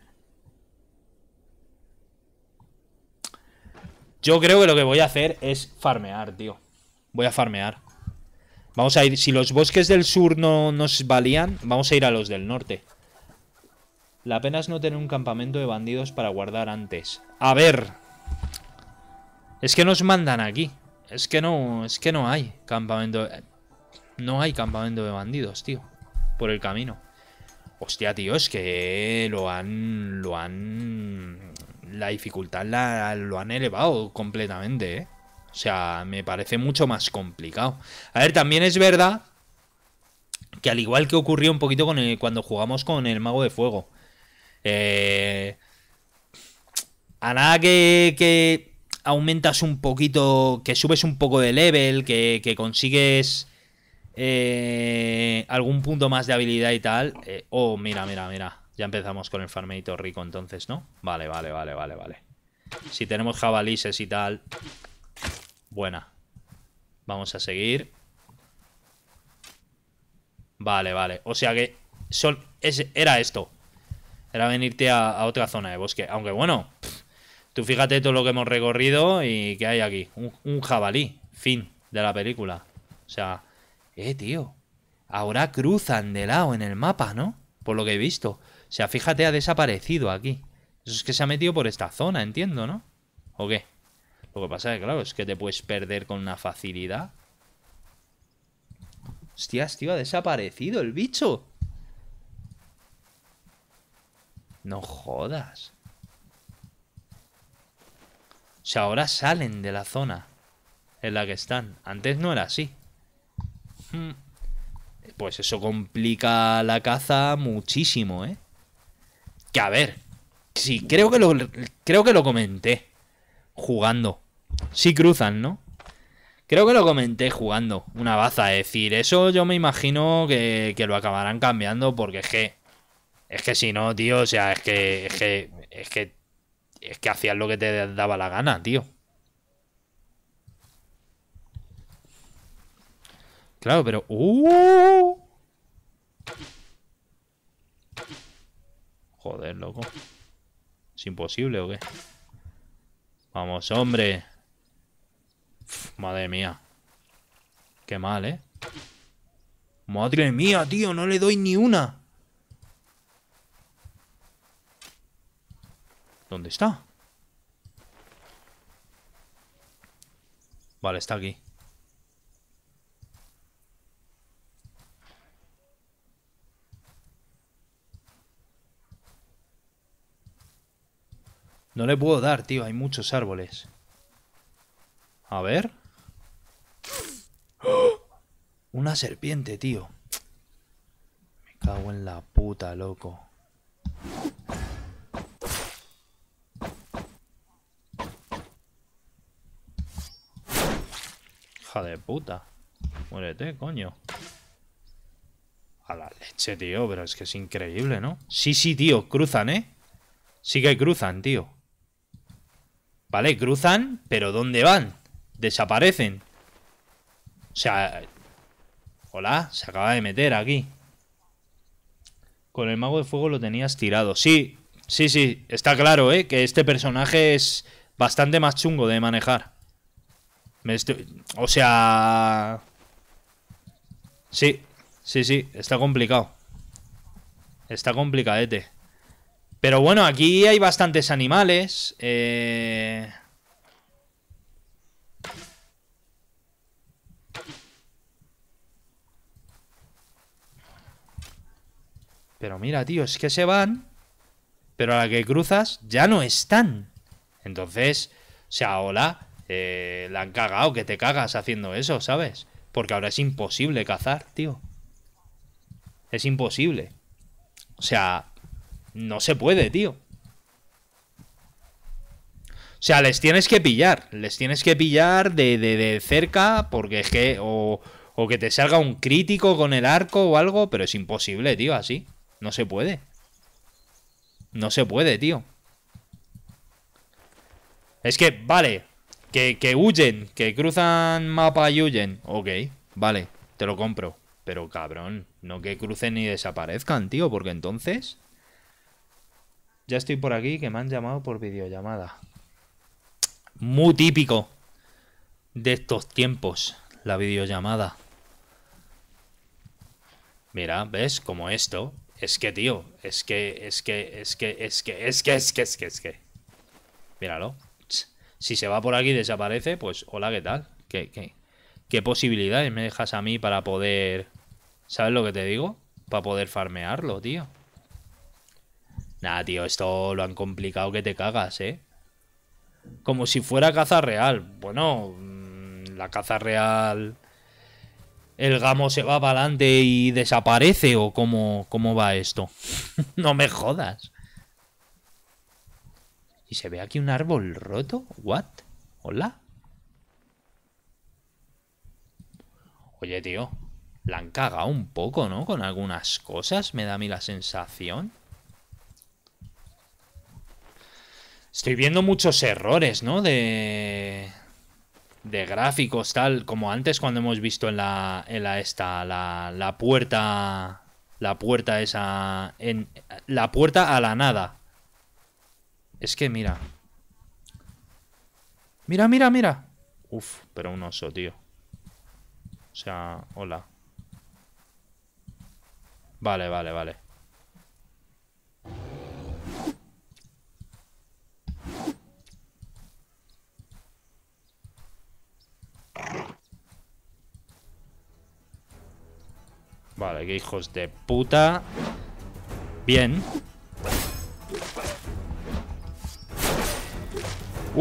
[SPEAKER 1] Yo creo que lo que voy a hacer es farmear, tío. Voy a farmear. Vamos a ir... Si los bosques del sur no nos valían, vamos a ir a los del norte. La pena es no tener un campamento de bandidos para guardar antes. A ver... Es que nos mandan aquí. Es que no, es que no hay campamento. Eh, no hay campamento de bandidos, tío. Por el camino. Hostia, tío, es que lo han. Lo han. La dificultad lo han elevado completamente, ¿eh? O sea, me parece mucho más complicado. A ver, también es verdad que al igual que ocurrió un poquito con cuando jugamos con el Mago de Fuego. Eh, a nada que aumentas un poquito, que subes un poco de level, que, consigues eh, algún punto más de habilidad y tal. Eh, oh, mira, mira, mira. Ya empezamos con el farmeito rico entonces, ¿no? Vale, vale, vale, vale, vale. Si tenemos jabalices y tal. Buena. Vamos a seguir. Vale, vale. O sea que ese era esto. Era venirte a otra zona de bosque. Aunque bueno, Tú fíjate todo lo que hemos recorrido y que hay aquí. Un, jabalí. Fin de la película. O sea, eh, tío. Ahora cruzan de lado en el mapa, ¿no? Por lo que he visto. O sea, fíjate, ha desaparecido aquí. Eso es que se ha metido por esta zona, entiendo, ¿no? ¿O qué? Lo que pasa es que, claro, es que te puedes perder con una facilidad. Hostias, tío, ha desaparecido el bicho. No jodas sea, ahora salen de la zona en la que están. Antes no era así. Hmm. Pues eso complica la caza muchísimo, ¿eh? Que a ver, sí, creo que lo, creo que lo comenté jugando. Sí cruzan, ¿no? Creo que lo comenté jugando una baza. Es decir, eso yo me imagino que, lo acabarán cambiando porque es que... Es que si no, tío, o sea, es que, es que es que hacías lo que te daba la gana, tío. Claro, pero... ¡Uh! Joder, loco. ¿Es imposible o qué? Vamos, hombre. madre mía. Qué mal, ¿eh? Madre mía, tío, no le doy ni una. ¿Dónde está? Vale, está aquí. No le puedo dar, tío. Hay muchos árboles. A ver. Una serpiente, tío. Me cago en la puta, loco. Hija de puta. Muérete, coño. A la leche, tío, pero es que es increíble, ¿no? Sí, sí, tío, cruzan, ¿eh? Sí que cruzan, tío. Vale, cruzan, pero ¿dónde van? Desaparecen. O sea... Hola, se acaba de meter aquí. Con el mago de fuego lo tenías tirado. Sí, sí, sí, está claro, ¿eh? Que este personaje es bastante más chungo de manejar. O sea... Sí, sí, sí, está complicado. Está complicadete. Pero bueno, aquí hay bastantes animales. Eh. Pero mira, tío, es que se van. Pero a la que cruzas ya no están. Entonces, o sea, hola. Eh, la han cagado, que te cagas haciendo eso, ¿sabes? Porque ahora es imposible cazar, tío. Es imposible. O sea, no se puede, tío. O sea, les tienes que pillar. Les tienes que pillar de, de, cerca porque es que... O, o que te salga un crítico con el arco o algo, pero es imposible, tío, así. No se puede. No se puede, tío. Es que, vale, que, huyen, que cruzan mapa y huyen. Ok, vale, te lo compro. Pero cabrón, no que crucen Ni desaparezcan, tío, porque entonces... Ya estoy por aquí, que me han llamado por videollamada. Muy típico de estos tiempos, la videollamada. Mira, ¿ves? Como esto. Es que, tío, es que, es que, es que, es que, es que, es que, es que, es que. Míralo. Si se va por aquí y desaparece, pues hola, ¿qué tal? ¿Qué, qué, posibilidades me dejas a mí para poder... ¿Sabes lo que te digo? Para poder farmearlo, tío. nada tío, esto lo han complicado que te cagas, ¿eh? Como si fuera caza real. Bueno, mm, la caza real... El gamo se va para adelante y desaparece o cómo, cómo va esto. no me jodas. Y se ve aquí un árbol roto. ¿What? ¿Hola? Oye, tío. La han cagado un poco, ¿no? Con algunas cosas, me da a mí la sensación. Estoy viendo muchos errores, ¿no? De... De gráficos, tal, como antes cuando hemos visto en la... En la esta, la, la puerta... La puerta esa... En, la puerta a la nada. Es que mira. Mira, mira, mira. Uf, pero un oso, tío. O sea, hola. Vale, vale, vale. Vale, que hijos de puta. Bien.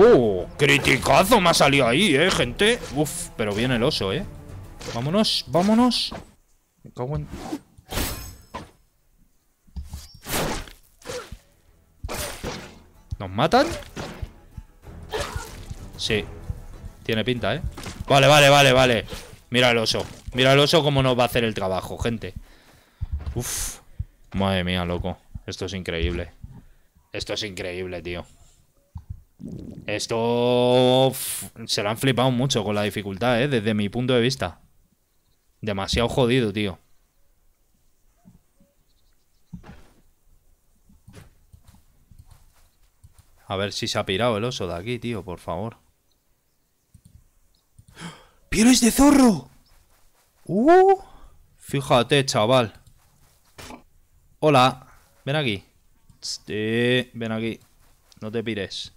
[SPEAKER 1] ¡Oh! ¡Criticazo me ha salido ahí, eh, gente! Uf, pero viene el oso, eh. Vámonos, vámonos. ¿Nos matan? Sí. Tiene pinta, ¿eh? Vale, vale, vale, vale. Mira el oso. Mira el oso cómo nos va a hacer el trabajo, gente. Uf. Madre mía, loco. Esto es increíble. Esto es increíble, tío. Esto se lo han flipado mucho con la dificultad, ¿eh? desde mi punto de vista. Demasiado jodido, tío. A ver si se ha pirado el oso de aquí, tío, por favor. es de zorro! Uh, fíjate, chaval. Hola, ven aquí. Eh, ven aquí. No te pires.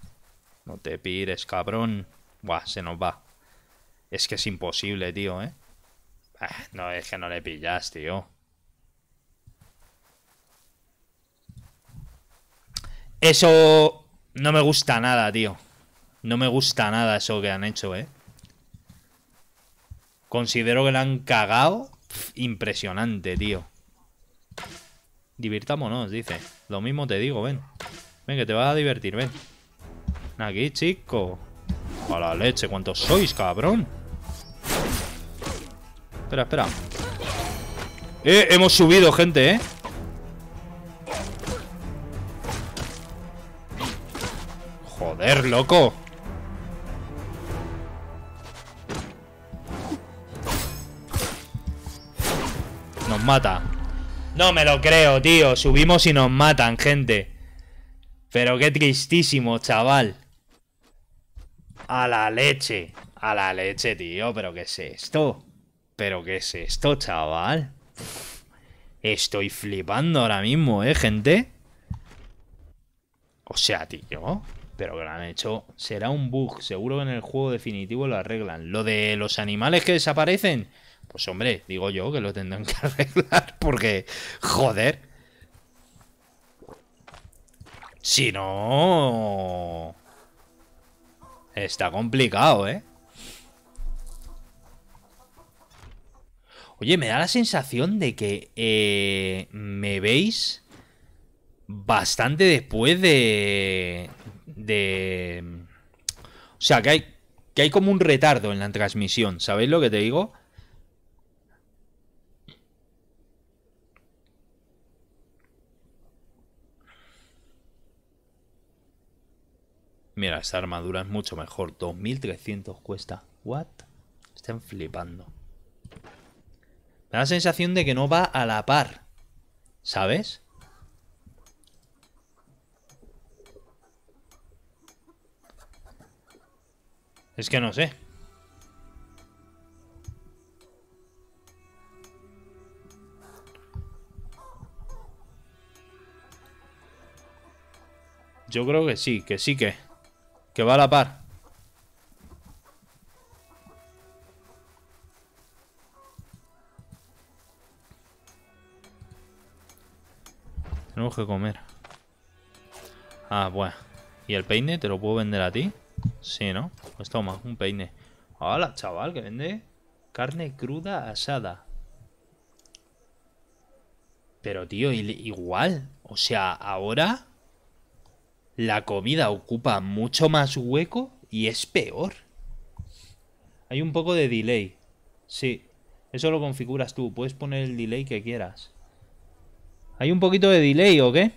[SPEAKER 1] No te pires, cabrón. Buah, se nos va. Es que es imposible, tío, ¿eh? Ah, no, es que no le pillas, tío. Eso no me gusta nada, tío. No me gusta nada eso que han hecho, ¿eh? Considero que la han cagado. impresionante, tío. Divirtámonos, dice. Lo mismo te digo, ven. Ven, que te vas a divertir, ven. Aquí, chico. A la leche, ¿cuántos sois, cabrón? Espera, espera. Eh, hemos subido, gente, ¿eh? Joder, loco. Nos mata. No me lo creo, tío. Subimos y nos matan, gente. Pero qué tristísimo, chaval. A la leche. A la leche, tío. ¿Pero qué es esto? ¿Pero qué es esto, chaval? Estoy flipando ahora mismo, ¿eh, gente? O sea, tío. Pero que lo han hecho. Será un bug. Seguro que en el juego definitivo lo arreglan. Lo de los animales que desaparecen. Pues hombre, digo yo que lo tendrán que arreglar. Porque, joder. Si no... Está complicado, ¿eh? Oye, me da la sensación de que eh, me veis bastante después de... De... O sea, que hay, que hay como un retardo en la transmisión, ¿sabéis lo que te digo? Mira, esta armadura es mucho mejor. 2300 cuesta. ¿What? Están flipando. Me da la sensación de que no va a la par. ¿Sabes? Es que no sé. Yo creo que sí, que sí que va a la par. Tenemos que comer. Ah, bueno. ¿Y el peine te lo puedo vender a ti? Sí, ¿no? Pues toma, un peine. Hola, chaval, que vende carne cruda asada. Pero, tío, igual. O sea, ahora la comida ocupa mucho más hueco y es peor. Hay un poco de delay. Sí, eso lo configuras tú. Puedes poner el delay que quieras. ¿Hay un poquito de delay o qué?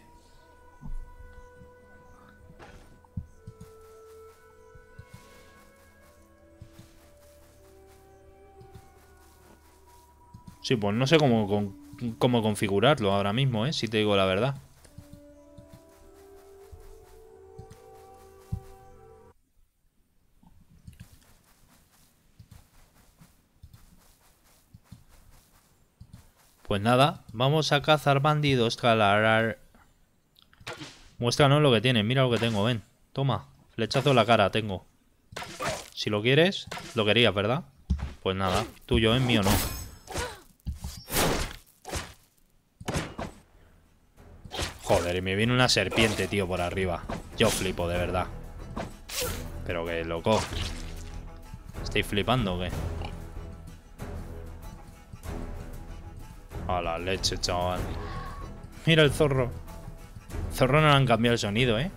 [SPEAKER 1] Sí, pues no sé cómo, configurarlo ahora mismo, ¿eh? Si te digo la verdad. Pues nada, vamos a cazar bandidos, calar... Muéstranos lo que tienes, mira lo que tengo, ven. Toma, flechazo en la cara, tengo. Si lo quieres, lo querías, ¿verdad? Pues nada, tuyo es mío, no. Joder, y me viene una serpiente, tío, por arriba. Yo flipo, de verdad. Pero que, loco. ¿Estáis flipando o qué? A la leche, chaval. Mira el zorro. zorro no le han cambiado el sonido, ¿eh?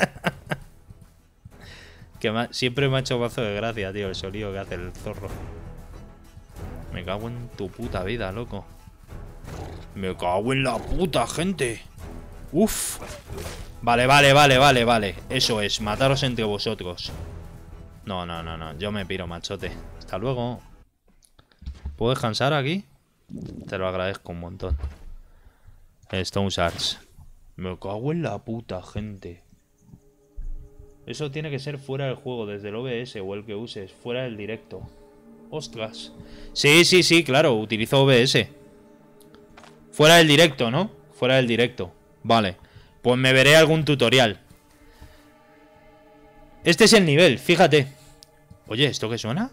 [SPEAKER 1] que siempre me ha hecho bazo de gracia, tío, el sonido que hace el zorro. Me cago en tu puta vida, loco. Me cago en la puta, gente. Uf. Vale, vale, vale, vale, vale. Eso es, mataros entre vosotros. No, no, no, no. Yo me piro, machote. Hasta luego. ¿Puedo descansar aquí? Te lo agradezco un montón. Stone Shards. Me cago en la puta, gente. Eso tiene que ser fuera del juego, desde el OBS o el que uses, fuera del directo. Ostras. Sí, sí, sí, claro, utilizo OBS. Fuera del directo, ¿no? Fuera del directo. Vale. Pues me veré algún tutorial. Este es el nivel, fíjate. Oye, ¿esto qué suena?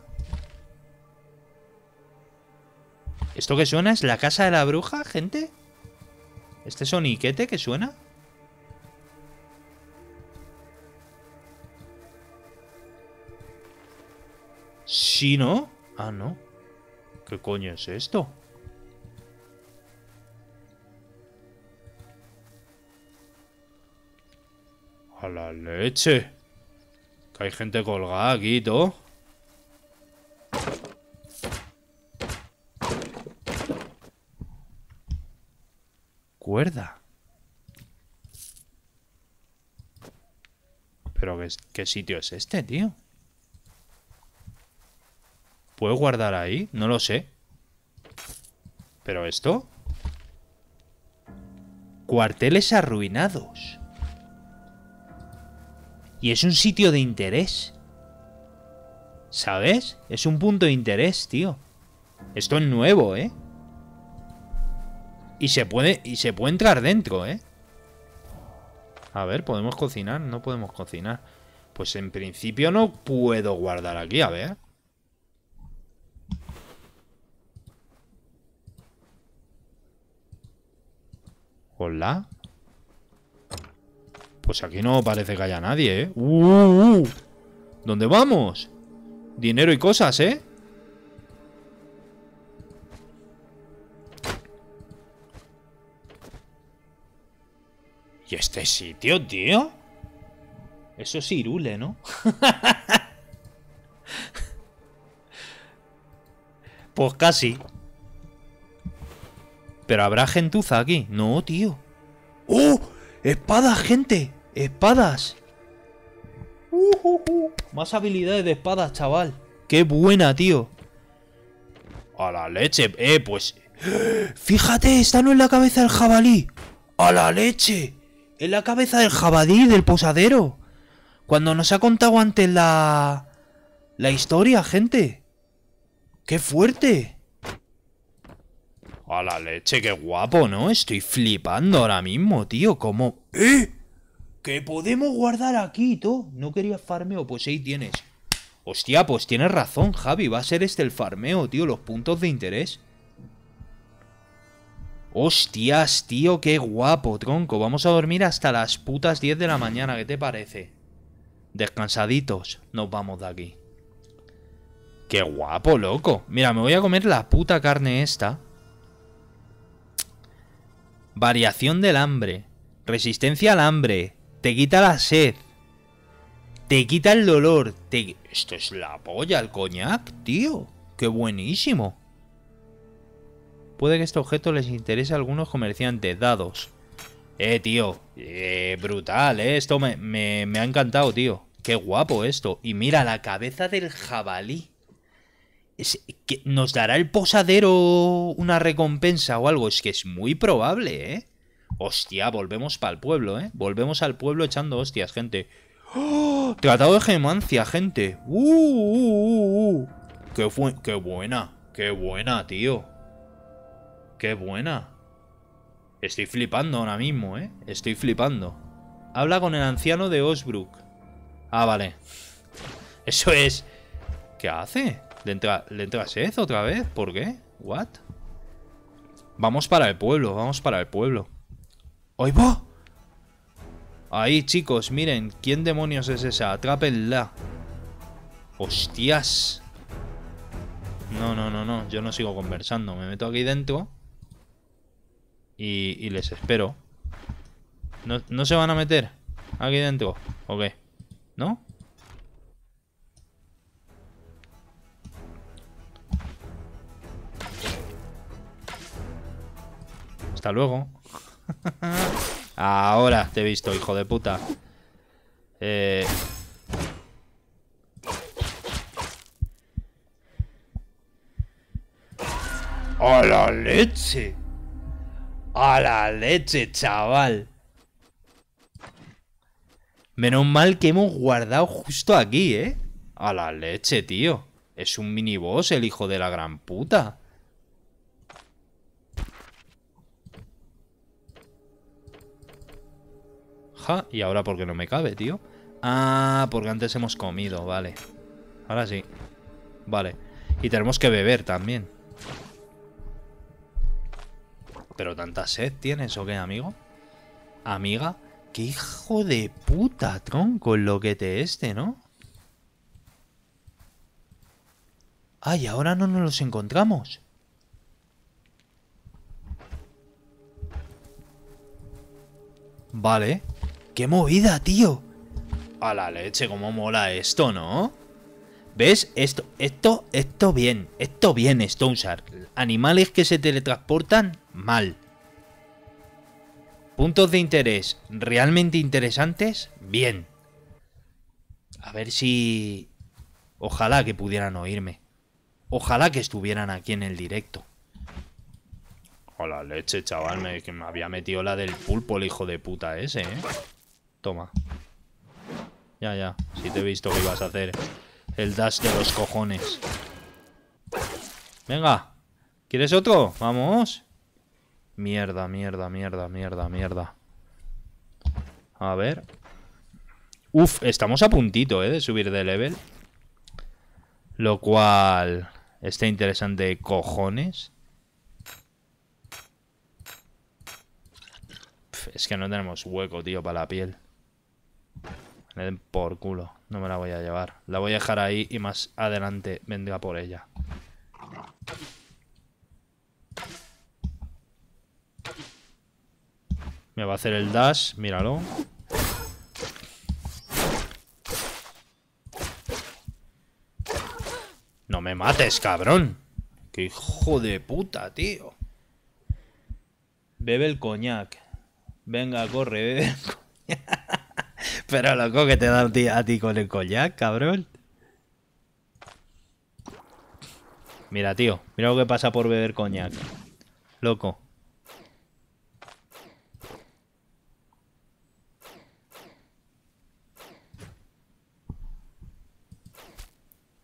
[SPEAKER 1] ¿Esto que suena es la casa de la bruja, gente? ¿Este soniquete que suena? ¿Sí, no? Ah, no. ¿Qué coño es esto? A la leche. Que hay gente colgada aquí, ¿todo? ¿Qué sitio es este, tío? ¿Puedo guardar ahí? No lo sé. ¿Pero esto? Cuarteles arruinados. Y es un sitio de interés. ¿Sabes? Es un punto de interés, tío. Esto es nuevo, ¿eh? Y se puede, y se puede entrar dentro, ¿eh? A ver, podemos cocinar, no podemos cocinar. Pues en principio no puedo guardar aquí, a ver. Hola. Pues aquí no parece que haya nadie, ¿eh? ¡Uh, uh, uh! ¿Dónde vamos? Dinero y cosas, ¿eh? ¿Y este sitio, tío? Eso es Irule, ¿no? pues casi. Pero habrá gentuza aquí. No, tío. ¡Oh! ¡Espadas, gente! ¡Espadas! Más habilidades de espadas, chaval. ¡Qué buena, tío! A la leche. Eh, pues... Fíjate, está no en la cabeza del jabalí. A la leche. En la cabeza del jabalí, del posadero. Cuando nos ha contado antes la... La historia, gente. ¡Qué fuerte! A la leche, qué guapo, ¿no? Estoy flipando ahora mismo, tío. ¿Cómo? ¡Eh! ¿Qué podemos guardar aquí, tú. No querías farmeo, pues ahí tienes. Hostia, pues tienes razón, Javi. Va a ser este el farmeo, tío. Los puntos de interés. Hostias, tío, qué guapo, tronco. Vamos a dormir hasta las putas 10 de la mañana, ¿qué te parece? Descansaditos, nos vamos de aquí. ¡Qué guapo, loco! Mira, me voy a comer la puta carne esta. Variación del hambre. Resistencia al hambre. Te quita la sed. Te quita el dolor. Esto es la polla, el coñac, tío. ¡Qué buenísimo! Puede que este objeto les interese a algunos comerciantes. Dados. Eh, tío, eh, brutal, eh. Esto me, me, me ha encantado, tío. Qué guapo esto. Y mira, la cabeza del jabalí. ¿Que ¿Nos dará el posadero una recompensa o algo? Es que es muy probable, ¿eh? Hostia, volvemos para el pueblo, ¿eh? Volvemos al pueblo echando hostias, gente. ¡Oh! Tratado de gemancia, gente. ¡Uh! uh, uh, uh, uh. ¡Qué buena! ¡Qué buena, tío! ¡Qué buena! Estoy flipando ahora mismo, ¿eh? Estoy flipando. Habla con el anciano de Osbrook. Ah, vale. Eso es... ¿Qué hace? ¿Le entra, ¿Le sed otra vez? ¿Por qué? ¿What? Vamos para el pueblo, vamos para el pueblo. va! Ahí, chicos, miren. ¿Quién demonios es esa? Atrápenla. ¡Hostias! No, no, no, no. Yo no sigo conversando. Me meto aquí dentro... Y, les espero. ¿No, ¿No, se van a meter aquí dentro? ¿O qué? ¿No? Hasta luego. Ahora te he visto, hijo de puta. Eh...
[SPEAKER 2] ¡A la leche!
[SPEAKER 1] A la leche, chaval. Menos mal que hemos guardado justo aquí, ¿eh? A la leche, tío. Es un miniboss el hijo de la gran puta. Ja, y ahora porque no me cabe, tío. Ah, porque antes hemos comido, vale. Ahora sí. Vale. Y tenemos que beber también. ¿Pero tanta sed tienes o qué, amigo? Amiga, qué hijo de puta, tronco, lo que te este, ¿no? Ay, ahora no nos los encontramos. Vale. ¡Qué movida, tío! A la leche, cómo mola esto, ¿no? ¿Ves? Esto, esto, esto bien. Esto bien, Shark. Animales que se teletransportan, mal. Puntos de interés realmente interesantes, bien. A ver si... Ojalá que pudieran oírme. Ojalá que estuvieran aquí en el directo. Hola, leche, chaval. Me, que me había metido la del pulpo, el hijo de puta ese, ¿eh? Toma. Ya, ya. Si te he visto que ibas a hacer... El dash de los cojones. Venga. ¿Quieres otro? Vamos. Mierda, mierda, mierda, mierda, mierda. A ver. Uf, estamos a puntito, ¿eh? De subir de level. Lo cual... Está interesante cojones. es que no tenemos hueco, tío, para la piel. Me den por culo. No me la voy a llevar. La voy a dejar ahí y más adelante vendrá por ella. Me va a hacer el dash, míralo. No me mates, cabrón. Qué hijo de puta, tío. Bebe el coñac. Venga, corre, bebe el coñac. Pero loco, que te da a ti con el coñac, cabrón. Mira, tío. Mira lo que pasa por beber coñac. Loco.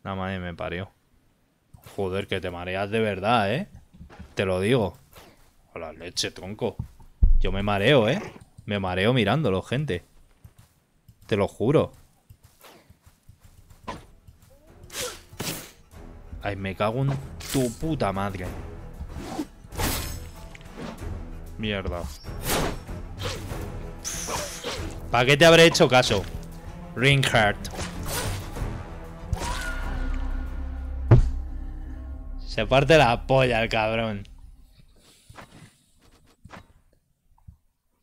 [SPEAKER 1] La madre me parió. Joder, que te mareas de verdad, ¿eh? Te lo digo. A la leche, tronco. Yo me mareo, ¿eh? Me mareo mirándolo, gente. Te lo juro. Ay, me cago en tu puta madre. Mierda. ¿Para qué te habré hecho caso? Ringheart. Se parte la polla el cabrón.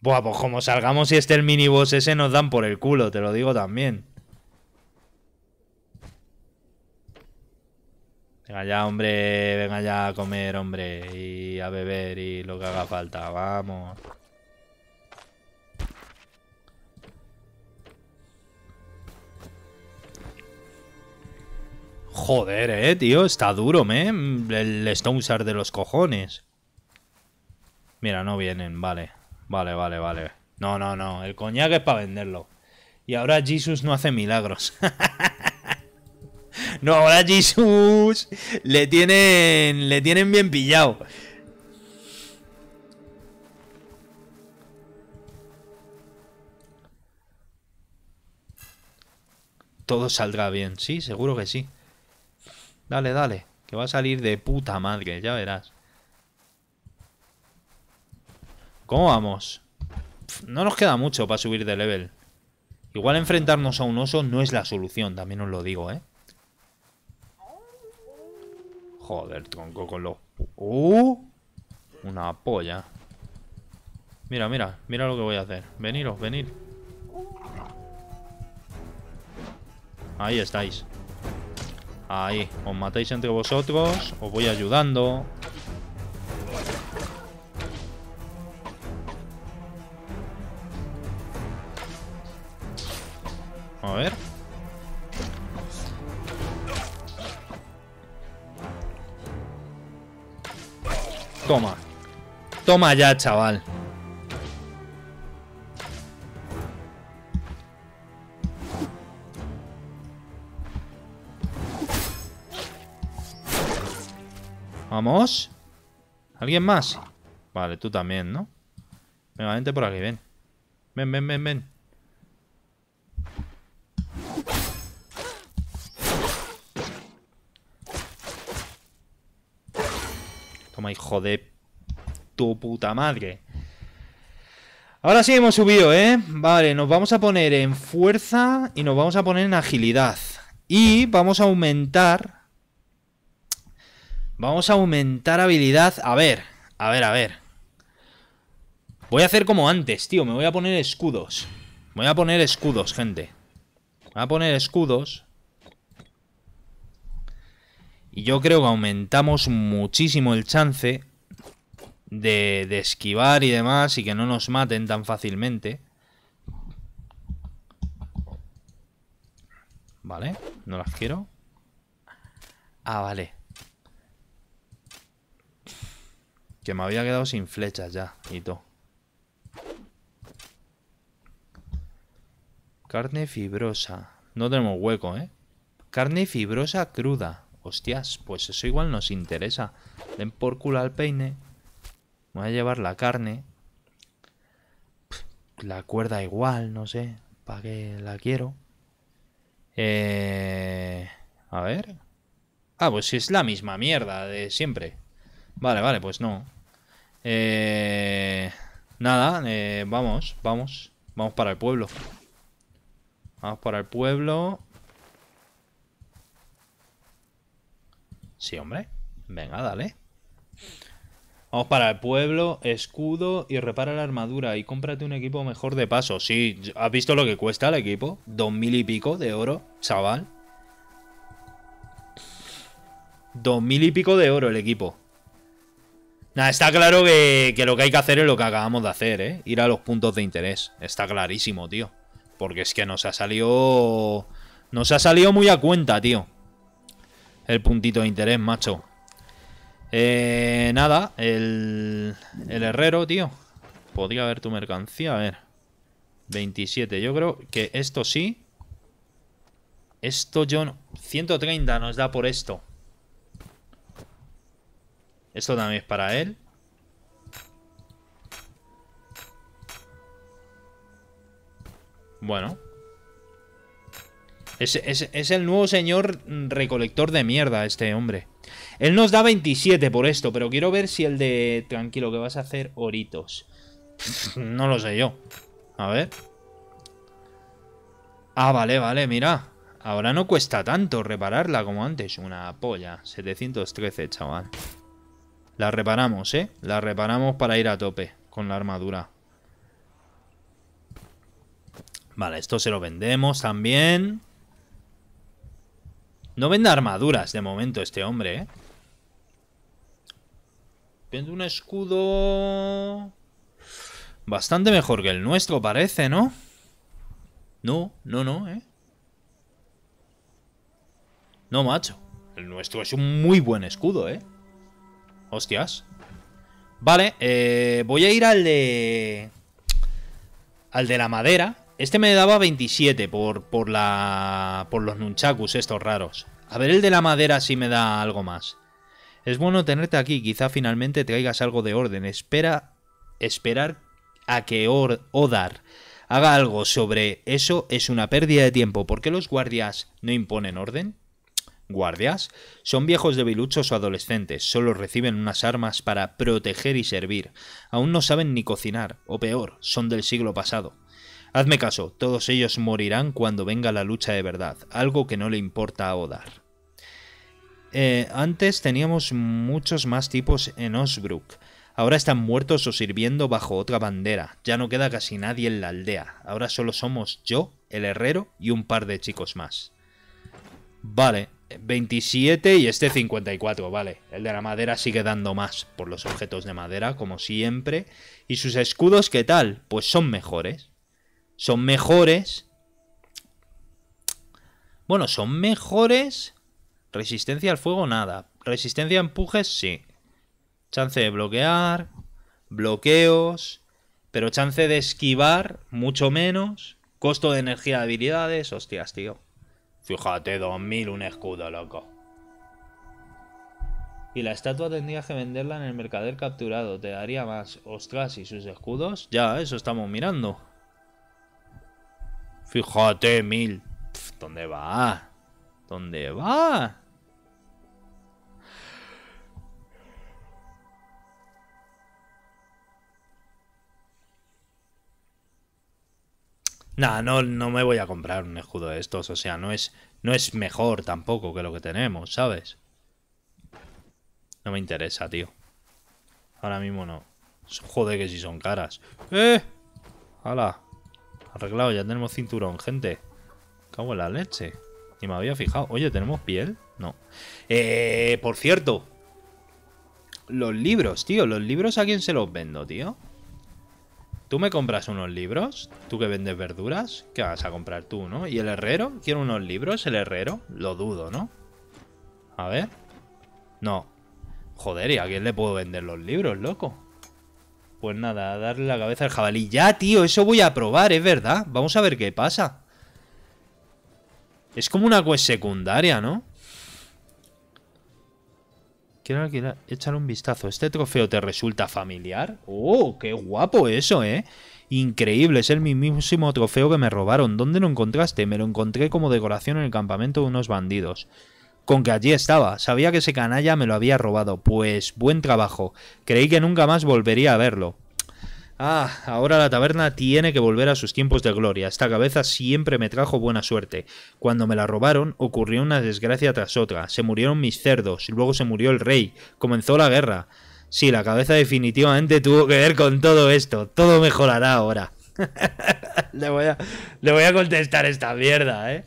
[SPEAKER 1] Buah, pues como salgamos y este el miniboss ese nos dan por el culo, te lo digo también. Venga ya, hombre, venga ya a comer, hombre, y a beber y lo que haga falta, vamos. Joder, eh, tío, está duro, me. El Stone de los cojones. Mira, no vienen, vale. Vale, vale, vale. No, no, no. El coñac es para venderlo. Y ahora Jesus no hace milagros. no, ahora Jesus le tienen, le tienen bien pillado. Todo saldrá bien, sí, seguro que sí. Dale, dale, que va a salir de puta madre, ya verás. ¿Cómo vamos? no nos queda mucho para subir de level. Igual enfrentarnos a un oso no es la solución, también os lo digo, ¿eh? Joder, tronco con los... ¡Uh! Una polla. Mira, mira, mira lo que voy a hacer. Veniros, venid. Ahí estáis. Ahí, os matáis entre vosotros, os voy ayudando, Toma. Toma ya, chaval. Vamos. ¿Alguien más? Vale, tú también, ¿no? Venga, vente por aquí, ven. Ven, ven, ven, ven. hijo de tu puta madre. Ahora sí hemos subido, ¿eh? Vale, nos vamos a poner en fuerza y nos vamos a poner en agilidad. Y vamos a aumentar... Vamos a aumentar habilidad. A ver, a ver, a ver. Voy a hacer como antes, tío. Me voy a poner escudos. Voy a poner escudos, gente. Voy a poner escudos. Y yo creo que aumentamos muchísimo el chance de, esquivar y demás y que no nos maten tan fácilmente. Vale, no las quiero. Ah, vale. Que me había quedado sin flechas ya y todo. Carne fibrosa. No tenemos hueco, ¿eh? Carne fibrosa cruda. Hostias, pues eso igual nos interesa. Den por culo al peine. Voy a llevar la carne. La cuerda igual, no sé. ¿Para qué la quiero? Eh... A ver. Ah, pues es la misma mierda de siempre. Vale, vale, pues no. Eh... Nada, eh, vamos, vamos. Vamos para el pueblo. Vamos para el pueblo. Sí, hombre. Venga, dale. Vamos para el pueblo, escudo y repara la armadura y cómprate un equipo mejor de paso. Sí, ¿has visto lo que cuesta el equipo? Dos mil y pico de oro, chaval. Dos mil y pico de oro el equipo. Nada, está claro que, que lo que hay que hacer es lo que acabamos de hacer, ¿eh? Ir a los puntos de interés. Está clarísimo, tío. Porque es que nos ha salido... Nos ha salido muy a cuenta, tío el puntito de interés, macho. Eh, nada, el, el herrero, tío. Podría haber tu mercancía, a ver. 27, yo creo que esto sí. Esto yo... No. 130 nos da por esto. Esto también es para él. Bueno. Es, el nuevo señor recolector de mierda, este hombre. Él nos da 27 por esto, pero quiero ver si el de... Tranquilo, que vas a hacer oritos. no lo sé yo. A ver. Ah, vale, vale, mira. Ahora no cuesta tanto repararla como antes. Una polla. 713, chaval. La reparamos, ¿eh? La reparamos para ir a tope con la armadura. Vale, esto se lo vendemos también. No vende armaduras de momento este hombre, ¿eh? Vende un escudo... Bastante mejor que el nuestro, parece, ¿no? No, no, no, ¿eh? No, macho. El nuestro es un muy buen escudo, ¿eh? Hostias. Vale, eh, voy a ir al de... Al de la madera, este me daba 27 por, por, la, por los nunchakus estos raros. A ver el de la madera si me da algo más. Es bueno tenerte aquí, quizá finalmente traigas algo de orden. Espera, esperar a que Odar haga algo sobre eso es una pérdida de tiempo. ¿Por qué los guardias no imponen orden? Guardias son viejos debiluchos o adolescentes, solo reciben unas armas para proteger y servir. Aún no saben ni cocinar, o peor, son del siglo pasado. Hazme caso, todos ellos morirán cuando venga la lucha de verdad, algo que no le importa a Odar. Eh, antes teníamos muchos más tipos en Osbrook. Ahora están muertos o sirviendo bajo otra bandera. Ya no queda casi nadie en la aldea. Ahora solo somos yo, el herrero y un par de chicos más. Vale, 27 y este 54, vale. El de la madera sigue dando más por los objetos de madera, como siempre. ¿Y sus escudos qué tal? Pues son mejores son mejores. Bueno, son mejores. Resistencia al fuego, nada. Resistencia a empujes, sí. Chance de bloquear. Bloqueos. Pero chance de esquivar, mucho menos. Costo de energía de habilidades, hostias, tío. Fíjate, 2000 un escudo, loco. Y la estatua tendría que venderla en el mercader capturado, te daría más. Ostras, ¿y sus escudos? Ya, eso estamos mirando. Fíjate, mil. ¿Dónde va? ¿Dónde va? Nah, no, no me voy a comprar un escudo de estos. O sea, no es, no es mejor tampoco que lo que tenemos, ¿sabes? No me interesa, tío. Ahora mismo no. Joder, que si son caras. ¡Eh! ¡Hala! Arreglado, ya tenemos cinturón, gente. Cago en la leche. Ni me había fijado. Oye, ¿tenemos piel? No. Eh, por cierto. Los libros, tío. ¿Los libros a quién se los vendo, tío? ¿Tú me compras unos libros? ¿Tú que vendes verduras? ¿Qué vas a comprar tú, no? ¿Y el herrero? ¿Quiere unos libros el herrero? Lo dudo, ¿no? A ver. No. Joder, ¿y a quién le puedo vender los libros, loco? Pues nada, a darle la cabeza al jabalí. Ya, tío, eso voy a probar, es verdad. Vamos a ver qué pasa. Es como una quest secundaria, ¿no? Quiero echar un vistazo. ¿Este trofeo te resulta familiar? ¡Oh, qué guapo eso, eh! Increíble, es el mismísimo trofeo que me robaron. ¿Dónde lo encontraste? Me lo encontré como decoración en el campamento de unos bandidos con que allí estaba. Sabía que ese canalla me lo había robado. Pues buen trabajo. Creí que nunca más volvería a verlo. Ah, ahora la taberna tiene que volver a sus tiempos de gloria. Esta cabeza siempre me trajo buena suerte. Cuando me la robaron, ocurrió una desgracia tras otra. Se murieron mis cerdos, luego se murió el rey. Comenzó la guerra. Sí, la cabeza definitivamente tuvo que ver con todo esto. Todo mejorará ahora. le, voy a, le voy a contestar esta mierda, ¿eh?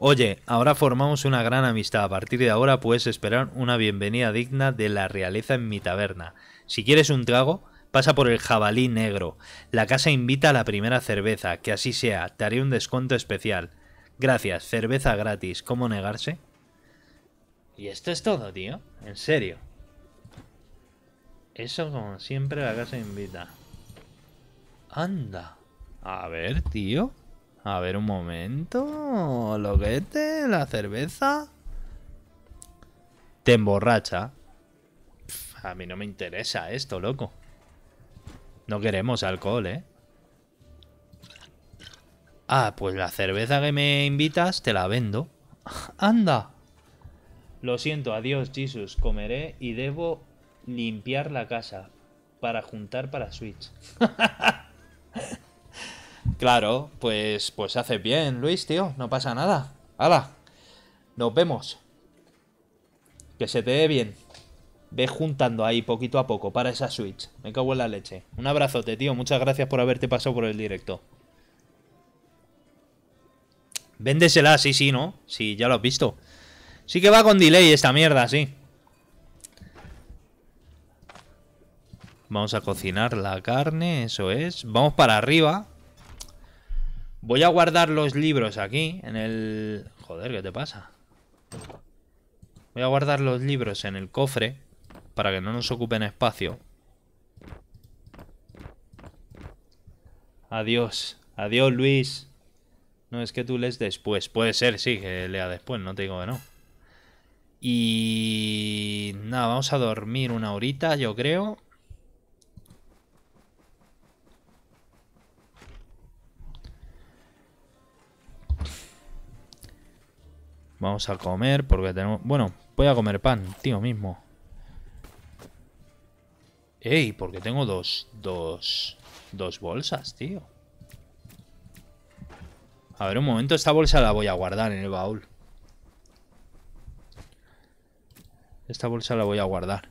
[SPEAKER 1] Oye, ahora formamos una gran amistad. A partir de ahora puedes esperar una bienvenida digna de la realeza en mi taberna. Si quieres un trago, pasa por el jabalí negro. La casa invita a la primera cerveza, que así sea, te haré un descuento especial. Gracias, cerveza gratis, ¿cómo negarse? Y esto es todo, tío, en serio. Eso como siempre la casa invita. Anda. A ver, tío. A ver, un momento. loquete, la cerveza. Te emborracha. a mí no me interesa esto, loco. No queremos alcohol, ¿eh? Ah, pues la cerveza que me invitas te la vendo. ¡Anda! Lo siento, adiós, Jesus. Comeré y debo limpiar la casa para juntar para Switch. Claro, pues, pues hace bien, Luis, tío. No pasa nada. ¡Hala! Nos vemos. Que se te dé bien. Ve juntando ahí poquito a poco para esa Switch. Me cago en la leche. Un abrazote, tío. Muchas gracias por haberte pasado por el directo. Véndesela, sí, sí, ¿no? Sí, ya lo has visto. Sí que va con delay esta mierda, sí. Vamos a cocinar la carne, eso es. Vamos para arriba. Voy a guardar los libros aquí, en el... Joder, ¿qué te pasa? Voy a guardar los libros en el cofre para que no nos ocupen espacio. Adiós. Adiós, Luis. No, es que tú lees después. Puede ser, sí, que lea después, no te digo que no. Y... Nada, vamos a dormir una horita, yo creo. Vamos a comer porque tenemos... Bueno, voy a comer pan, tío mismo. Ey, porque tengo dos... Dos... Dos bolsas, tío. A ver, un momento, esta bolsa la voy a guardar en el baúl. Esta bolsa la voy a guardar.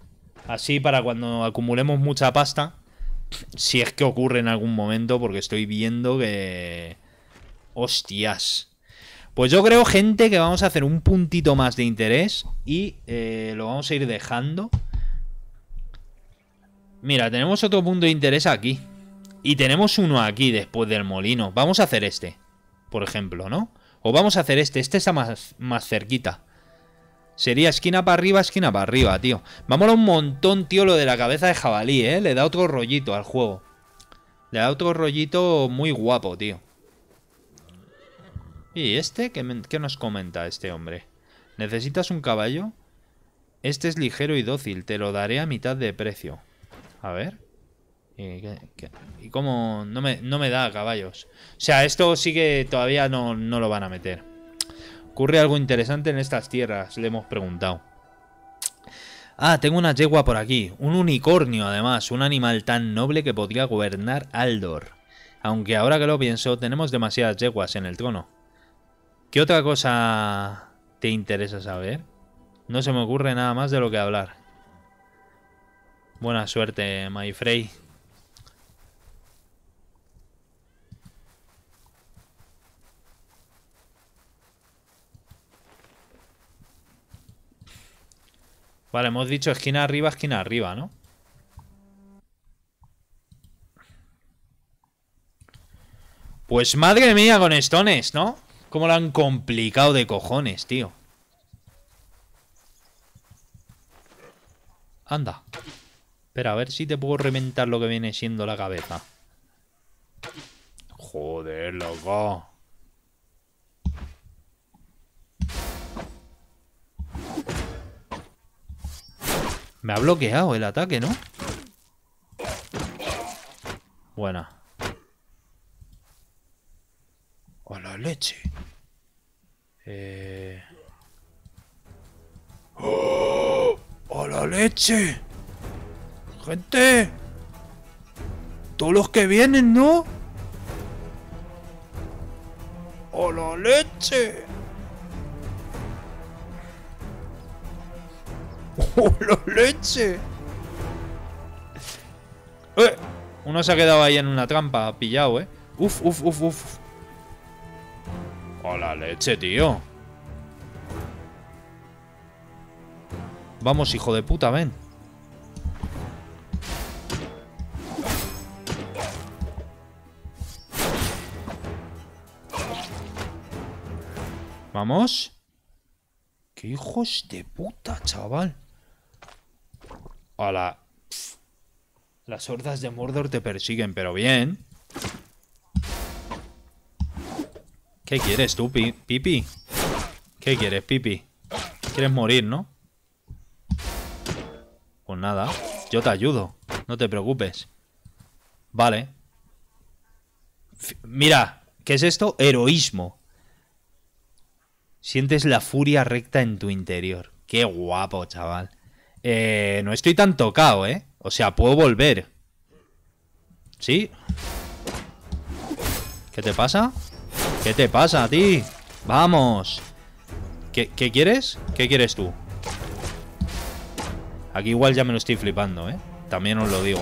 [SPEAKER 1] Así para cuando acumulemos mucha pasta, si es que ocurre en algún momento, porque estoy viendo que... Hostias. Pues yo creo, gente, que vamos a hacer un puntito más de interés y eh, lo vamos a ir dejando. Mira, tenemos otro punto de interés aquí. Y tenemos uno aquí después del molino. Vamos a hacer este, por ejemplo, ¿no? O vamos a hacer este. Este está más, más cerquita. Sería esquina para arriba, esquina para arriba, tío. Vámonos un montón, tío, lo de la cabeza de jabalí, ¿eh? Le da otro rollito al juego. Le da otro rollito muy guapo, tío. ¿Y este? ¿Qué, nos comenta este hombre? ¿Necesitas un caballo? Este es ligero y dócil, te lo daré a mitad de precio. A ver. ¿Y, cómo? No me, da caballos. O sea, esto sí que todavía no, no lo van a meter. ¿Ocurre algo interesante en estas tierras? Le hemos preguntado. Ah, tengo una yegua por aquí. Un unicornio, además. Un animal tan noble que podría gobernar Aldor. Aunque ahora que lo pienso, tenemos demasiadas yeguas en el trono. ¿Qué otra cosa te interesa saber? No se me ocurre nada más de lo que hablar. Buena suerte, my Vale, hemos dicho esquina arriba, esquina arriba, ¿no? Pues madre mía con estones, ¿no? Cómo lo han complicado de cojones, tío. Anda. Espera, a ver si te puedo reventar lo que viene siendo la cabeza. Joder, loco. Me ha bloqueado el ataque, ¿no? Buena. A la leche. Eh... ¡A ¡Oh! la leche! ¡Gente! Todos los que vienen, ¿no? ¡A la leche! ¡Oh, la leche! ¡Eh! Uno se ha quedado ahí en una trampa, pillado, ¿eh? Uf, uf, uf, uf. ¡A la leche, tío. Vamos, hijo de puta, ven. Vamos. ¡Qué hijos de puta, chaval! Hola. Las hordas de Mordor te persiguen, pero bien. ¿Qué quieres tú, Pipi? ¿Qué quieres, Pipi? Quieres morir, ¿no? Pues nada, yo te ayudo. No te preocupes. Vale. Mira, ¿qué es esto? Heroísmo. Sientes la furia recta en tu interior. Qué guapo, chaval. Eh, no estoy tan tocado, ¿eh? O sea, puedo volver. ¿Sí? ¿Qué te pasa? ¿Qué te pasa a ti? ¡Vamos! ¿Qué, ¿Qué quieres? ¿Qué quieres tú? Aquí igual ya me lo estoy flipando, ¿eh? También os lo digo.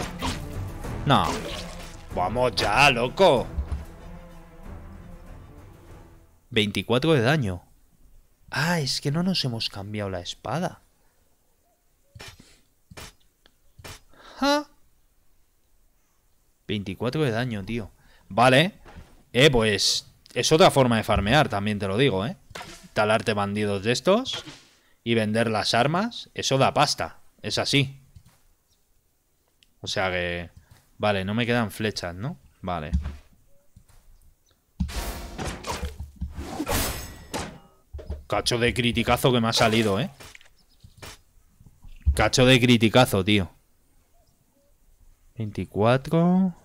[SPEAKER 1] No. ¡Vamos ya, loco! 24 de daño. Ah, es que no nos hemos cambiado la espada. ¿Ja? 24 de daño, tío. Vale. Eh, pues es otra forma de farmear, también te lo digo, ¿eh? Talarte bandidos de estos y vender las armas, eso da pasta. Es así. O sea que... Vale, no me quedan flechas, ¿no? Vale. Cacho de criticazo que me ha salido, ¿eh? Cacho de criticazo, tío. 24...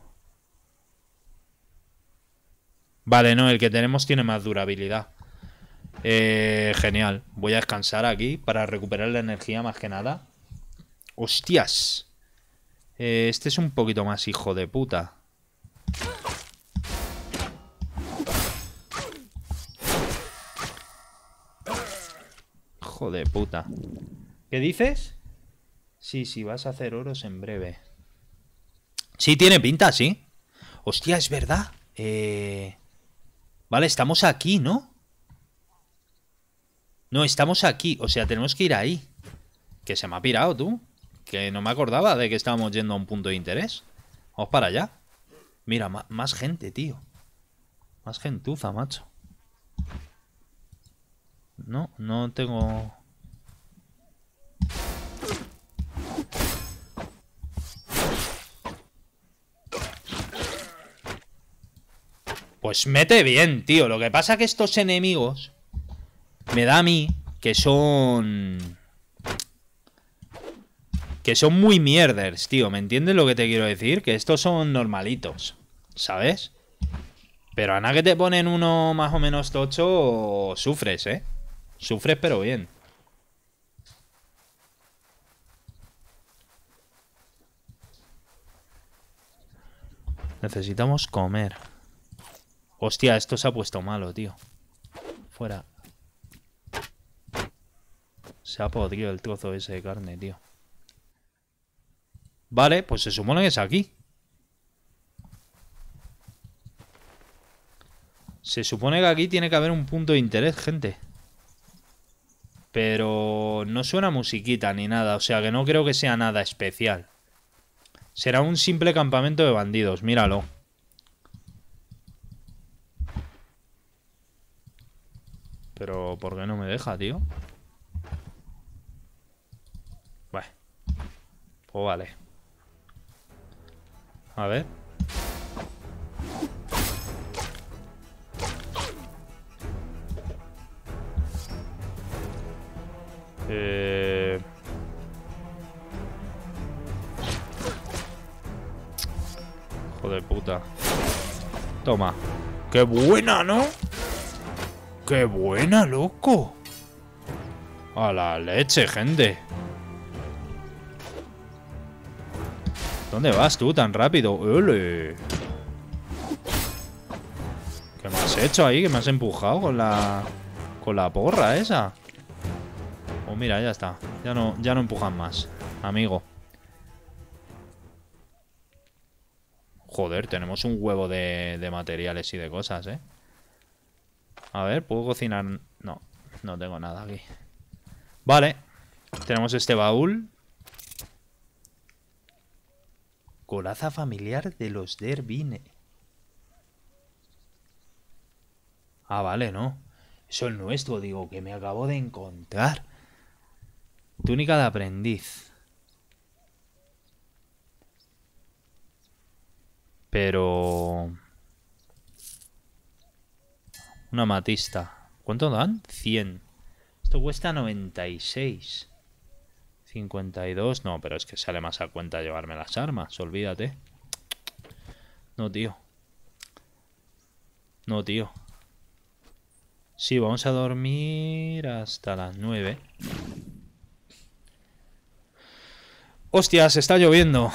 [SPEAKER 1] Vale, no, el que tenemos tiene más durabilidad. Eh, genial. Voy a descansar aquí para recuperar la energía más que nada. ¡Hostias! Eh, este es un poquito más hijo de puta. Hijo de puta. ¿Qué dices? Sí, sí, vas a hacer oros en breve. Sí, tiene pinta, sí. Hostia, es verdad. Eh... Vale, estamos aquí, ¿no? No, estamos aquí. O sea, tenemos que ir ahí. Que se me ha pirado, tú. Que no me acordaba de que estábamos yendo a un punto de interés. Vamos para allá. Mira, más gente, tío. Más gentuza, macho. No, no tengo... Pues mete bien, tío. Lo que pasa que estos enemigos me da a mí que son... Que son muy mierders, tío. ¿Me entiendes lo que te quiero decir? Que estos son normalitos, ¿sabes? Pero a nada que te ponen uno más o menos tocho, sufres, ¿eh? Sufres pero bien. Necesitamos comer. Hostia, esto se ha puesto malo, tío. Fuera. Se ha podido el trozo ese de carne, tío. Vale, pues se supone que es aquí. Se supone que aquí tiene que haber un punto de interés, gente. Pero no suena musiquita ni nada, o sea que no creo que sea nada especial. Será un simple campamento de bandidos, míralo. Pero, ¿por qué no me deja, tío? Vale. Pues vale. A ver. Eh... Joder puta. Toma. ¡Qué buena, ¿no? ¡Qué buena, loco! A la leche, gente. ¿Dónde vas tú tan rápido? ¡Ole! ¿Qué me has hecho ahí? ¿Qué me has empujado con la... Con la porra esa. Oh, mira, ya está. Ya no, ya no empujan más, amigo. Joder, tenemos un huevo de materiales y de cosas, ¿eh? A ver, ¿puedo cocinar? No, no tengo nada aquí. Vale, tenemos este baúl. Colaza familiar de los Derbine. Ah, vale, no. Eso es nuestro, digo, que me acabo de encontrar. Túnica de aprendiz. Pero... Una matista. ¿Cuánto dan? 100. Esto cuesta 96. 52. No, pero es que sale más a cuenta llevarme las armas. Olvídate. No, tío. No, tío. Sí, vamos a dormir hasta las 9. se Está lloviendo.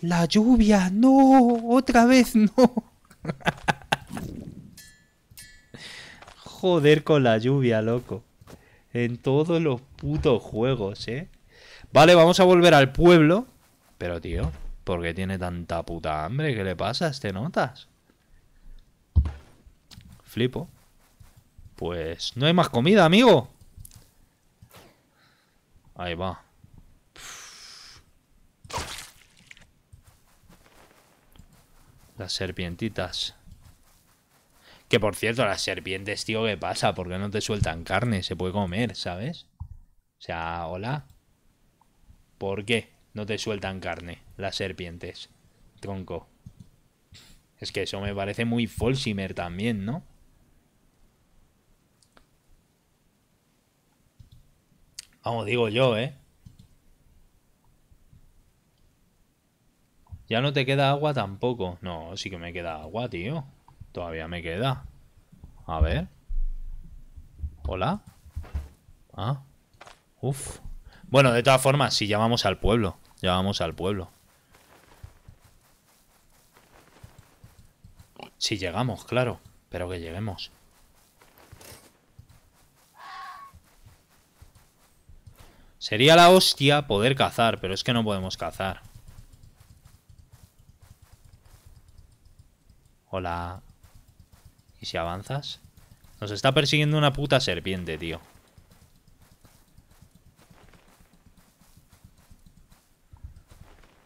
[SPEAKER 1] La lluvia, no. Otra vez, no. joder con la lluvia, loco. En todos los putos juegos, ¿eh? Vale, vamos a volver al pueblo. Pero, tío, ¿por qué tiene tanta puta hambre? ¿Qué le pasa a este notas? Flipo. Pues no hay más comida, amigo. Ahí va. Las serpientitas. Que por cierto, las serpientes, tío, ¿qué pasa? ¿Por qué no te sueltan carne? Se puede comer, ¿sabes? O sea, hola. ¿Por qué no te sueltan carne las serpientes? Tronco. Es que eso me parece muy Folsimer también, ¿no? Como digo yo, ¿eh? Ya no te queda agua tampoco. No, sí que me queda agua, tío. Todavía me queda. A ver. Hola. Ah. Uf. Bueno, de todas formas, si llamamos al pueblo. Llamamos al pueblo. Si llegamos, claro. Pero que lleguemos. Sería la hostia poder cazar, pero es que no podemos cazar. Hola. ¿Y si avanzas? Nos está persiguiendo una puta serpiente, tío.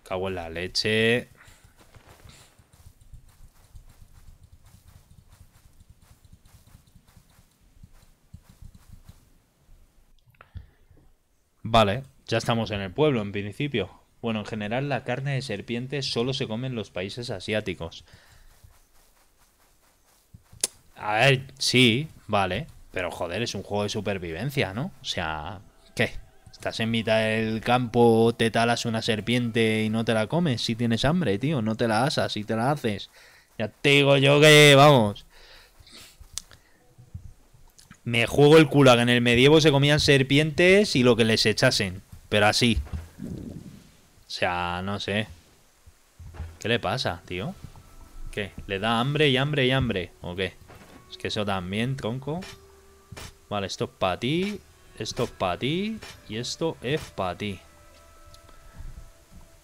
[SPEAKER 1] Cago en la leche. Vale, ya estamos en el pueblo en principio. Bueno, en general la carne de serpiente solo se come en los países asiáticos. A ver, sí, vale. Pero joder, es un juego de supervivencia, ¿no? O sea, ¿qué? Estás en mitad del campo, te talas una serpiente y no te la comes. Si tienes hambre, tío, no te la asas, si te la haces. Ya te digo yo que, vamos. Me juego el culo a que en el medievo se comían serpientes y lo que les echasen. Pero así. O sea, no sé. ¿Qué le pasa, tío? ¿Qué? ¿Le da hambre y hambre y hambre? ¿O qué? Es que eso también, tronco. Vale, esto es para ti. Esto es para ti. Y esto es para ti.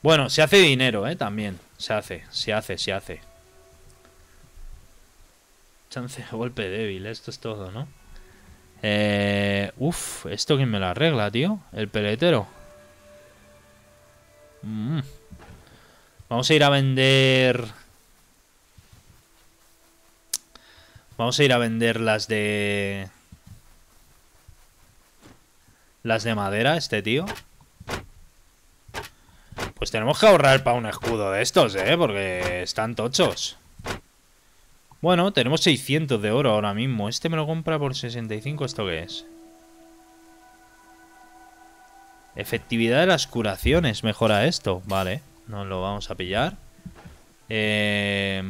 [SPEAKER 1] Bueno, se hace dinero, ¿eh? También. Se hace, se hace, se hace. Chance de golpe débil. Esto es todo, ¿no? Eh, uf, ¿esto quién me lo arregla, tío? El peletero. Mm. Vamos a ir a vender Vamos a ir a vender las de... Las de madera, este tío. Pues tenemos que ahorrar para un escudo de estos, ¿eh? Porque están tochos. Bueno, tenemos 600 de oro ahora mismo. Este me lo compra por 65. ¿Esto qué es? Efectividad de las curaciones. Mejora esto. Vale. Nos lo vamos a pillar. Eh...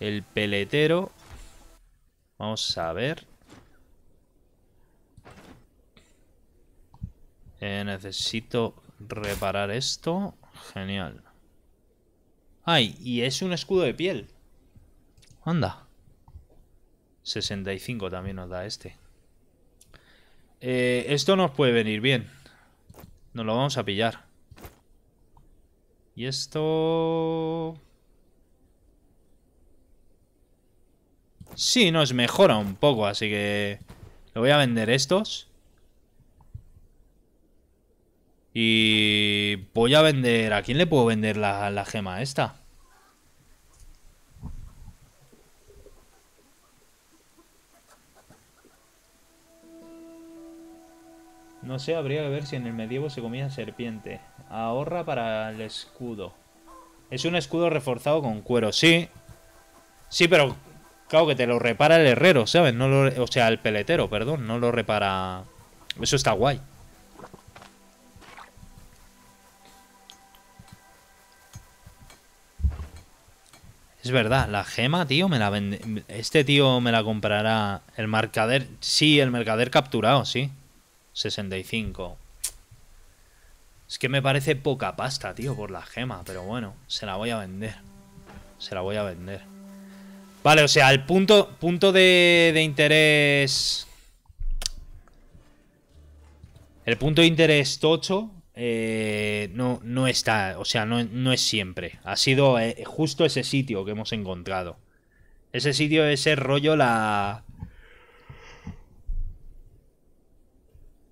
[SPEAKER 1] El peletero. Vamos a ver. Eh, necesito reparar esto. Genial. ¡Ay! Y es un escudo de piel. Anda. 65 también nos da este. Eh, esto nos puede venir bien. Nos lo vamos a pillar. Y esto... Sí, nos mejora un poco, así que... Lo voy a vender estos. Y... Voy a vender... ¿A quién le puedo vender la, la gema esta? No sé, habría que ver si en el medievo se comía serpiente. Ahorra para el escudo. Es un escudo reforzado con cuero, sí. Sí, pero Claro, que te lo repara el herrero, ¿sabes? No o sea, el peletero, perdón, no lo repara... Eso está guay. Es verdad, la gema, tío, me la vende... Este tío me la comprará... El mercader... Sí, el mercader capturado, sí. 65. Es que me parece poca pasta, tío, por la gema. Pero bueno, se la voy a vender. Se la voy a vender. Vale, o sea, el punto, punto de, interés... El punto de interés tocho eh, no, no está, o sea, no, no es siempre. Ha sido eh, justo ese sitio que hemos encontrado. Ese sitio, ese rollo, la...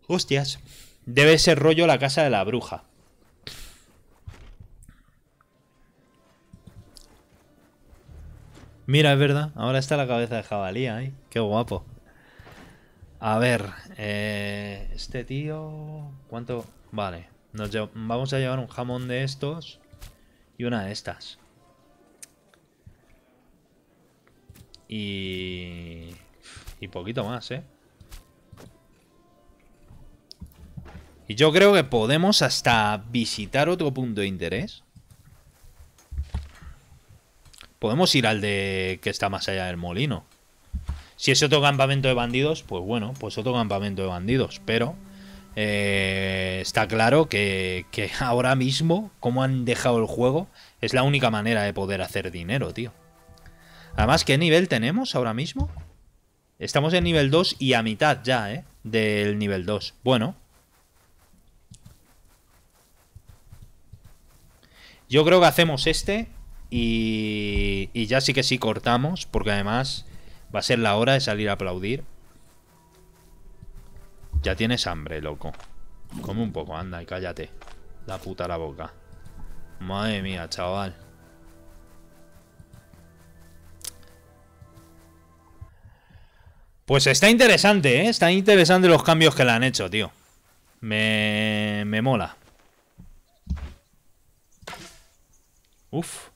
[SPEAKER 1] Hostias. Debe ser rollo la casa de la bruja. Mira, es verdad. Ahora está la cabeza de jabalí ahí. Qué guapo. A ver, eh, este tío... ¿Cuánto? Vale. Nos Vamos a llevar un jamón de estos y una de estas. Y... Y poquito más, ¿eh? Y yo creo que podemos hasta visitar otro punto de interés. Podemos ir al de que está más allá del molino. Si es otro campamento de bandidos, pues bueno, pues otro campamento de bandidos. Pero eh, está claro que, que ahora mismo, como han dejado el juego, es la única manera de poder hacer dinero, tío. Además, ¿qué nivel tenemos ahora mismo? Estamos en nivel 2 y a mitad ya, ¿eh? Del nivel 2. Bueno. Yo creo que hacemos este y, ya sí que sí cortamos, porque además va a ser la hora de salir a aplaudir. Ya tienes hambre, loco. Come un poco, anda y cállate. La puta la boca. Madre mía, chaval. Pues está interesante, ¿eh? Está interesante los cambios que le han hecho, tío. Me, me mola. Uf.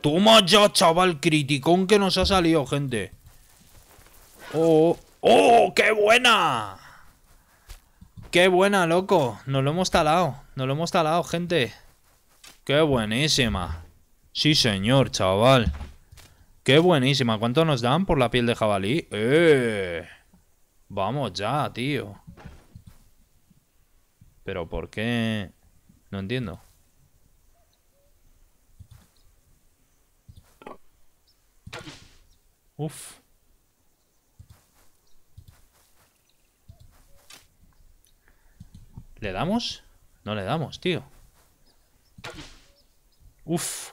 [SPEAKER 1] Toma ya, chaval, criticón que nos ha salido, gente. ¡Oh! ¡Oh! ¡Qué buena! ¡Qué buena, loco! Nos lo hemos talado. Nos lo hemos talado, gente. ¡Qué buenísima! Sí, señor, chaval. ¡Qué buenísima! ¿Cuánto nos dan por la piel de jabalí? ¡Eh! Vamos ya, tío. ¿Pero por qué? No entiendo. Uf. ¿Le damos? No le damos, tío. Uf.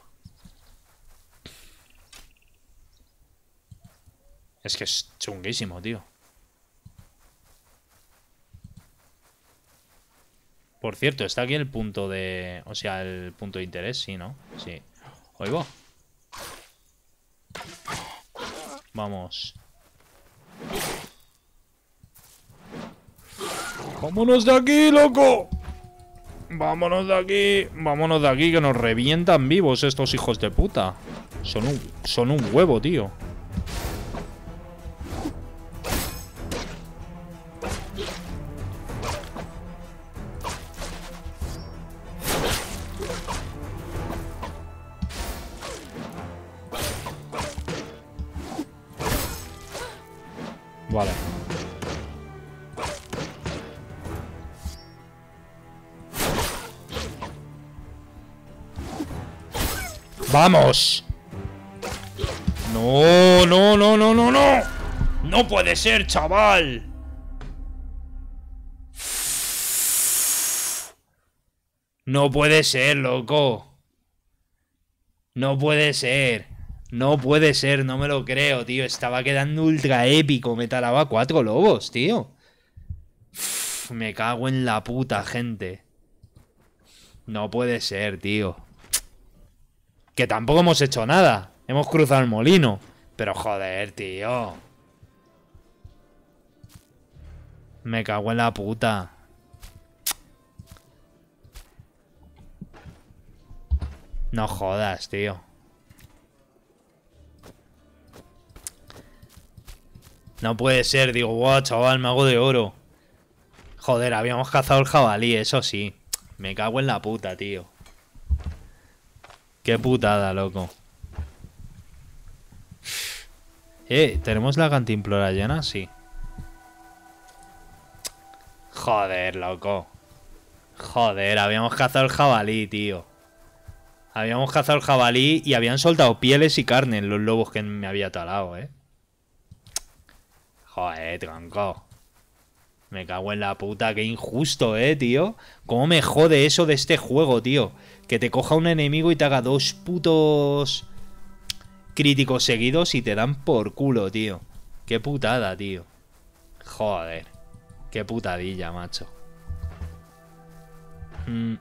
[SPEAKER 1] Es que es chunguísimo, tío. Por cierto, está aquí el punto de... O sea, el punto de interés, sí, ¿no? Sí. Oigo. Vamos. ¡Vámonos de aquí, loco! ¡Vámonos de aquí! ¡Vámonos de aquí, que nos revientan vivos estos hijos de puta! Son un, son un huevo, tío. ¡Vamos! ¡No, no, no, no, no, no! ¡No puede ser, chaval! No puede ser, loco. No puede ser. No puede ser, no me lo creo, tío. Estaba quedando ultra épico. Me talaba cuatro lobos, tío. me cago en la puta, gente. No puede ser, tío. Que tampoco hemos hecho nada. Hemos cruzado el molino. Pero joder, tío. Me cago en la puta. No jodas, tío. No puede ser, digo, wow, chaval, hago de oro. Joder, habíamos cazado el jabalí, eso sí. Me cago en la puta, tío. Qué putada, loco. Eh, ¿tenemos la cantimplora llena? Sí. Joder, loco. Joder, habíamos cazado el jabalí, tío. Habíamos cazado el jabalí y habían soltado pieles y carne en los lobos que me había talado, eh. Joder, tronco. Me cago en la puta, qué injusto, eh, tío. ¿Cómo me jode eso de este juego, tío? que te coja un enemigo y te haga dos putos críticos seguidos y te dan por culo, tío. Qué putada, tío. Joder. Qué putadilla, macho. Mm.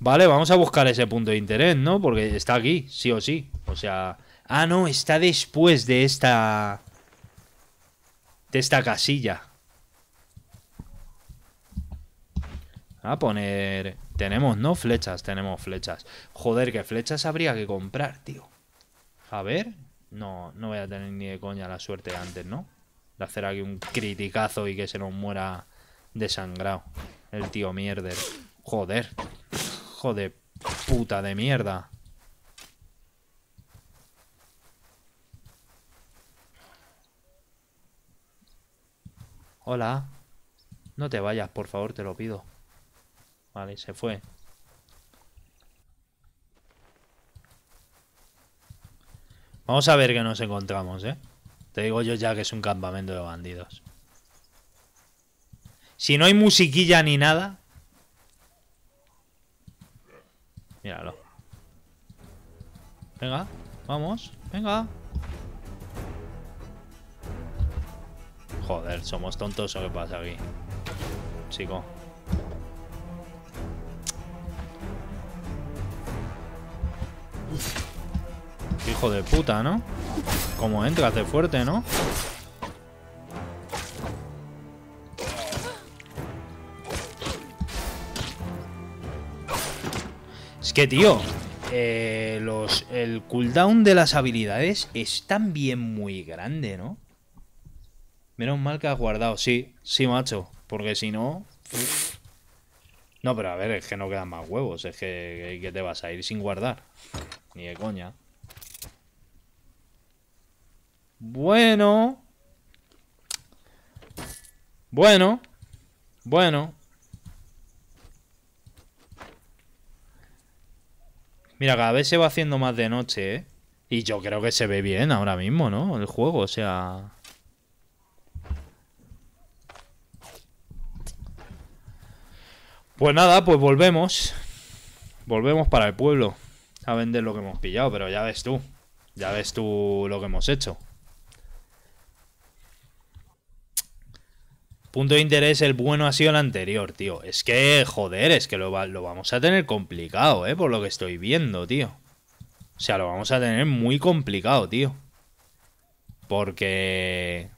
[SPEAKER 1] Vale, vamos a buscar ese punto de interés, ¿no? Porque está aquí, sí o sí. O sea... Ah, no, está después de esta... De esta casilla. a poner. Tenemos, ¿no? Flechas, tenemos flechas. Joder, que flechas habría que comprar, tío. A ver. No, no voy a tener ni de coña la suerte de antes, ¿no? De hacer aquí un criticazo y que se nos muera desangrado. El tío mierder. Joder. Joder, puta de mierda. Hola. No te vayas, por favor, te lo pido. Vale, se fue. Vamos a ver qué nos encontramos, ¿eh? Te digo yo ya que es un campamento de bandidos. Si no hay musiquilla ni nada... Míralo. Venga, vamos, venga. Joder, somos tontos o qué pasa aquí. Chico. Hijo de puta, ¿no? Como entra, de fuerte, ¿no? Es que, tío, eh, los, el cooldown de las habilidades es también muy grande, ¿no? Menos mal que has guardado, sí, sí, macho, porque si no... No, pero a ver, es que no quedan más huevos. Es que, te vas a ir sin guardar. Ni de coña. Bueno. Bueno. Bueno. Mira, cada vez se va haciendo más de noche, ¿eh? Y yo creo que se ve bien ahora mismo, ¿no? El juego, o sea... Pues nada, pues volvemos. Volvemos para el pueblo a vender lo que hemos pillado, pero ya ves tú. Ya ves tú lo que hemos hecho. Punto de interés, el bueno ha sido el anterior, tío. Es que, joder, es que lo, lo vamos a tener complicado, ¿eh? Por lo que estoy viendo, tío. O sea, lo vamos a tener muy complicado, tío. Porque...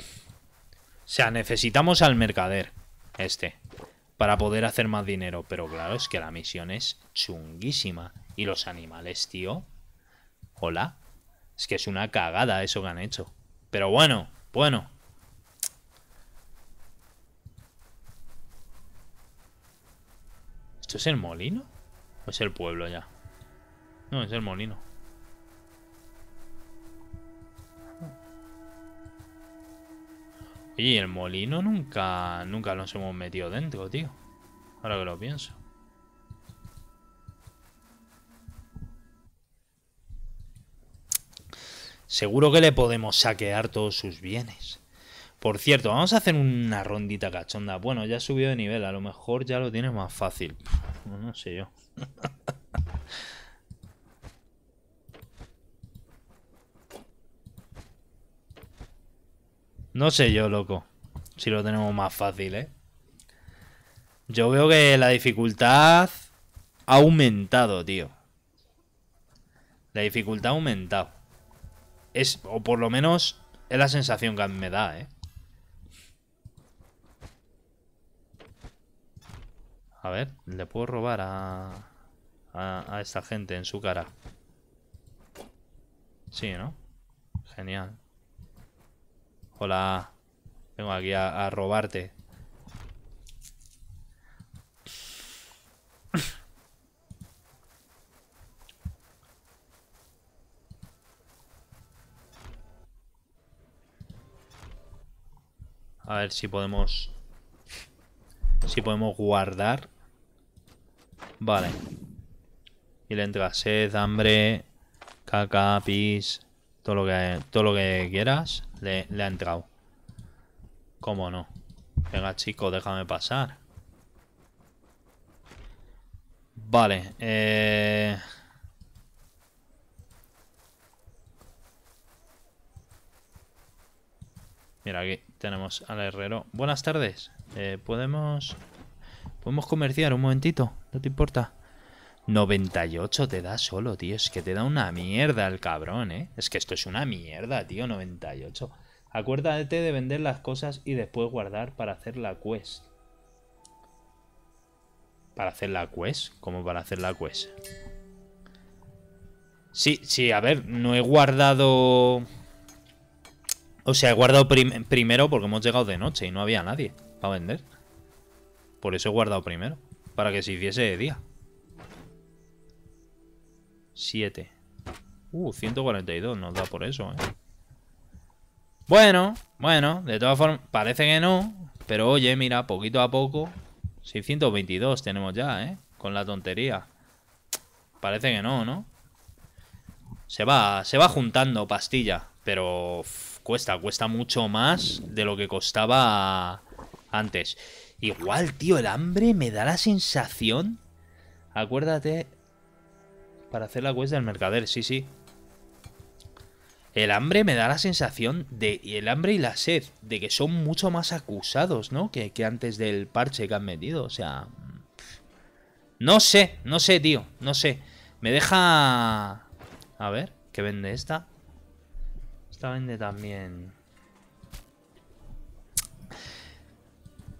[SPEAKER 1] O sea, necesitamos al mercader. Este para poder hacer más dinero. Pero claro, es que la misión es chunguísima. Y los animales, tío. Hola. Es que es una cagada eso que han hecho. Pero bueno, bueno. ¿Esto es el molino? ¿O es el pueblo ya? No, es el molino. ¿y el molino nunca, nunca nos hemos metido dentro, tío. Ahora que lo pienso. Seguro que le podemos saquear todos sus bienes. Por cierto, vamos a hacer una rondita cachonda. Bueno, ya subido de nivel, a lo mejor ya lo tiene más fácil. No sé yo. No sé yo, loco. Si lo tenemos más fácil, ¿eh? Yo veo que la dificultad ha aumentado, tío. La dificultad ha aumentado. Es, o por lo menos, es la sensación que me da, ¿eh? A ver, le puedo robar a, a, a esta gente en su cara. Sí, ¿no? Genial. Hola. Vengo aquí a, robarte. A ver si podemos... Si podemos guardar. Vale. Y le entra sed, hambre, caca, pis... Todo lo que, todo lo que quieras le, ha entrado. ¿Cómo no? Venga, chico, déjame pasar. Vale, eh... Mira, aquí tenemos al herrero. Buenas tardes. Eh, ¿Podemos... ¿Podemos comerciar un momentito? ¿No te importa? 98 te da solo, tío. Es que te da una mierda el cabrón, ¿eh? Es que esto es una mierda, tío, 98. Acuérdate de vender las cosas y después guardar para hacer la quest. ¿Para hacer la quest? ¿Cómo para hacer la quest? Sí, sí, a ver, no he guardado... O sea, he guardado primero porque hemos llegado de noche y no había nadie para vender. Por eso he guardado primero, para que se hiciese de día. 7. Uh, 142 nos da por eso, ¿eh? Bueno, bueno, de todas formas, parece que no. Pero oye, mira, poquito a poco. 622 tenemos ya, ¿eh? Con la tontería. Parece que no, ¿no? Se va, se va juntando pastilla. Pero cuesta, cuesta mucho más de lo que costaba antes. Igual, tío, el hambre me da la sensación. Acuérdate para hacer la quest del mercader, sí, sí. El hambre me da la sensación de. Y el hambre y la sed, de que son mucho más acusados, ¿no? Que, que antes del parche que han metido. O sea. Mm. No sé, no sé, tío. No sé. Me deja. A ver, ¿qué vende esta? Esta vende también.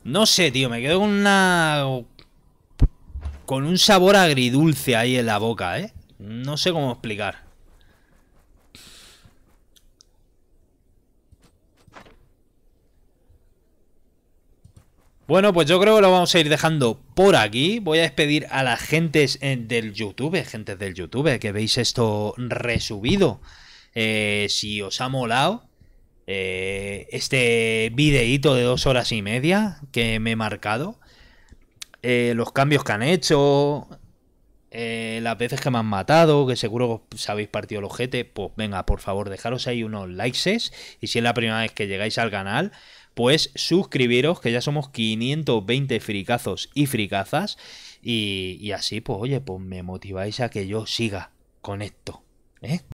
[SPEAKER 1] No sé, tío. Me quedo con una. Con un sabor agridulce ahí en la boca, ¿eh? No sé cómo explicar. Bueno, pues yo creo que lo vamos a ir dejando por aquí. Voy a despedir a las gentes eh, del YouTube, gentes del YouTube, que veis esto resubido. Eh, si os ha molado eh, este videíto de dos horas y media que me he marcado, los cambios que han hecho, eh, las veces que me han matado, que seguro os habéis partido los jetes, pues venga, por favor, dejaros ahí unos likes. Y si es la primera vez que llegáis al canal, pues suscribiros, que ya somos 520 fricazos y fricazas. Y, y así, pues oye, pues me motiváis a que yo siga con esto. ¿eh?